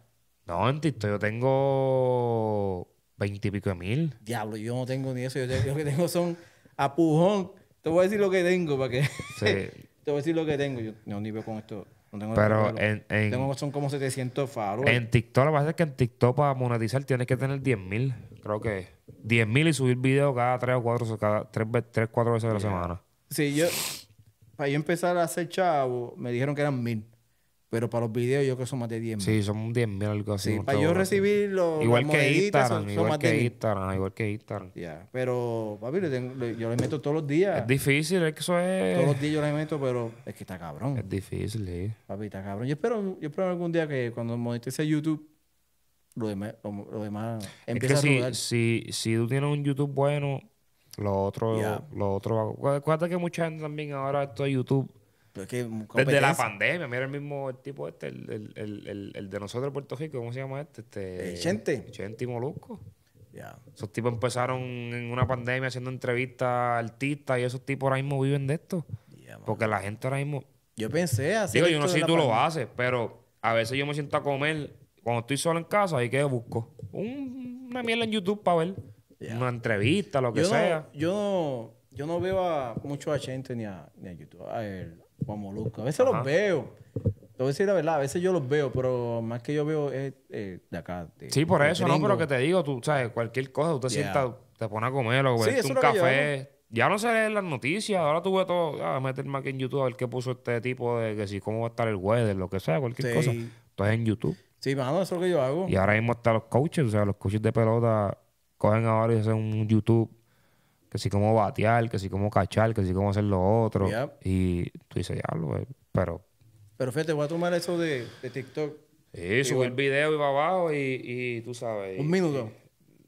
No, en TikTok yo tengo veintipico de mil. Diablo, yo no tengo ni eso. Yo, lo que tengo son apujón. Te voy a decir lo que tengo para que. Sí. Te voy a decir lo que tengo. Yo no ni veo con esto. No tengo Pero en, en, tengo, son como 700 followers. En TikTok, la base es que en TikTok para monetizar tienes que tener 10 mil creo que 10.000 y subir videos cada 3 o 4, cada veces a la semana. Sí, yo, para yo empezar a hacer chavo, me dijeron que eran 1.000. Pero para los videos yo creo que son más de 10.000. Sí, son 10.000 algo así. para yo recibir los Igual que Instagram, igual que Instagram, igual que Instagram. Ya, pero papi, yo le meto todos los días. Es difícil, es que eso es... Todos los días yo le meto, pero es que está cabrón. Es difícil, sí. Papi, está cabrón. Yo espero, yo espero algún día que cuando monetice YouTube lo demás, lo, empieza es que a Si, tú tienes un YouTube bueno, lo otro, lo otro. Acuérdate que mucha gente también ahora esto de YouTube. Es desde la pandemia, mira el mismo tipo este, el, de nosotros de Puerto Rico, ¿cómo se llama este? este Chente. Chente y Molusco. Esos tipos empezaron en una pandemia haciendo entrevistas a artistas y esos tipos ahora mismo viven de esto. porque la gente ahora mismo. Yo pensé así. Digo, yo no sé si tú lo haces, pero a veces yo me siento a comer cuando estoy solo en casa, ¿y qué busco? Un, una mierda en YouTube para ver. Una entrevista, lo que sea. yo, no, yo no veo a mucho a gente ni a, YouTube. A ver, Juan Molusco. A veces los veo. Te voy a decir la verdad, a veces yo los veo, pero más que yo veo es eh, de acá. sí, por eso, no, pero que te digo, tú sabes, cualquier cosa, usted te te pone a comer o sí, un café. Ya no se leen las noticias, ahora tú todo, a meterme aquí en YouTube a ver qué puso este tipo de que si cómo va a estar el weather, lo que sea, cualquier cosa. Entonces en YouTube. Sí, mano, eso es lo que yo hago. Y ahora mismo hasta los coaches, o sea, los coaches de pelota cogen ahora y hacen un YouTube que sí cómo batear, que sí cómo cachar, que sí cómo hacer lo otro. Y tú dices, ya, lo, eh", pero... Pero fíjate, voy a tomar eso de, TikTok. Sí, subir el video y va abajo y, y, tú sabes. Un minuto.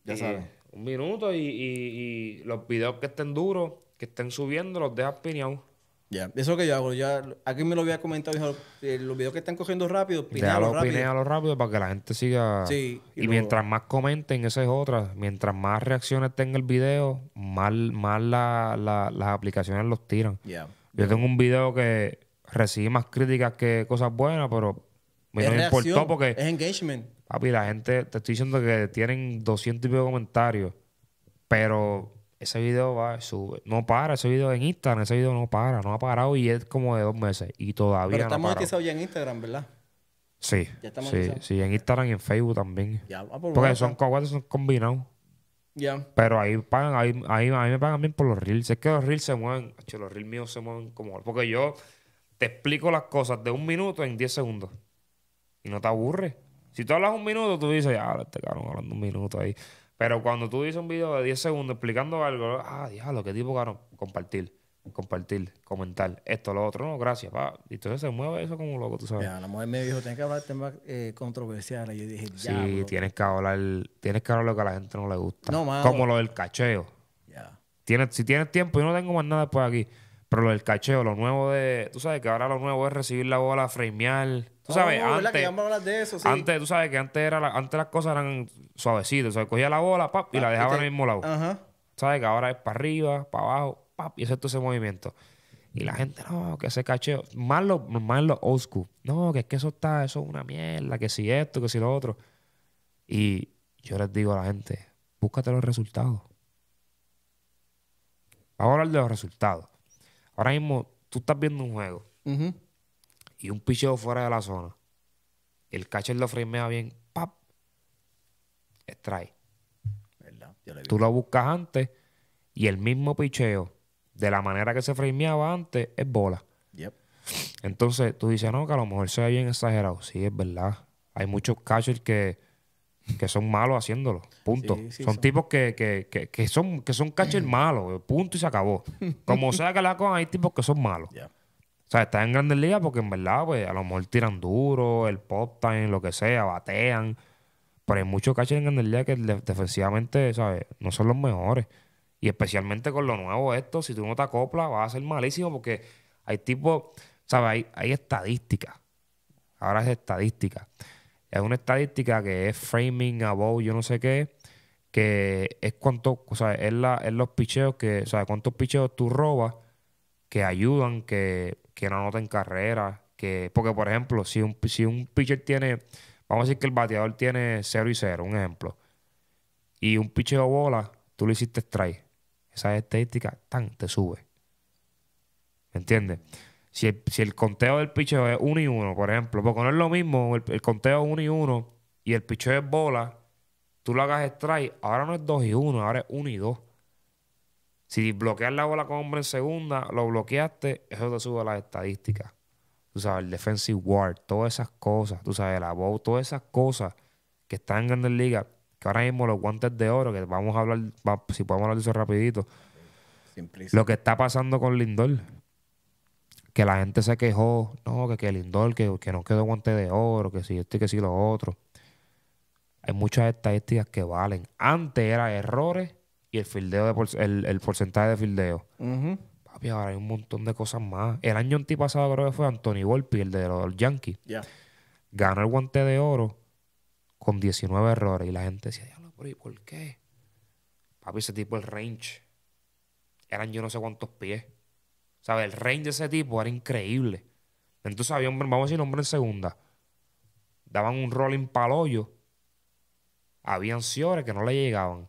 ya sabes. Un minuto y, los videos que estén duros, que estén subiendo, los dejas piñados. Ya, eso es lo que yo hago. Ya, aquí me lo había comentado, dijo, eh, los videos que están cogiendo rápido, pinealo rápido. lo rápido para que la gente siga. Sí. Y, mientras más comenten, esa es otra. Mientras más reacciones tenga el video, más, más las aplicaciones los tiran. Ya. Yo tengo un video que recibe más críticas que cosas buenas, pero me importó porque. Es engagement. Papi, la gente, te estoy diciendo que tienen 200 y pico comentarios, pero ese video va, sube, no para, ese video en Instagram, ese video no para, no ha parado y es como de dos meses y todavía Pero estamos aquí ya en Instagram, ¿verdad? Sí, ¿Ya sí, sí, en Instagram y en Facebook también. Ya, va ah, por pues Porque son, pues. son combinados. Ya. Pero ahí pagan, ahí, ahí, me pagan bien por los reels. Es que los reels se mueven, hecho, los reels míos se mueven como... Porque yo te explico las cosas de un minuto en diez segundos. Y no te aburre. Si tú hablas un minuto, tú dices, Ya, este cabrón hablando un minuto ahí. Pero cuando tú dices un video de 10 segundos explicando algo, ah, diablo, qué tipo caro. Compartir, compartir, comentar, esto, lo otro, no, gracias, pa. Y entonces se mueve eso como loco, tú sabes. Ya, la mujer me dijo, tienes que hablar de temas eh, controversiales. Yo dije, ya. Sí, tienes que hablar, tienes que hablar lo que a la gente no le gusta. No, Como lo del cacheo. Ya. Tienes, si tienes tiempo, yo no tengo más nada después aquí. Pero lo del cacheo, lo nuevo de. Tú sabes que ahora lo nuevo es recibir la bola, framear. Tú sabes, antes. Que de eso, Antes, tú sabes que antes, era antes las cosas eran suavecitas. O cogía la bola, pap, y la ah, dejaba este en el mismo lado. Ajá. Sabes que ahora es para arriba, para abajo, pap, y hace es todo ese movimiento. Y la gente, no, que ese cacheo. Más lo, old school. No, que que eso está, eso es una mierda, que si esto, que si lo otro. Y yo les digo a la gente, búscate los resultados. Vamos a hablar de los resultados. Ahora mismo tú estás viendo un juego y un picheo fuera de la zona. El catcher lo framea bien, ¡pap! Strike. tú lo buscas antes y el mismo picheo, de la manera que se frameaba antes, es bola. Entonces tú dices, no, que a lo mejor se ve bien exagerado. Sí, es verdad. Hay muchos catchers que que son malos haciéndolo. Punto. son, tipos que, que, son que son malos. Punto y se acabó. Como sea que la con hay tipos que son malos. O sea, están en grandes ligas porque en verdad, pues, a lo mejor tiran duro, el pop time, lo que sea, batean. Pero hay muchos catchers en grandes ligas que defensivamente, ¿sabes? No son los mejores. Y especialmente con lo nuevo esto, si tú no te acoplas, vas a ser malísimo porque hay tipos, ¿sabes? Hay, hay estadísticas. Ahora es estadística. Es una estadística que es framing above, yo no sé qué, que es cuánto, o sea, es, la, es los picheos que, o sea, cuántos picheos tú robas que ayudan, que, no anoten carrera, que, porque por ejemplo, si un, si un pitcher tiene, vamos a decir que el bateador tiene 0 y 0, un ejemplo, y un picheo bola, tú le hiciste strike, esa estadística, tan, te sube. ¿Me entiendes? Si el, conteo del picheo es 1 y 1, por ejemplo, porque no es lo mismo el, conteo conteo 1 y 1 y el picheo es bola, tú lo hagas strike, ahora no es 2 y 1, ahora es 1 y 2. Si bloqueas la bola con hombre en segunda, lo bloqueaste, eso te sube a las estadísticas. Tú sabes, el defensive ward, todas esas cosas, tú sabes, la voz todas esas cosas que están en Grandes liga que ahora mismo los guantes de oro, que vamos a hablar, si podemos hablar de eso rapidito. Lo que está pasando con Lindor que la gente se quejó, no, que, que Lindor, que, que no quedó guante de oro, que si este, que si lo otro. Hay muchas estadísticas que valen. Antes era errores y el fildeo el, porcentaje de fildeo. Papi, ahora hay un montón de cosas más. El año antipasado creo que fue Anthony Volpi, el de los Yankees. Ganó el guante de oro con 19 errores. Y la gente decía, diablo, por qué? Papi, ese tipo el range. Eran yo no sé cuántos pies. ¿Sabes? El range de ese tipo era increíble. Entonces había hombre, vamos a decir, hombre en segunda. Daban un rolling hoyo. Habían ciores que no le llegaban.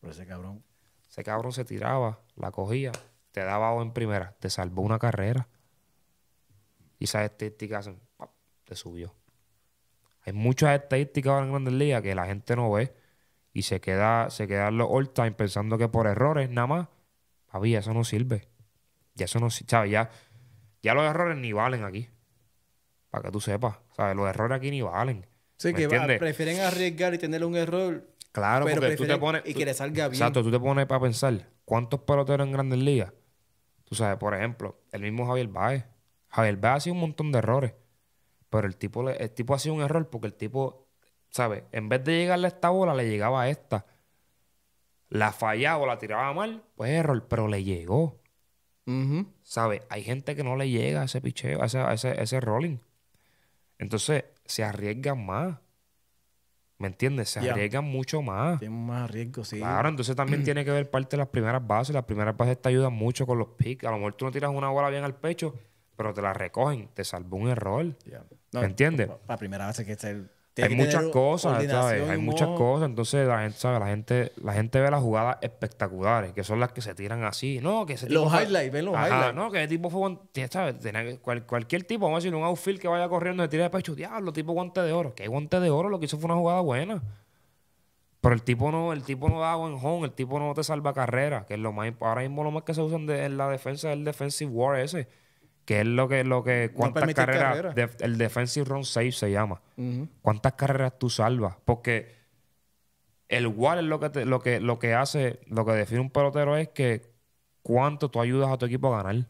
Pero ese cabrón. Ese cabrón se tiraba, la cogía, te daba en primera, te salvó una carrera. Y esas estadísticas te subió. Hay muchas estadísticas ahora en Grandes Ligas que la gente no ve y se queda, se queda en los all time pensando que por errores nada más, había eso no sirve. Ya Ya, ya los errores ni valen aquí. Para que tú sepas, ¿sabes? Los errores aquí ni valen. Sí, que prefieren arriesgar y tener un error. Claro, pero tú te pones. Y que le salga bien. Exacto, tú te pones para pensar cuántos peloteros en grandes ligas. Tú sabes, por ejemplo, el mismo Javier Baez. Javier Baez ha sido un montón de errores. Pero el tipo, el tipo ha sido un error porque el tipo, ¿sabes? En vez de llegarle a esta bola, le llegaba a esta. La fallaba o la tiraba mal, pues error, pero le llegó. ¿Sabes? Hay gente que no le llega a ese picheo, a ese, rolling. Entonces, se arriesgan más. ¿Me entiendes? Se arriesgan mucho más. Tienen más riesgo, sí. Claro, entonces también tiene que ver parte de las primeras bases. Las primeras bases te ayudan mucho con los picks. A lo mejor tú no tiras una bola bien al pecho, pero te la recogen. Te salvó un error. ¿Me entiendes? La primera base que está el hay muchas cosas, ¿sabes? Hay muchas cosas. Entonces la gente, ¿sabes? La gente, la gente ve las jugadas espectaculares, que son las que se tiran así. No, que ese Los highlights, ven los highlights. No, que ese tipo fue ¿sabes? cualquier tipo, vamos a decir, un outfield que vaya corriendo se tira de pecho, diablo, tipo guante de oro. Que guante de oro lo que hizo fue una jugada buena. Pero el tipo no, el tipo no da buen home, el tipo no te salva carrera, que es lo más ahora mismo lo más que se usa en la defensa es el defensive war ese que es lo que, lo que cuántas carreras, el defensive run save se llama. ¿Cuántas carreras tú salvas? Porque el wall es lo que, lo que lo que hace, lo que define un pelotero es que cuánto tú ayudas a tu equipo a ganar.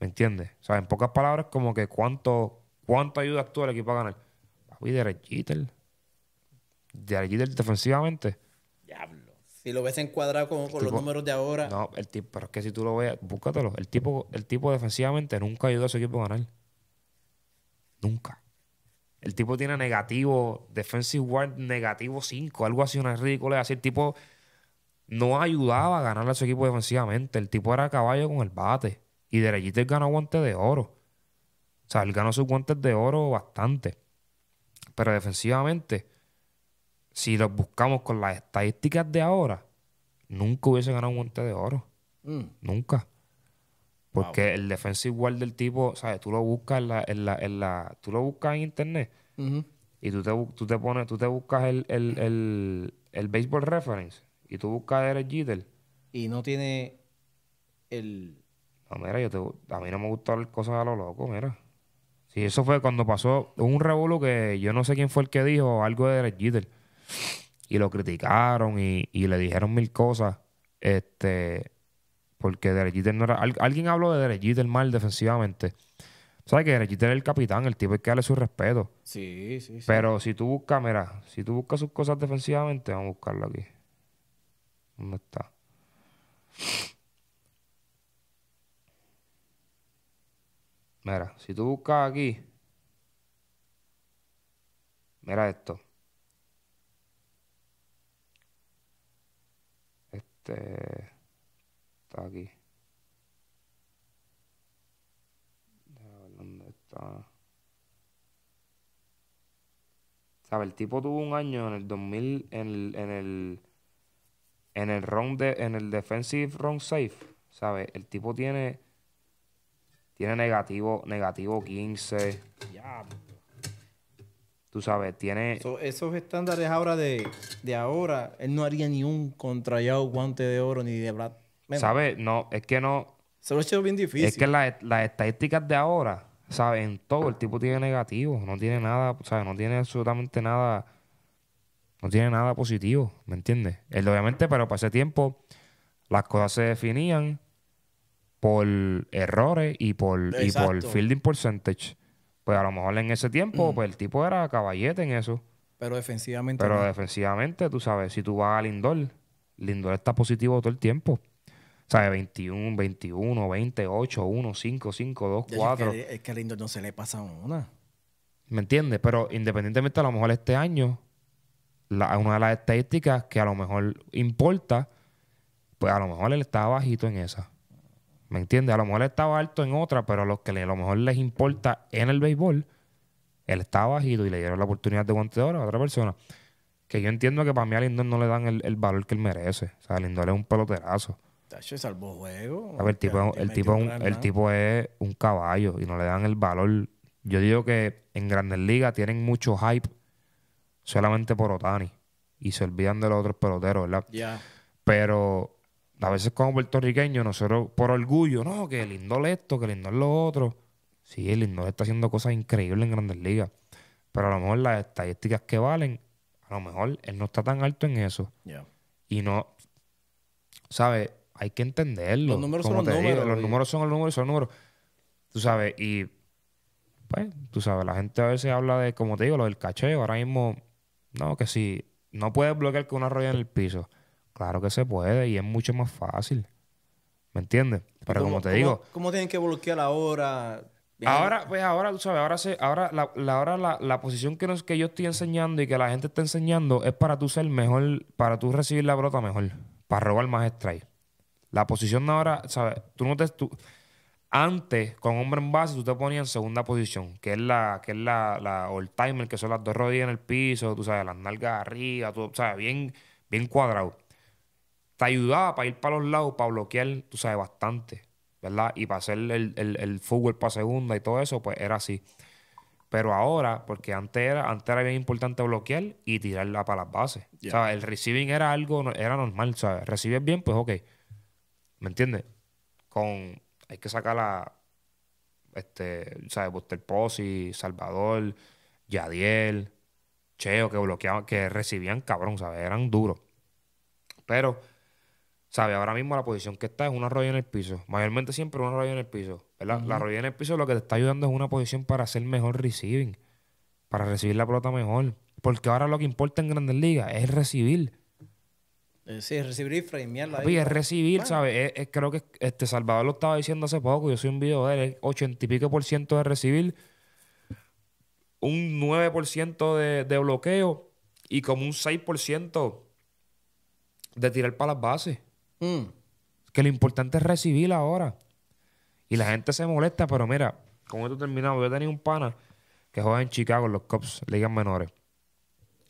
¿Me entiendes? O sea, en pocas palabras, como que cuánto, cuánto ayudas tú al equipo a ganar. Uy, de defensivamente. Diablo. Si lo ves encuadrado con, con los números de ahora. No, el tipo, pero es que si tú lo ves, búscatelo. El tipo, el tipo defensivamente nunca ayudó a su equipo a ganar. Nunca. El tipo tiene negativo, defensive guard negativo 5, algo así, una ridícula. Así el tipo no ayudaba a ganar a su equipo defensivamente. El tipo era caballo con el bate. Y derechito ganó guantes de oro. O sea, él ganó sus guantes de oro bastante. Pero defensivamente, si los buscamos con las estadísticas de ahora, nunca hubiese ganado un monte de oro. Mm. Nunca. Porque el defensive igual del tipo, ¿sabes? Tú lo buscas en la, en la, en la tú lo buscas en internet y tú te, te pones, tú te buscas el, el, el, el baseball reference y tú buscas a Derek Jeter. Y no tiene el... No, mira, yo te, a mí no me gustan las cosas a lo loco, mira. Sí, eso fue cuando pasó un revuelo que yo no sé quién fue el que dijo algo de Derek Jeter y lo criticaron y, y le dijeron mil cosas. Este, porque Derechiter no era. alguien habló de Derechiter mal defensivamente. ¿Sabes que Derechiter es el capitán? El tipo hay que darle su respeto. Sí, sí, sí. Pero si tú buscas, mira, si tú buscas sus cosas defensivamente, vamos a buscarlo aquí. ¿Dónde está? Mira, si tú buscas aquí. Mira esto. Este. Está aquí. ¿Dónde está? ¿Sabe? El tipo tuvo un año en el 2000 en el. En el, en el round de, en el defensive round safe, sabe El tipo tiene tiene negativo negativo 15. Tú sabes, tiene... esos estándares ahora de, ahora, él no haría ni un contrallado guante de oro ni de plata. ¿Sabes? No, es que no... Se lo he hecho bien difícil. Es que las estadísticas de ahora, ¿sabes? En todo, el tipo tiene negativo. No tiene nada, ¿sabes? No tiene absolutamente nada... No tiene nada positivo, ¿me entiendes? Él, obviamente, pero para ese tiempo las cosas se definían por errores y por, y por fielding percentage pues a lo mejor en ese tiempo, pues el tipo era caballete en eso. Pero defensivamente. Pero defensivamente, tú sabes, si tú vas a Lindor, Lindor está positivo todo el tiempo. O sea, 21, 21, 20, 8, 1, 5, 5, 2, 4. Es que, es que a Lindor no se le pasa una. ¿Me entiendes? Pero independientemente, a lo mejor este año, una de las estadísticas que a lo mejor importa, pues a lo mejor él está bajito en esa. ¿Me entiendes? A lo mejor estaba alto en otra, pero a los que a lo mejor les importa en el béisbol, él estaba bajito y le dieron la oportunidad de oro a otra persona. Que yo entiendo que para mí a Lindor no le dan el, valor que él merece. O sea, Lindor es un peloterazo. Tacho salvó juego. A ver, el tipo, el, tipo, el es un caballo y no le dan el valor. Yo digo que en Grandes Ligas tienen mucho hype solamente por Otani y se olvidan de los otros peloteros, ¿verdad? Ya. Pero a veces como puertorriqueños, nosotros por orgullo, no, que el es esto, que lindo es lo otro. Sí, el indol está haciendo cosas increíbles en grandes ligas, pero a lo mejor las estadísticas que valen, a lo mejor él no está tan alto en eso. Ya. Y no, ¿sabes? Hay que entenderlo. Los números son los números. los números son los números, son números. Tú sabes, y pues, tú sabes, la gente a veces habla de, como te digo, lo del cacheo. Ahora mismo, no, que si no puedes bloquear con una rodilla en el piso Claro que se puede y es mucho más fácil. ¿Me entiendes? Pero como te digo. ¿cómo, tienen que bloquear la hora? Ahora, pues ahora, tú sabes, ahora, se, ahora, la, la, la, la, posición que, que yo estoy enseñando y que la gente está enseñando es para tú ser mejor, para tú recibir la brota mejor, para robar más strike. La posición ahora, ¿sabes? Tú no te. Tú, antes, con hombre en base, tú te ponías en segunda posición, que es la, que es la, la all timer, que son las dos rodillas en el piso, tú sabes, las nalgas arriba, tú sabes, bien, bien cuadrado te ayudaba para ir para los lados, para bloquear, tú sabes, bastante, ¿verdad? Y para hacer el, fútbol para segunda y todo eso, pues era así. Pero ahora, porque antes era, antes era bien importante bloquear y tirarla para las bases. O sea, el receiving era algo, era normal. ¿sabes? Recibes bien, pues ok. ¿Me entiendes? Con. Hay que sacar a. Este. ¿Sabes? Buster Posey, Salvador, Yadiel, Cheo, que bloqueaban, que recibían cabrón, ¿sabes? Eran duros. Pero ¿Sabes? Ahora mismo la posición que está es una rodilla en el piso. Mayormente siempre una rodilla en el piso. La rodilla en el piso lo que te está ayudando es una posición para hacer mejor receiving. Para recibir la pelota mejor. Porque ahora lo que importa en Grandes Ligas es recibir. Eh, sí, recibir y framearla. Papi, es recibir, ¿sabes? creo que este Salvador lo estaba diciendo hace poco. Yo soy un video de él. y pico por ciento de recibir. Un 9% de, de bloqueo. Y como un 6% de tirar para las bases. Mm. Que lo importante es recibir ahora. Y la gente se molesta, pero mira, como esto terminado, yo tenía un pana que juega en Chicago en los cops ligas menores.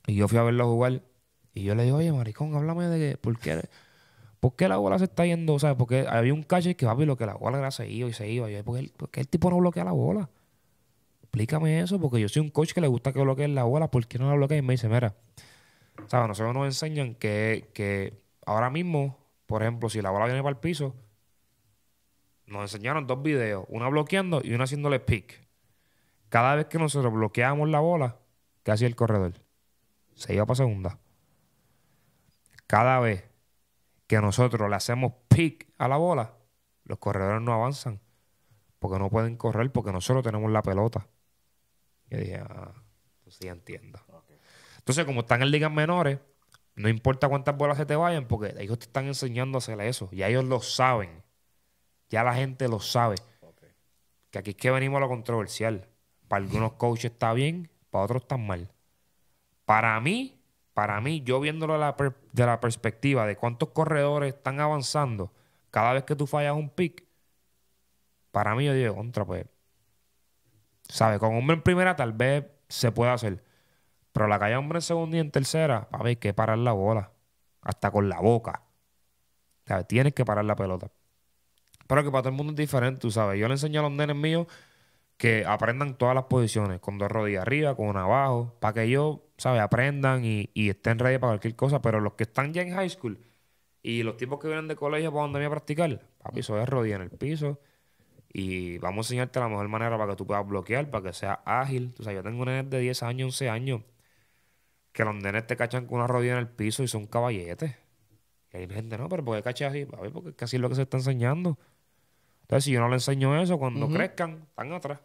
Y yo fui a verlo jugar y yo le digo, oye, maricón, háblame de que, ¿por qué, ¿por qué la bola se está yendo? O porque había un calle que, ver lo que la bola era se iba y se iba. yo, ¿por qué, ¿por qué el tipo no bloquea la bola? Explícame eso, porque yo soy un coach que le gusta que bloqueen la bola, ¿por qué no la bloquea? Y me dice, mira, ¿sabes? Nosotros nos enseñan que, que ahora mismo por ejemplo, si la bola viene para el piso, nos enseñaron dos videos, una bloqueando y una haciéndole pick. Cada vez que nosotros bloqueamos la bola, ¿qué hacía el corredor? Se iba para segunda. Cada vez que nosotros le hacemos pick a la bola, los corredores no avanzan porque no pueden correr porque nosotros tenemos la pelota. Yo dije, ah, entonces ya entiendo. Entonces, como están en ligas menores, no importa cuántas bolas se te vayan, porque ellos te están enseñando a hacer eso. Ya ellos lo saben. Ya la gente lo sabe. Que aquí es que venimos a lo controversial. Para algunos coaches está bien, para otros está mal. Para mí, para mí, yo viéndolo de la, perspectiva de cuántos corredores están avanzando cada vez que tú fallas un pick, para mí yo digo, contra, pues, ¿sabes? Con hombre en primera tal vez se puede hacer. Pero la calle hombre en segunda y en tercera, papi, hay que parar la bola. Hasta con la boca. tienes que parar la pelota. Pero que para todo el mundo es diferente, tú sabes. Yo le enseño a los nenes míos que aprendan todas las posiciones, con dos rodillas arriba, con una abajo, para que ellos, ¿sabes?, aprendan y, estén ready para cualquier cosa. Pero los que están ya en high school y los tipos que vienen de colegio para donde a practicar, papi, soy de rodilla en el piso y vamos a enseñarte la mejor manera para que tú puedas bloquear, para que seas ágil. Tú sabes, yo tengo nenes de 10 años, 11 años que los nenes te cachan con una rodilla en el piso y son caballetes. Y hay gente, no, pero ¿por qué cachas así? porque casi es lo que se está enseñando. Entonces, si yo no le enseño eso, cuando crezcan, están atrás.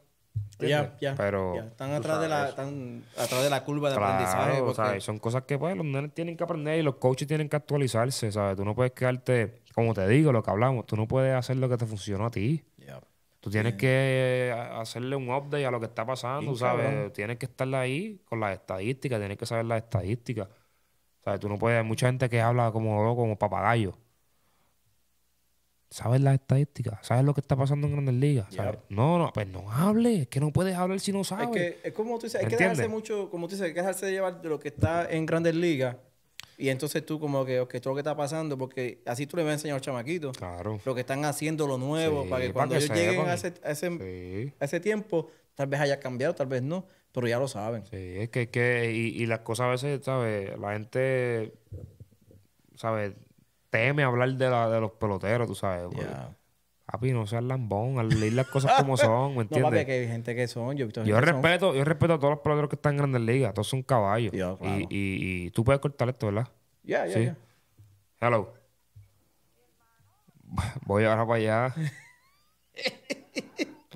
Ya, ya. Pero. Están, atrás de la, están atrás de la curva de aprendizaje. son cosas que pues, los nenes tienen que aprender y los coaches tienen que actualizarse. ¿sabes? Tú no puedes quedarte, como te digo, lo que hablamos, tú no puedes hacer lo que te funcionó a ti. Tú tienes que eh, hacerle un update a lo que está pasando, ¿sabes? Tienes que estar ahí con las estadísticas, tienes que saber las estadísticas. ¿Sabes? Tú no puedes, hay mucha gente que habla como loco, oh, como papagayo. ¿Sabes las estadísticas? ¿Sabes lo que está pasando en Grandes Ligas? No, no, pues no hables, es que no puedes hablar si no sabes. Es que es como tú dices, hay que dejarse mucho, como tú dices, hay que dejarse llevar de lo que está en Grandes Ligas y entonces tú como que, esto lo que está pasando, porque así tú le vas a enseñar al los claro. lo que están haciendo, lo nuevo, para que cuando ellos lleguen a ese, tiempo, tal vez haya cambiado, tal vez no, pero ya lo saben. Sí, es que, que y, las cosas a veces, ¿sabes? La gente, ¿sabes? Teme hablar de, la, de los peloteros, tú sabes. Papi, no seas lambón, al leer las cosas como son, ¿me entiendes? No, papi, que hay gente que son. Yo, yo respeto, yo respeto a todos los peloteros que están en grandes ligas, todos son caballos. y, y, y, tú puedes cortar esto, ¿verdad? Ya, yeah, ya, sí. Hello. Voy ahora para allá.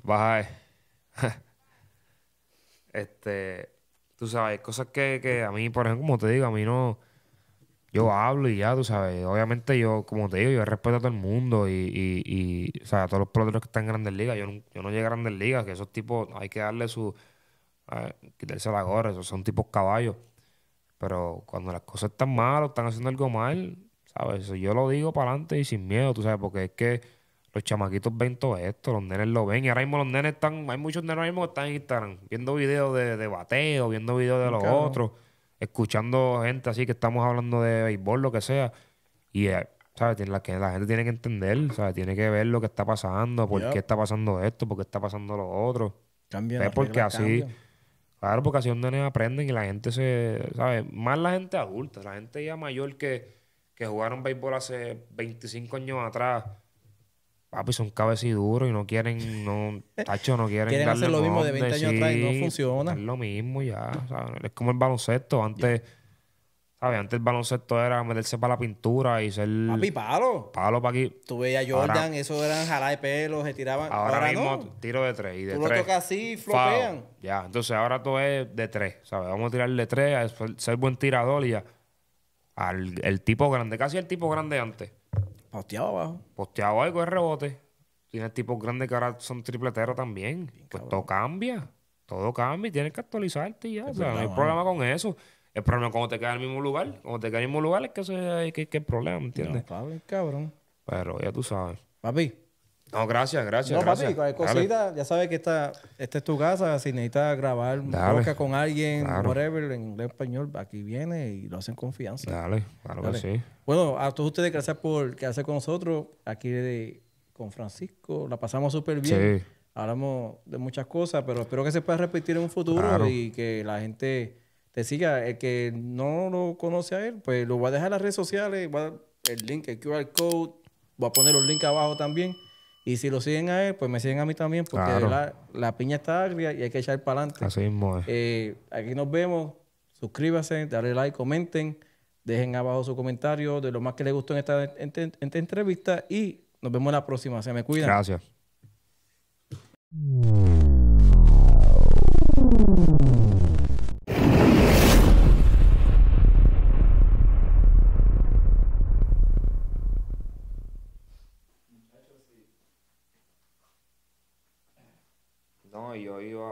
Baja. este, tú sabes, cosas que, que a mí, por ejemplo, como te digo, a mí no yo hablo y ya, tú sabes. Obviamente yo, como te digo, yo respeto a todo el mundo y, o sea, a todos los peloteros que están en Grandes Ligas. Yo no, yo no llegué a Grandes Ligas, que esos tipos hay que darle su... Ver, quitarse la gorra, esos son tipos caballos. Pero cuando las cosas están mal o están haciendo algo mal, ¿sabes? yo lo digo para adelante y sin miedo, tú sabes, porque es que los chamaquitos ven todo esto, los nenes lo ven. Y ahora mismo los nenes están, hay muchos nenes ahora mismo que están en Instagram viendo videos de, de bateo, viendo videos de los otros escuchando gente así que estamos hablando de béisbol, lo que sea. Y, eh, ¿sabes? La, gente tiene que entender, ¿sabes? Tiene que ver lo que está pasando, por qué está pasando esto, por qué está pasando lo otro. es Porque así. Claro, porque así un donde aprenden y la gente se. ¿Sabes? Más la gente adulta, la gente ya mayor que, que jugaron béisbol hace 25 años atrás papi, son cabeciduros y no quieren, no, tacho, no quieren. quieren hacer lo mismo de 20 años atrás y no funciona. Es lo mismo ya, Es como el baloncesto. Antes, ¿sabes? Antes el baloncesto era meterse para la pintura y ser. Papi, palo. Palo para aquí. Tú veías Jordan, eso eran jalar de pelo, se tiraban. Ahora, mismo tiro de tres. Y de Tú lo tocas así y flopean. Ya, entonces ahora todo es de tres, ¿sabes? Vamos a tirar de tres, ser buen tirador y ya. Al, el tipo grande, casi el tipo grande antes. Posteado abajo. Posteado algo de rebote. tiene tipos grandes que ahora son tripleteros también. pues todo cambia. Todo cambia y tienes que actualizarte ya. o sea, no hay problema con eso. El problema es cuando te quedas en el mismo lugar. Cuando te quedas en el mismo lugar es que eso es, que, el problema, ¿entiendes? No, cabrón. Pero ya tú sabes. Papi, no, gracias, gracias. No, con papi, cosita, ya sabes que esta, esta es tu casa. Si necesitas grabar un con alguien, whatever, en inglés, español, aquí viene y lo hacen confianza. Dale, claro que sí. Bueno, a todos ustedes, gracias por quedarse con nosotros aquí con Francisco. La pasamos súper bien. Hablamos de muchas cosas, pero espero que se pueda repetir en un futuro y que la gente te siga. El que no lo conoce a él, pues lo voy a dejar en las redes sociales, el link, el QR code, voy a poner los links abajo también. Y si lo siguen a él, pues me siguen a mí también, porque la, piña está agria y hay que echar para adelante. Así mismo es. Eh, aquí nos vemos. Suscríbase, dale like, comenten, dejen abajo su comentario de lo más que les gustó en esta, esta entrevista y nos vemos la próxima. Se me cuidan. Gracias. y yo iba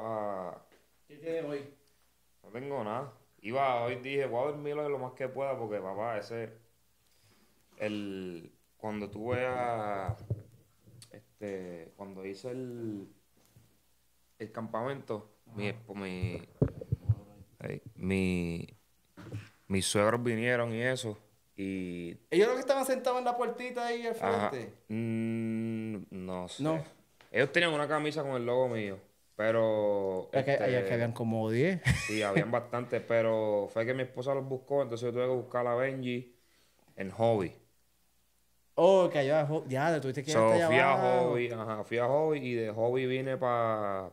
a... ¿Qué tienes hoy? No tengo nada. Iba, hoy dije, voy a dormir lo más que pueda porque papá, ese... El... Cuando tuve a... Este... Cuando hice el... El campamento, mi... Mi... mi mis suegros vinieron y eso. Y... ¿Ellos que estaban sentados en la puertita ahí al frente? Mm, no sé. No. Ellos tenían una camisa con el logo mío. Pero. Es este, que, habían como 10. Sí, habían bastante, pero fue que mi esposa los buscó, entonces yo tuve que buscar a Benji en hobby. Oh, que allá a hobby. Ya, tuviste que so, fui a hobby, ajá, fui a hobby y de hobby vine para.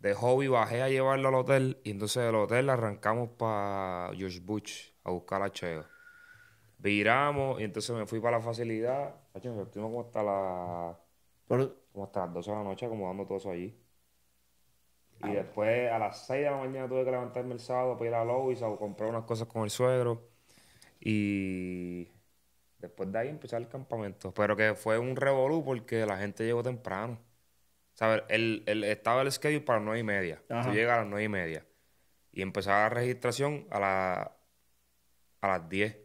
De hobby bajé a llevarlo al hotel y entonces del hotel arrancamos para George Butch a buscar a Cheo. Viramos y entonces me fui para la facilidad. Estuvimos como hasta la. como hasta las 12 de la noche acomodando todo eso allí. Y ah, después a las 6 de la mañana tuve que levantarme el sábado para ir a Lowe's a comprar unas cosas con el suegro. Y después de ahí empezar el campamento. Pero que fue un revolú porque la gente llegó temprano. ¿Sabes? El, estaba el schedule para las 9 y media. Tú llegas a las 9 y media. Y empezaba la registración a, la, a las 10.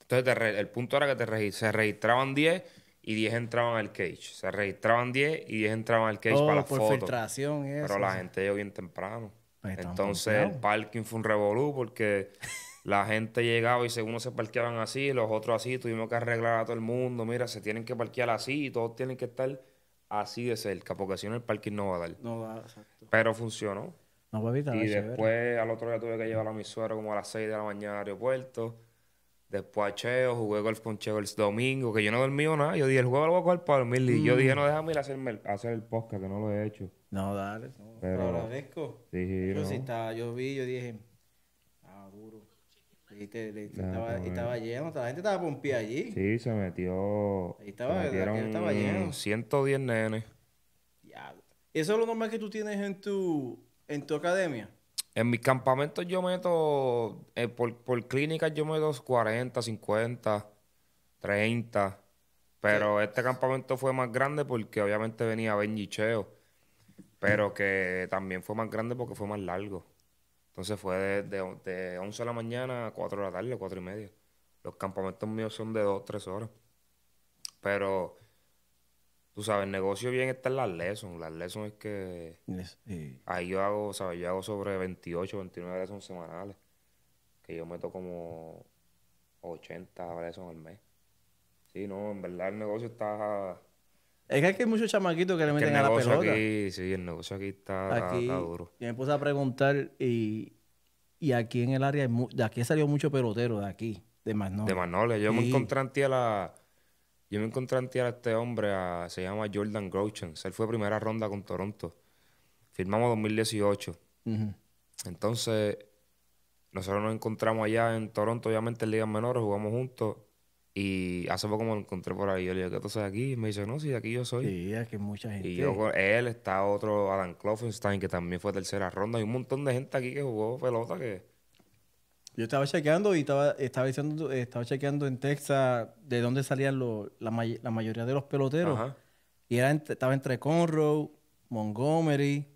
Entonces el punto era que te, se registraban 10 y 10 entraban al cage. Se registraban 10 y 10 entraban al cage oh, para la por Pero la gente llegó bien temprano. Pues, Entonces el parking fue un revolú porque la gente llegaba y según se parqueaban así, los otros así, tuvimos que arreglar a todo el mundo. Mira, se tienen que parquear así y todos tienen que estar así de cerca porque si no el parking no va a dar. No va, exacto. Pero funcionó. No, y después al otro día tuve que llevar a mi suero como a las 6 de la mañana al aeropuerto Después a Cheo, jugué golf con Cheo el domingo, que yo no dormí nada. Yo dije, el juego lo voy a jugar para dormir. Y yo mm. dije, no, déjame ir a hacerme hacer el podcast, que no lo he hecho. No, dale. No, Pero, agradezco. Sí, yo sí estaba, yo vi, yo dije, ah, duro. Y, estaba, y estaba, lleno, la gente estaba pompía allí. Sí, se metió. Ahí estaba, se metieron, estaba lleno. 110 nenes. Ya. ¿Eso es lo normal que tú tienes en tu, en tu academia? En mis campamentos yo meto, eh, por, por clínicas yo meto 40, 50, 30. Pero este campamento fue más grande porque obviamente venía Benji Cheo. Pero que también fue más grande porque fue más largo. Entonces fue de, 11 de la mañana a 4 de la tarde, 4 y media. Los campamentos míos son de 2, 3 horas. Pero tú sabes, el negocio bien está en las lessons. Las lessons es que... Eh, ahí yo hago, ¿sabes? Yo hago sobre 28, 29 lessons semanales. Que yo meto como 80 lessons al mes. Sí, no, en verdad el negocio está... Es que hay muchos chamaquitos que le meten a la pelota. Aquí, sí, el negocio aquí está, duro. Yo me puse a preguntar y, aquí en el área, de aquí salió mucho pelotero de aquí, de Magnolia. De Magnolia. Yo me encontré en la yo me encontré ante este hombre, se llama Jordan groschen Él fue primera ronda con Toronto. Firmamos 2018. Entonces, nosotros nos encontramos allá en Toronto, obviamente en Ligas Menores, jugamos juntos. Y hace poco me lo encontré por ahí. Yo le dije, ¿qué tú sabes aquí? Y me dice, no, sí, aquí yo soy. Sí, aquí mucha gente. Y yo él, está otro Adam Kloffenstein, que también fue tercera ronda. Y un montón de gente aquí que jugó pelota que yo estaba chequeando y estaba, estaba, diciendo, estaba chequeando en Texas de dónde salían la, mayoría de los peloteros. Y era, estaba entre Conroe, Montgomery,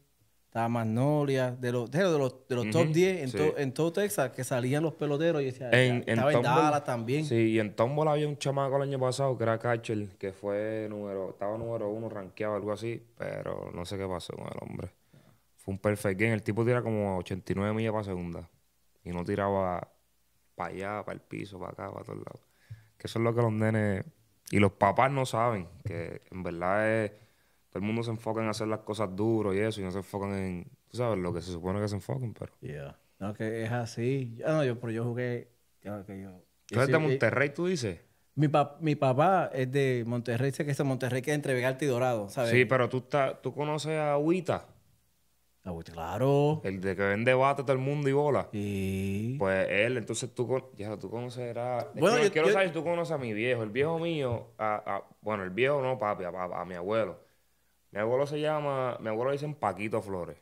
estaba Magnolia, de los, de los, de los top 10 en, en, todo Texas que salían los peloteros. Y en, estaba en, Dallas también. Sí, y en Tombola había un chamaco el año pasado que era Catcher, que fue número, estaba número uno, rankeado, algo así, pero no sé qué pasó con el hombre. Fue un perfect game. El tipo tira como 89 millas para segunda y no tiraba para allá, para el piso, para acá, para todos lados. Que eso es lo que los nenes y los papás no saben, que en verdad es, todo el mundo se enfoca en hacer las cosas duras y eso, y no se enfocan en, tú sabes, lo que se supone que se enfoquen pero... ya No, que es así. Yo, ah, no, yo, pero yo jugué... que yo, ¿Tú eres de Monterrey, tú dices? Mi, mi papá es de Monterrey, sé que es de Monterrey, que es entre y Dorado, Sí, pero tú, tú conoces a Huita. Ah, pues, claro. El de que vende bate todo el mundo y bola. Y... Pues él, entonces tú, tú conocerás. Bueno, yo, quiero tú conoces a mi viejo. El viejo mío, bueno, el viejo no, papi, a, mi abuelo. Mi abuelo se llama, mi abuelo le dicen Paquito Flores.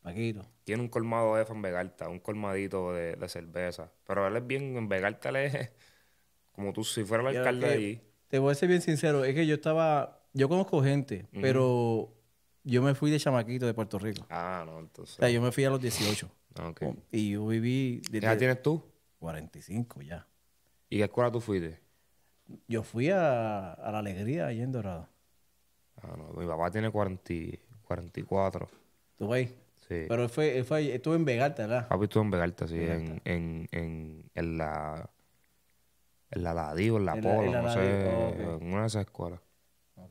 Paquito. Tiene un colmado de en Vegalta, un colmadito de, cerveza. Pero él es bien, en Vegalta le como tú si fuera el alcalde de eh, allí. Te voy a ser bien sincero, es que yo estaba, yo conozco gente, pero yo me fui de chamaquito de Puerto Rico. Ah, no, entonces. O sea, yo me fui a los 18. Okay. Oh, y yo viví. Desde ¿Qué edad tienes tú? 45 ya. ¿Y qué escuela tú fuiste? Yo fui a, a La Alegría allá en Dorado. Ah, no, mi papá tiene 44. ¿Tú ahí? Sí. Pero él fue, él fue, estuvo en Vegarta, ¿verdad? Papi estuvo en Vegarta, sí, En, en, en, en, la. En la Ladío, en la Polo, no sé, en una de esas escuelas.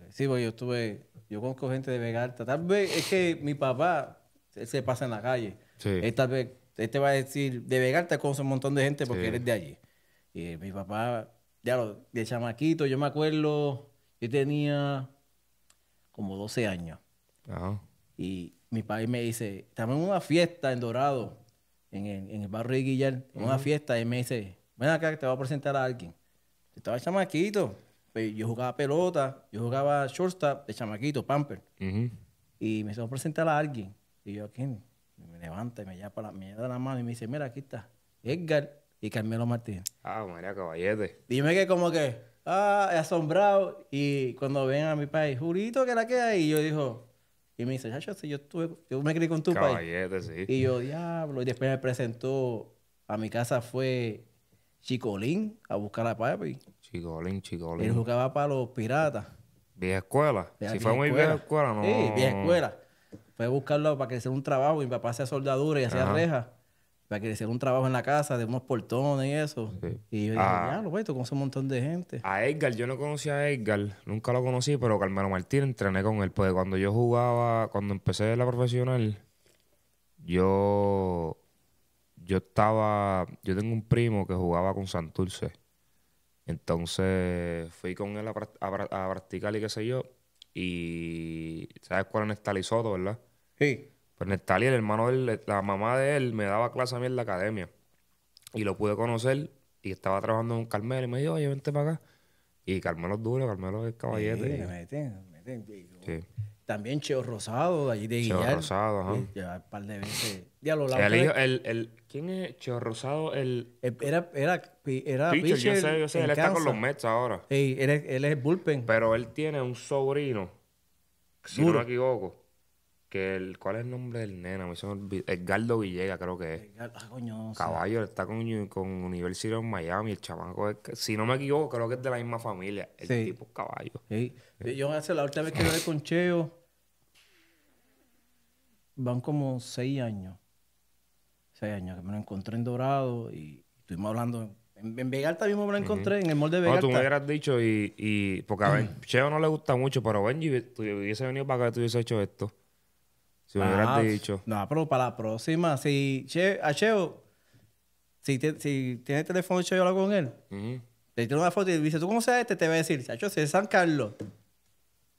Sí, pues yo estuve yo conozco gente de Vegarta. Tal vez es que mi papá él se pasa en la calle. Sí. Él tal vez él te va a decir, de Vegarta conoce un montón de gente porque eres de allí. Y eh, mi papá, ya lo, de chamaquito, yo me acuerdo, yo tenía como 12 años. Ah. Y mi papá me dice, estamos en una fiesta en Dorado, en el, barrio de Guillar, en una fiesta, y me dice, ven acá que te voy a presentar a alguien. Yo estaba chamaquito, pues, yo jugaba pelota, yo jugaba shortstop de chamaquito, pamper. Y me hizo presentar a alguien. Y yo, ¿quién? Me levanta y me llama para la, la mano y me dice, mira, aquí está Edgar y Carmelo Martínez. Ah, María Caballete. Dime que como que, ah, asombrado. Y cuando ven a mi país, Jurito, que la queda. Y yo dijo, y me dice, yo, me crié con tu país. Caballete, sí. Y yo, diablo. Y después me presentó, a mi casa fue Chicolín a buscar a papi. Chicolín, Chicolín. Él jugaba para los piratas. Vieja escuela. Sí si fue muy vieja escuela, no. Sí, vieja escuela. Fue a buscarlo para que hiciera un trabajo. Mi papá hacía soldadura y hacía rejas. Para que hiciera un trabajo en la casa de unos portones y eso. Y yo dije, ah. ya, lo pues, tú conoces un montón de gente. A Edgar, yo no conocí a Edgar. Nunca lo conocí, pero Carmelo Martínez entrené con él. pues cuando yo jugaba, cuando empecé la profesional, yo yo estaba, yo tengo un primo que jugaba con Santurce. Entonces fui con él a, a, practicar y qué sé yo. Y ¿sabes cuál es Nestali Soto, verdad? Sí. Pues Nestali, el hermano de él, eh, la mamá de él, me daba clase a mí en la academia. Y lo pude conocer y estaba trabajando con Carmelo y me dijo, oye, vente para acá. Y Carmelo es duro, Carmelo es caballete. Sí, me meten, me meten. También Cheo Rosado, de allí de Guillar. Cheo Rosado, ajá. Lleva un par de veces. Ya lo el, el ¿Quién es Cheo Rosado? El... Eh, era, era, era yo sé, Él está con los Mets ahora. él es, él es el bullpen. Pero él tiene un sobrino, si no me equivoco, que el, ¿cuál es el nombre del nena? Me Edgardo Villegas, creo que es. Ah, caballo, él está con, con University Miami. El chamaco, si no me equivoco, creo que es de la misma familia. El tipo caballo. Yo hace la última vez que hablé con Cheo, van como seis años. Este que me lo encontré en Dorado y estuvimos hablando. En, en Vega mismo me lo encontré, en el molde de Vega no, tú me hubieras dicho, y, y porque a ver Cheo no le gusta mucho, pero Benji tú hubiese venido para acá tú hubiese hecho esto. Si me hubieras ah, dicho. No, pero para la próxima, si che, a Cheo, si, si tiene el teléfono de yo hablo con él. Le tiro una foto y dice, ¿tú cómo seas este? Te voy a decir, Chacho, es San Carlos.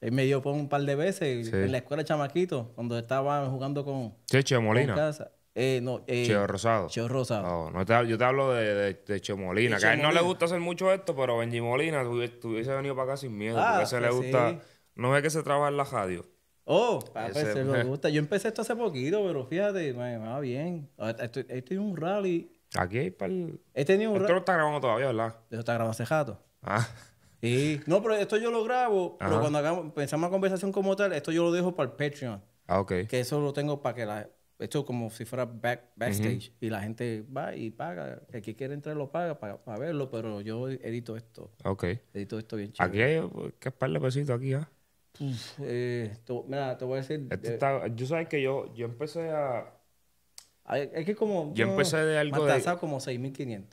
Él me dio por un par de veces en la escuela chamaquito, cuando estaba jugando con... Cheche Molina. casa. Eh, no, eh, Cheo Rosado. Cheo Rosado. Oh, no, yo te hablo de, de, de Molina. Que a él no le gusta hacer mucho esto, pero Benji Molina tuviese venido para acá sin miedo. Ah, porque se le pues gusta. No es que se trabaja en la radio. Oh, a se le gusta. Yo empecé esto hace poquito, pero fíjate, me va bien. Ah, estoy, es un rally. Aquí hay para el... He Esto lo está grabando todavía, ¿verdad? Esto está grabando hace rato. Ah. Sí. No, pero esto yo lo grabo, pero cuando hagamos, pensamos en conversación como tal, esto yo lo dejo para el Patreon. Ah, ok. Que eso lo tengo para que la esto es como si fuera backstage. Y la gente va y paga. El que quiere entrar lo paga para, verlo, pero yo edito esto. Ok. Edito esto bien chido. Aquí hay pues, que par de pesitos aquí, ¿ah? Eh, mira, te voy a decir... yo sabes que yo, yo empecé a... Es que como... Yo, empecé de algo de... como 6.500.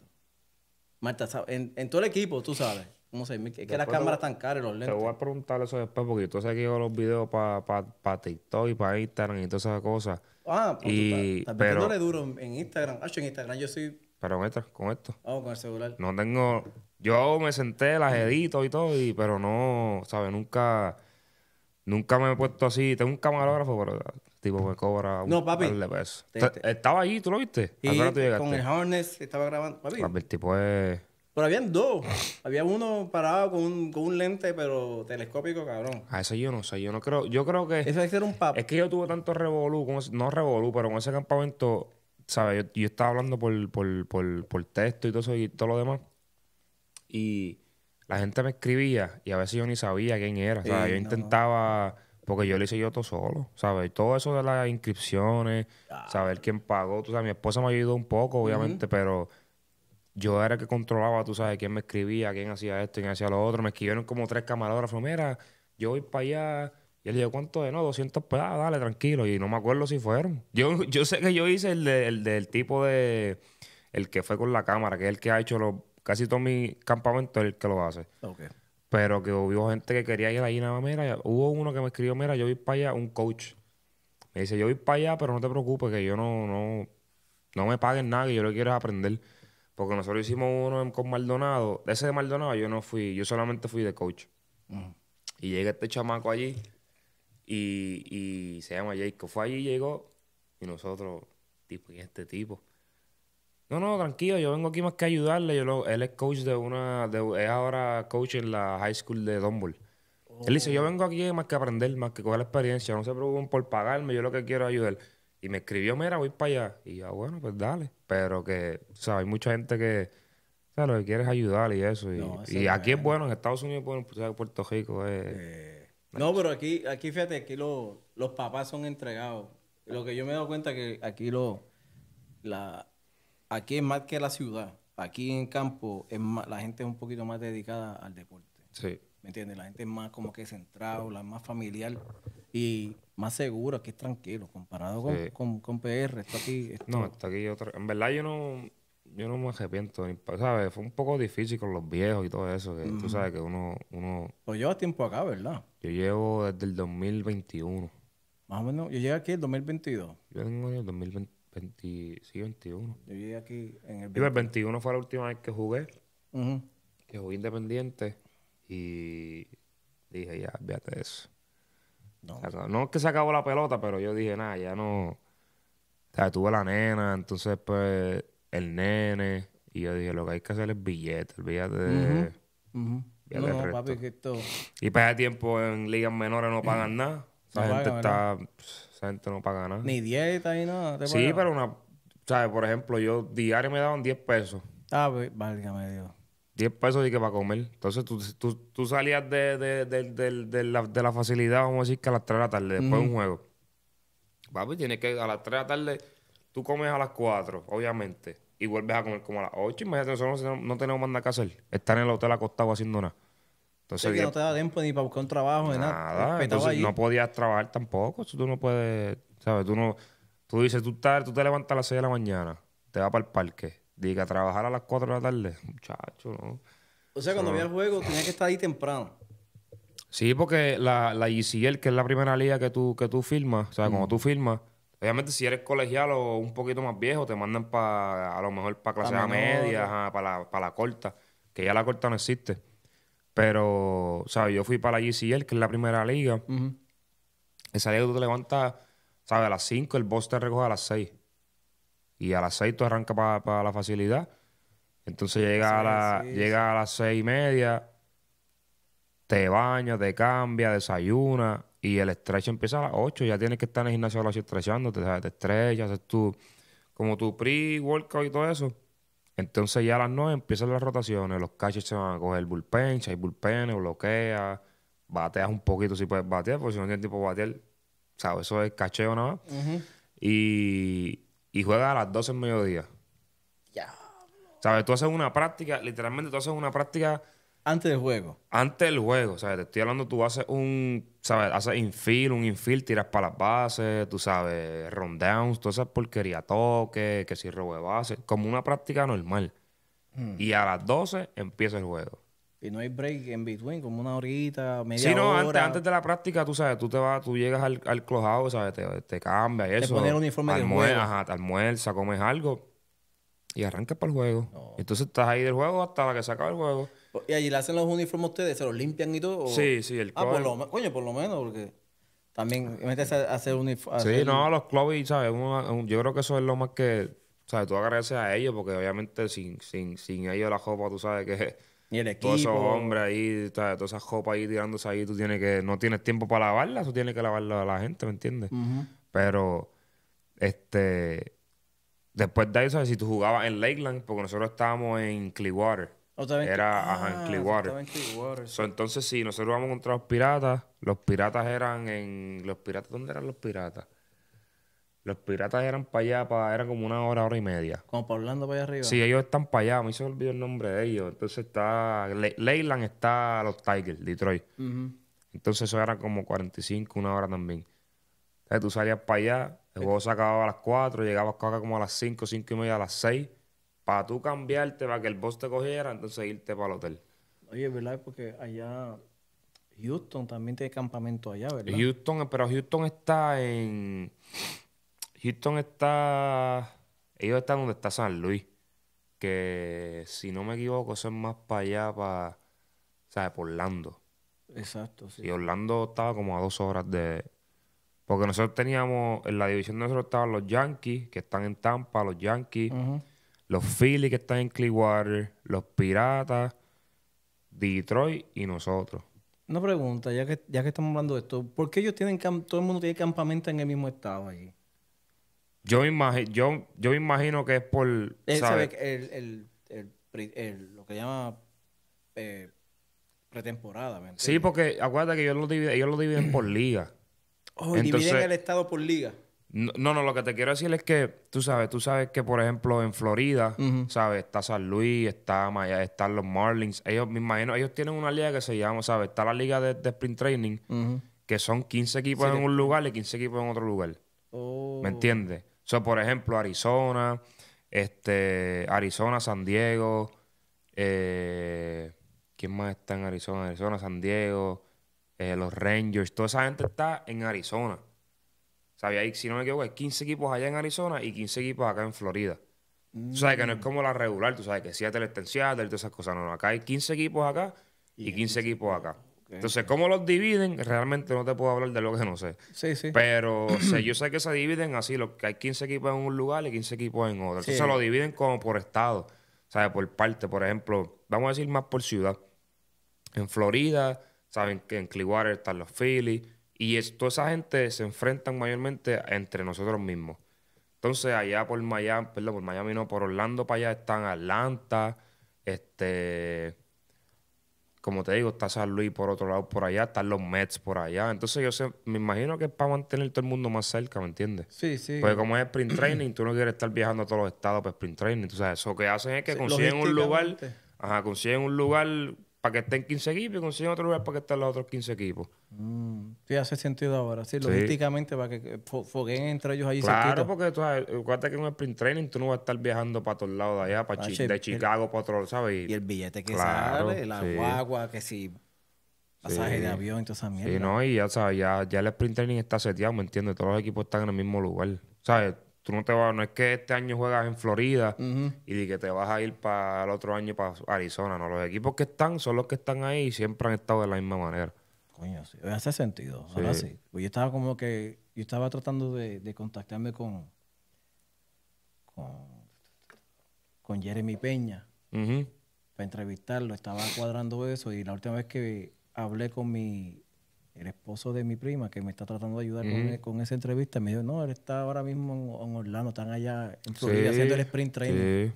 Maltasado. En, en todo el equipo, tú sabes. Como 6.000. Es que las cámaras están caras los lentes. Te voy a preguntar eso después porque tú sabes que yo los videos para TikTok y para Instagram y todas esas cosas. Ah, pero y, no le duro en, Instagram. Ah, en Instagram yo soy... Pero con esto, con esto. Ah, con el celular. No tengo... Yo me senté, las edito y todo, y, pero no, ¿sabes? Nunca... Nunca me he puesto así. Tengo un camarógrafo, pero tipo me cobra un no, papi, de Estaba allí, ¿tú lo viste? Y con el harness estaba grabando. Papi. papi el tipo es... Pero habían dos. Había uno parado con un, lente, pero telescópico, cabrón. A ah, eso yo no sé. Yo no creo. Yo creo que. Eso era un papá. Es que yo tuve tanto revolú, no revolú, pero con ese campamento, ¿sabes? Yo, estaba hablando por, por, texto y todo eso y todo lo demás. Y la gente me escribía y a veces yo ni sabía quién era. yo intentaba. Porque yo lo hice yo todo solo, ¿sabes? Todo eso de las inscripciones, ah. saber quién pagó. Tú sabes, mi esposa me ayudó un poco, obviamente, pero yo era el que controlaba, tú sabes, quién me escribía, quién hacía esto, quién hacía lo otro. Me escribieron como tres camarógrafos. Mira, yo voy para allá. Y él dijo, ¿cuánto de? No, 200 pesos, ah, dale, tranquilo. Y no me acuerdo si fueron. Yo, yo sé que yo hice el, del tipo de... El que fue con la cámara, que es el que ha hecho casi todo mi campamento, el que lo hace. Pero que hubo gente que quería ir ahí nada más. Mira, hubo uno que me escribió, mira, yo voy para allá, un coach. Me dice, yo voy para allá, pero no te preocupes, que yo no, no, no me paguen nada, que yo lo quiero aprender. Porque nosotros hicimos uno con Maldonado. ese de Maldonado yo no fui, yo solamente fui de coach. Y llega este chamaco allí y, se llama Jacob. Fue allí, llegó y nosotros, tipo, ¿y este tipo? No, no, tranquilo, yo vengo aquí más que ayudarle. Yo él es coach de una, es ahora coach en la high school de Dumble. Él dice, yo oh. vengo aquí más que aprender, más que coger la experiencia. No se preocupen por pagarme, yo lo que quiero es ayudar. Y me escribió, mira, voy para allá. Y yo, bueno, pues dale. Pero que, o sea, hay mucha gente que, o sea, lo que quieres es ayudar y eso. Y, aquí es bueno, en Estados Unidos, bueno, pues, Puerto Rico eh, No, pero aquí, aquí fíjate, aquí los papás son entregados. Lo que yo me he dado cuenta es que aquí lo... La, aquí es más que la ciudad. Aquí en campo es la gente es un poquito más dedicada al deporte. Sí. ¿Me entiendes? La gente es más como que centrada, la más familiar. Y más seguro, aquí es tranquilo, comparado con, PR. Esto aquí. No, está aquí otra. En verdad, yo no, yo no me arrepiento. ¿sabes? Fue un poco difícil con los viejos y todo eso. Que Tú sabes que uno, uno. Pues llevas tiempo acá, ¿verdad? Yo llevo desde el 2021. Más o menos. Yo llegué aquí el 2022. Yo en el 2021. Yo llegué aquí en el. Y el 21 fue la última vez que jugué. Que jugué independiente. Y dije, ya, véate eso. No. es que se acabó la pelota, pero yo dije, nada, ya no. O sea, tuve la nena, entonces pues el nene. Y yo dije, lo que hay que hacer es billete, olvídate de. No, que esto... Y para ese tiempo en ligas menores no pagan nada. Esa no gente está... gente no paga nada. Ni dieta ni nada. sí, pero una... ¿Sabes? Por ejemplo, yo diario me daban 10 pesos. Ah, pues, válgame Dios. 10 pesos y que para comer. Entonces tú, tú, salías de, de, de, la, de, la, facilidad, vamos a decir que a las 3 de la tarde, después de un juego. Papi, tienes que a las 3 de la tarde, tú comes a las 4, obviamente, y vuelves a comer como a las 8. Imagínate, nosotros no, tenemos más nada que hacer. Estar en el hotel acostado haciendo nada. Entonces, que no te da tiempo ni para buscar un trabajo, nada. nada. Entonces, no podías trabajar tampoco. Tú no puedes, ¿sabes? Tú no. Tú dices, tú, estás, tú te levantas a las 6 de la mañana, te vas para el parque, Diga, trabajar a las 4 de la tarde. Muchacho, ¿no? O sea, cuando había el juego, tenía que estar ahí temprano. Sí, porque la, la GCL, e que es la primera liga que tú, que tú firmas, o sea, cuando tú firmas, obviamente si eres colegial o un poquito más viejo, te mandan para, a lo mejor para clase a media, para, la, corta, que ya la corta no existe. Pero, o sea, Yo fui para la GCL, e que es la primera liga. Esa liga tú te levantas, ¿sabes? A las 5, el boss te recoge a las 6 y a las 6 tú arrancas para la facilidad. Entonces llega, a a las seis y media, te bañas, te cambia, desayunas y el stretch empieza a las 8. Ya tienes que estar en el gimnasio a las 8 te, te estrellas, haces tu, como tu pre-workout y todo eso. Entonces ya a las 9 empiezan las rotaciones, los caches se van a coger bullpen, si hay bullpen, bloquea, bateas un poquito si puedes batear, porque si no tienes tiempo de batear, ¿sabes? Eso es cacheo nada más. Y y juegas a las 12 del mediodía. Ya. ¿Sabes? Tú haces una práctica, literalmente tú haces una práctica. Antes del juego. Antes del juego, ¿sabes? Te estoy hablando, tú haces un. ¿Sabes? Haces infil, un infil, tiras para las bases, tú sabes, rundowns, todas esas porquerías, toques, que si robo de base, como una práctica normal. Mm. Y a las 12 empieza el juego. Y no hay break en between, como una horita, media hora. Sí, no, Antes, antes de la práctica, tú sabes, tú te vas, tú llegas al, al clojado, sabes, te, te cambias eso. Te pones el uniforme de juego. Ajá, te almuerzas, comes algo y arrancas para el juego. Entonces estás ahí del juego hasta la que se acaba el juego. Pues, ¿Y allí le hacen los uniformes a ustedes? ¿Se los limpian y todo? Sí, sí, el club. Ah, por coño, por lo menos, porque también metes a hacer uniformes. Sí, no, los clubes, ¿sabes? yo creo que eso es lo más que, ¿sabes? Tú agradeces a ellos porque obviamente sin, sin, sin ellos la jopa, tú sabes que y el equipo. Todos esos hombres ahí, todas esas copas ahí tirándose ahí, tú tienes que, no tienes tiempo para lavarlas, tú tienes que lavarla a la gente, ¿me entiendes? Pero, este, después de eso, si tú jugabas en Lakeland, porque nosotros estábamos en Clearwater. Era, ajá, ah, en Clearwater. entonces, sí, nosotros vamos contra los piratas. Los piratas eran en. ¿Los piratas? ¿Dónde eran los piratas? Los piratas eran para allá, para, era como una hora, hora y media. ¿Como para Orlando, para allá arriba? Sí, ellos están para allá. Me se olvidó el nombre de ellos. Entonces está... Leyland está los Tigers, Detroit. Entonces eso era como 45, una hora también. Entonces tú salías para allá, el juego acababa a las 4, llegabas acá como a las 5, 5 y media, a las 6. Para tú cambiarte, para que el boss te cogiera, entonces irte para el hotel. Oye, ¿verdad? Porque allá... Houston también tiene campamento allá, ¿verdad? Houston, pero Houston está en... Houston está. Ellos están donde está San Luis. Que si no me equivoco, eso es más para allá, para. sea, Por Orlando. Exacto, sí. Y Orlando estaba como a dos horas de. Porque nosotros teníamos. En la división de nosotros estaban los Yankees, que están en Tampa, los Yankees. Los Phillies, que están en Clearwater. Los Piratas. Detroit y nosotros. Una pregunta, ya que, ya que estamos hablando de esto, ¿por qué ellos tienen todo el mundo tiene campamento en el mismo estado allí? Yo, imagino, yo, yo imagino que es por. Él lo que llama eh, pretemporada. ¿me sí, porque acuérdate que ellos lo dividen, lo por ligas Oh, Entonces, dividen el estado por liga. No, no, lo que te quiero decir es que tú sabes, tú sabes que por ejemplo en Florida, sabes, está San Luis, está Maya, están los Marlins. Ellos, me imagino, ellos tienen una liga que se llama, sabes, está la liga de, sprint training, que son 15 equipos en un lugar y 15 equipos en otro lugar. Oh. ¿Me entiendes? por ejemplo, Arizona, este, Arizona, San Diego, eh, ¿quién más está en Arizona? Arizona, San Diego, eh, los Rangers, toda esa gente está en Arizona. ¿Sabes? Ahí, si no me equivoco, hay 15 equipos allá en Arizona y 15 equipos acá en Florida. Tú sabes que no es mm. como la regular, tú sabes que siete está todas esas cosas. No, no, acá hay 15 equipos acá y 15 equipos acá. Entonces, cómo los dividen, realmente no te puedo hablar de lo que no sé. Sí, sí. Pero yo sé que se dividen así, lo, que hay 15 equipos en un lugar y 15 equipos en otro. Entonces, se lo dividen como por estado, ¿sabes? Por parte, por ejemplo, vamos a decir más por ciudad. En Florida, saben que en Clearwater están los Phillies y esto toda esa gente se enfrentan mayormente entre nosotros mismos. Entonces, allá por Miami, perdón, por Miami no, por Orlando para allá están Atlanta, este como te digo, está San Luis por otro lado, por allá, están los Mets por allá. Entonces yo sé, me imagino que es para mantener todo el mundo más cerca, ¿me entiendes? Sí, sí. Porque como es sprint training, tú no quieres estar viajando a todos los estados para sprint training. Entonces, eso que hacen es que consiguen un lugar, ajá, consiguen un lugar para que estén 15 equipos y consiguen otro lugar para que estén los otros 15 equipos. Mm. Sí, hace sentido ahora. Sí, logísticamente para que fogueen entre ellos ahí. Claro, porque tú sabes, que en un sprint training tú no vas a estar viajando para todos lados de allá, ah, de Chicago para otro, ¿sabes? Y, el billete que sale, la guagua, que si pasaje de avión y toda esa mierda. Sí, no, y ya sabes, ya, ya el sprint training está seteado, ¿me entiendes? Todos los equipos están en el mismo lugar. ¿Sabes? Tú no te vas, no es que este año juegas en Florida y que te vas a ir para el otro año para Arizona, no. Los equipos que están son los que están ahí y siempre han estado de la misma manera. Coño, sí. Hace sentido. Pues yo estaba como que, yo estaba tratando de, contactarme con, con, con, Jeremy Peña para entrevistarlo. Estaba cuadrando eso y la última vez que hablé con mi el esposo de mi prima que me está tratando de ayudar con, e, esa entrevista, me dijo, no, él está ahora mismo en, Orlando, están allá en Florida haciendo el sprint training.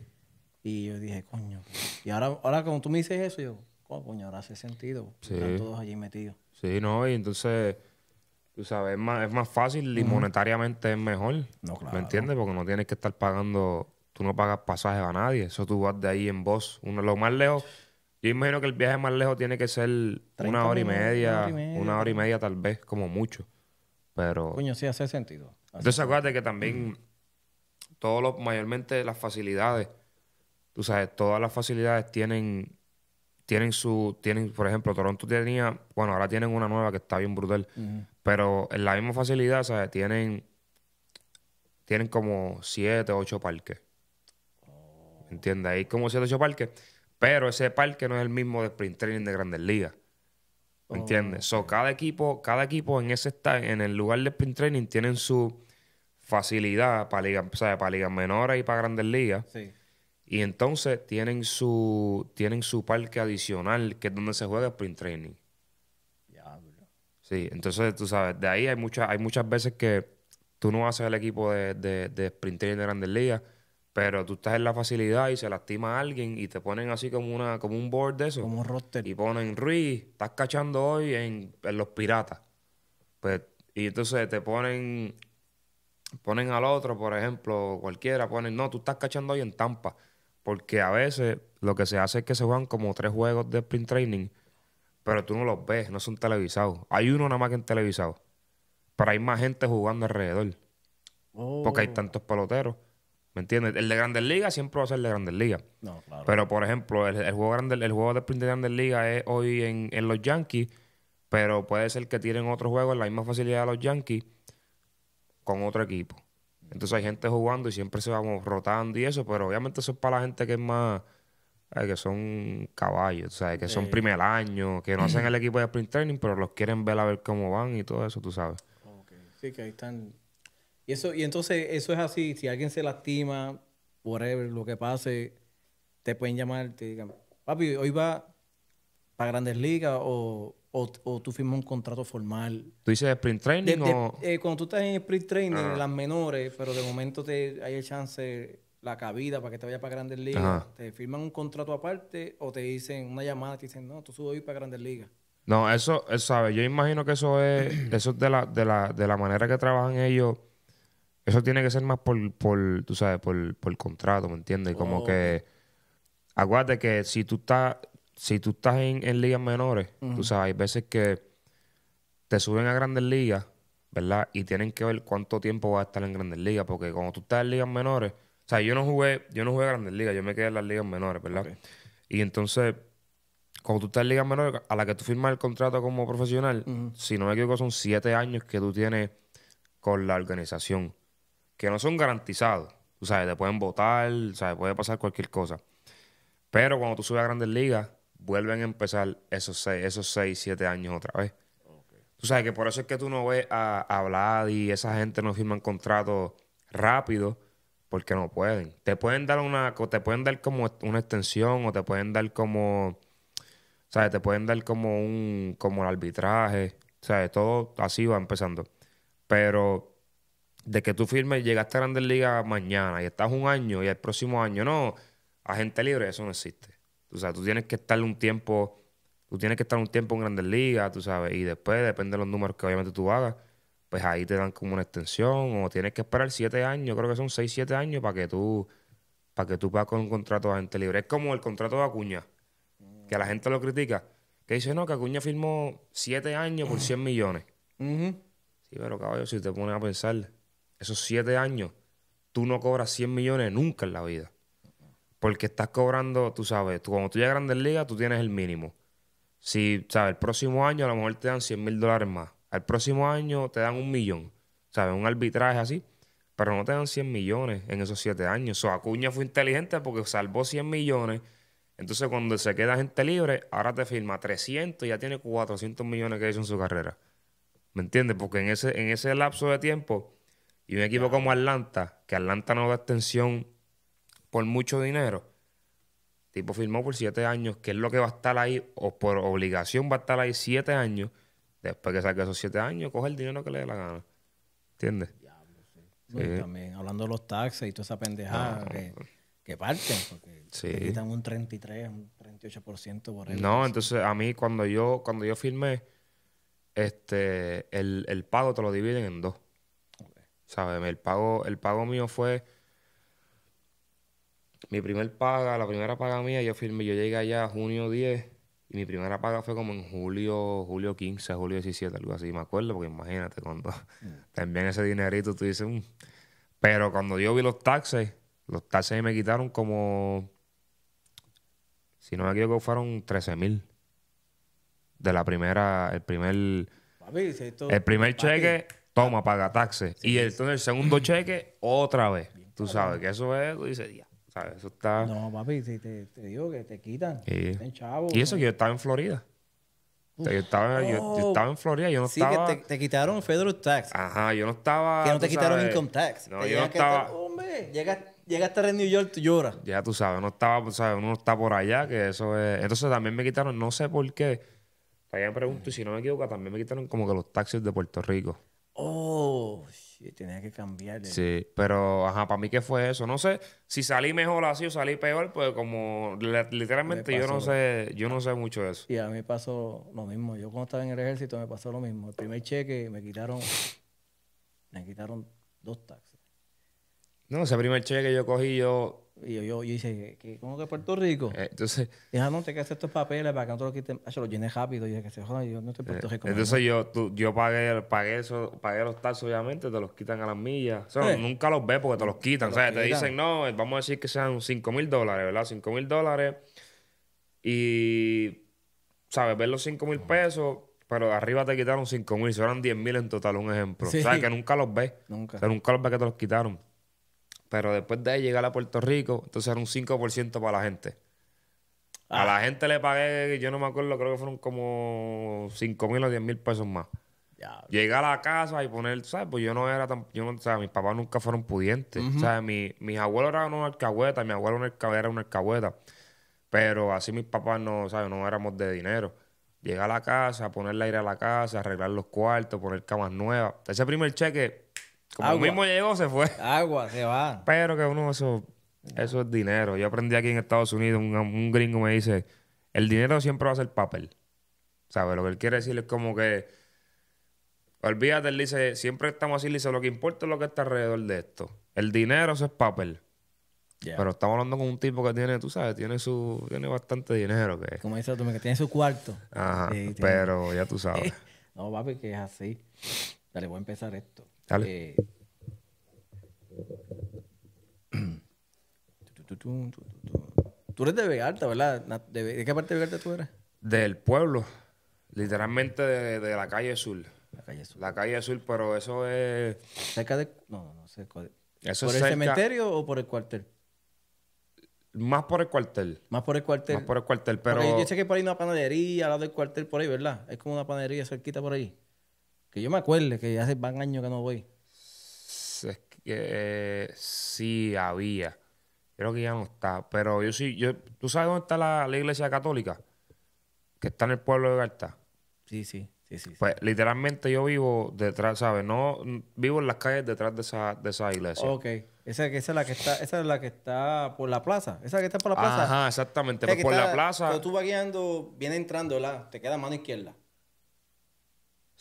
Y yo dije, coño. Y ahora, ahora como tú me dices eso, yo, oh, coño, ahora hace sentido. Están todos allí metidos. Sí, no, y entonces, tú sabes, es más, es más fácil y monetariamente es mejor. No, claro. ¿Me entiendes? Porque no tienes que estar pagando, tú no pagas pasajes a nadie. Eso tú vas de ahí en voz. Uno, lo más lejos yo imagino que el viaje más lejos tiene que ser una hora, y media, una hora y media tal vez, como mucho. Pero... Coño, sí, hace sentido. Entonces acuérdate que también todos mayormente las facilidades, tú sabes, todas las facilidades tienen, tienen su, tienen, por ejemplo, Toronto tenía, bueno, ahora tienen una nueva que está bien brutal, pero en la misma facilidad, ¿sabes? Tienen, tienen como siete, ocho parques. Oh. ¿Entiendes? Ahí como siete, ocho parques pero ese parque no es el mismo de sprint training de Grandes Ligas. ¿Me entiendes? Oh, cada equipo, cada equipo en ese en el lugar de sprint training tienen su facilidad para ligas, o sea, para menores y para grandes ligas. Sí. Y entonces tienen su, tienen su parque adicional, que es donde se juega sprint training. Ya, Sí, entonces tú sabes, de ahí hay muchas, hay muchas veces que tú no haces el equipo de, de sprint training de grandes ligas pero tú estás en la facilidad y se lastima a alguien y te ponen así como una como un board de eso. Como un roster. Y ponen, Ruiz, estás cachando hoy en, los piratas. Pues, y entonces te ponen, ponen al otro, por ejemplo, cualquiera, ponen, no, tú estás cachando hoy en Tampa. Porque a veces lo que se hace es que se juegan como tres juegos de sprint training, pero tú no los ves, no son televisados. Hay uno nada más que en televisado. Pero hay más gente jugando alrededor. Porque hay oh. tantos peloteros ¿Me entiendes? El de Grandes Ligas siempre va a ser el de Grandes Ligas. No, claro. Pero, por ejemplo, el, juego, grande, el juego de sprint de Grandes Ligas es hoy en, en, los Yankees, pero puede ser que tienen otro juego en la misma facilidad de los Yankees con otro equipo. Entonces hay gente jugando y siempre se vamos rotando y eso, pero obviamente eso es para la gente que es más... que son caballos, sea, que son primer año, que no hacen el equipo de sprint training, pero los quieren ver a ver cómo van y todo eso, tú sabes. Sí, que ahí están y, eso, y entonces eso es así, si alguien se lastima, whatever, lo que pase, te pueden llamar, te digan, papi, hoy va para grandes ligas o, o, tú firmas un contrato formal. ¿Tú dices sprint training o...? Eh, cuando tú estás en sprint training, ah. las menores, pero de momento te hay el chance, la cabida para que te vayas para grandes ligas, te firman un contrato aparte o te dicen una llamada, te dicen, no, tú subes hoy para grandes ligas. No, eso, eso eh, ¿sabes? Yo imagino que eso es, eso de la, de la, de la manera que trabajan ellos eso tiene que ser más por, por tú sabes, por, por contrato, ¿me entiendes? Como que. Acuérdate que si tú estás, si tú estás en, ligas menores, tú sabes, hay veces que te suben a grandes ligas, ¿verdad? Y tienen que ver cuánto tiempo vas a estar en grandes ligas, porque cuando tú estás en ligas menores, o sea, yo no jugué, yo no jugué a grandes ligas, yo me quedé en las ligas menores, ¿verdad? Y entonces, cuando tú estás en ligas menores, a la que tú firmas el contrato como profesional, si no me equivoco, son siete años que tú tienes con la organización que no son garantizados. Tú sabes, te pueden votar, sabes, puede pasar cualquier cosa. Pero cuando tú subes a grandes ligas, vuelven a empezar esos seis, esos seis, siete años otra vez. Tú sabes que por eso es que tú no ves a, hablar y esa gente no firman contratos rápido porque no pueden. Te pueden dar una, te pueden dar como una extensión o te pueden dar como, sabes, te pueden dar como un, como el arbitraje, sabes, todo así va empezando. Pero de que tú firmes, llegaste a Grandes Ligas mañana y estás un año y el próximo año, no, agente libre, eso no existe. O sea, tú tienes que estar un tiempo, tú tienes que estar un tiempo en Grandes Ligas, tú sabes, y después, depende de los números que obviamente tú hagas, pues ahí te dan como una extensión o tienes que esperar siete años, creo que son seis, siete años para que tú, para que tú puedas con un contrato de agente libre. Es como el contrato de Acuña, mm. que la gente lo critica, que dice, no, que Acuña firmó siete años por 100 mm. millones. Sí, pero caballo, si te pones a pensar esos siete años, tú no cobras 100 millones nunca en la vida. Porque estás cobrando, tú sabes, tú, cuando tú llegas a Grandes Ligas, tú tienes el mínimo. Si, sabes, el próximo año a lo mejor te dan 100 mil dólares más. Al próximo año te dan un millón. ¿Sabes? Un arbitraje así. Pero no te dan 100 millones en esos siete años. O Acuña fue inteligente porque salvó 100 millones. Entonces, cuando se queda gente libre, ahora te firma 300 y ya tiene 400 millones que hizo en su carrera. ¿Me entiendes? Porque en ese, en ese lapso de tiempo y un equipo como Atlanta, que Atlanta no da extensión por mucho dinero, tipo firmó por siete años, que es lo que va a estar ahí, o por obligación va a estar ahí siete años. Después que saque esos siete años, coge el dinero que le dé la gana. ¿Entiendes? Sí. Pues también hablando de los taxes y toda esa pendejada ah, que, parten, porque quitan un 33, un 38% por eso. No, entonces a mí cuando yo, cuando yo firmé, este, el pago te lo dividen en dos. El pago, el pago mío fue mi primer paga, la primera paga mía, yo firmé, yo llegué allá junio 10 y mi primera paga fue como en julio, julio 15, julio 17, algo así, me acuerdo, porque imagínate, cuando mm. te envían ese dinerito tú dices, mm". pero cuando yo vi los taxes, los taxes me quitaron como, si no me equivoco, fueron 13 mil de la primera, el primer, el primer cheque toma, paga taxes. y entonces el, segundo cheque, otra vez. tú sabes que eso es, tú dices, ya, ¿sabes? Eso está... No, papi, te, te, digo que te quitan. chavo, y eso que yo estaba en Florida. Yo estaba, yo, oh. estaba, en Florida, yo no estaba... sí, Que te, quitaron federal tax. Ajá, yo no estaba. Que no te quitaron income tax. No, yo no estaba. Estar, hombre, llegas, a en New York, tú lloras. Ya tú sabes, no estaba, sabes, uno está por allá, que eso es. Entonces también me quitaron, no sé por qué. Allá me pregunto, y si no me equivoco, también me quitaron como que los taxis de Puerto Rico. Oh, shit, tenía que cambiar. Sí, pero ajá, para mí qué fue eso. No sé si salí mejor así o salí peor, pues como literalmente yo no sé, yo no sé mucho de eso. Y a mí pasó lo mismo. Yo cuando estaba en el ejército me pasó lo mismo. El primer cheque me quitaron, me quitaron dos taxes. No, ese primer cheque que yo cogí, yo y yo, dije, ¿cómo que Puerto Rico? Eh, entonces. Dije, ah, no, que hacer estos papeles para que no te los quiten. Ah, se yo los llené rápido. Y dije, que se yo no estoy en Puerto eh, Rico. entonces yo, yo pagué, eso, los taxis, obviamente, te los quitan a las millas. O sea, eh. nunca los ves porque te los quitan. Te o sea, te dicen, no, vamos a decir que sean 5 mil dólares, ¿verdad? 5 mil dólares. Y, ¿sabes? Ver los 5 mil pesos pero arriba te quitaron 5 mil, si eran 10 mil en total, un ejemplo. O sea, que nunca los ves. Nunca. nunca los ves que te los quitaron. Pero después de llegar a Puerto Rico, entonces era un 5% para la gente. A ah. la gente le pagué, yo no me acuerdo, creo que fueron como 5 mil o 10 mil pesos más. Llegar a la casa y poner, ¿sabes? Pues yo no era tan. Yo no, Mis papás nunca fueron pudientes. O sea, mis abuelos eran una alcahueta mi abuelo era una alcahueta. Pero así mis papás no, ¿sabes? No éramos de dinero. Llegar a la casa, ponerle aire a la casa, arreglar los cuartos, poner camas nuevas. Ese primer cheque como mismo llegó, se fue. Agua, se va. Pero que uno, eso, eso es dinero. Yo aprendí aquí en Estados Unidos, un, gringo me dice, el dinero siempre va a ser papel. ¿Sabes? Lo que él quiere decir es como que, olvídate, él dice, siempre estamos así, dice, lo que importa es lo que está alrededor de esto. El dinero, eso es papel. Pero estamos hablando con un tipo que tiene, tú sabes, tiene su tiene bastante dinero. Que... Como dice tú, que tiene su cuarto. Ajá, pero ya tú sabes. no, papi, que es así. Dale, voy a empezar esto. Eh, tú, eres de Vegarta, ¿verdad? ¿De, qué parte de Vegarta tú eres? Del pueblo, literalmente de, la calle sur. La calle sur. pero eso es... Cerca de... No, no sé. ¿Por el cementerio o por el cuartel? Más por el cuartel. Más por el cuartel. Más por el cuartel, pero... yo sé que por ahí una panadería al lado del cuartel, por ahí, ¿verdad? Es como una panadería cerquita por ahí. Que yo me acuerde, que hace van años que no voy. Eh, sí, había. Creo que ya no está. Pero yo sí, yo, ¿tú sabes dónde está la, iglesia católica? Que está en el pueblo de Garta. Sí, sí. Sí, sí, Pues literalmente yo vivo detrás, ¿sabes? No vivo en las calles detrás de esa, de esa iglesia. Ok. Esa, es la que está, esa es la que está por la plaza. Esa que está por la plaza. Ajá, exactamente. Pero pues por la plaza. Cuando tú vas guiando, viene entrando, ¿la? te queda mano izquierda.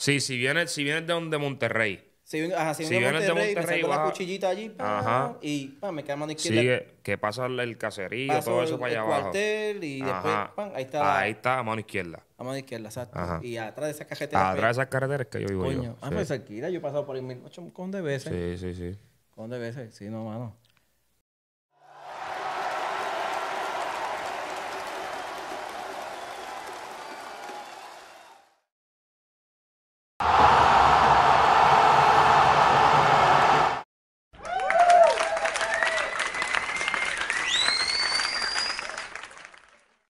Sí, si vienes, si vienes de, donde Monterrey. Si, ajá, si, vienes de Monterrey, de la cuchillita allí ajá. y pa, me queda mano izquierda. Sigue, que pasa el caserío, todo eso para allá abajo. y después, ahí está. Ahí está, a mano izquierda. A mano izquierda, exacto. Y atrás de esas carreteras. Atrás de pues, esas carreteras que yo vivo Coño, yo. Coño, ah, pues sí. yo he pasado por ahí mil, ocho, con de veces. Sí, sí, sí. Con de veces, sí, no, mano.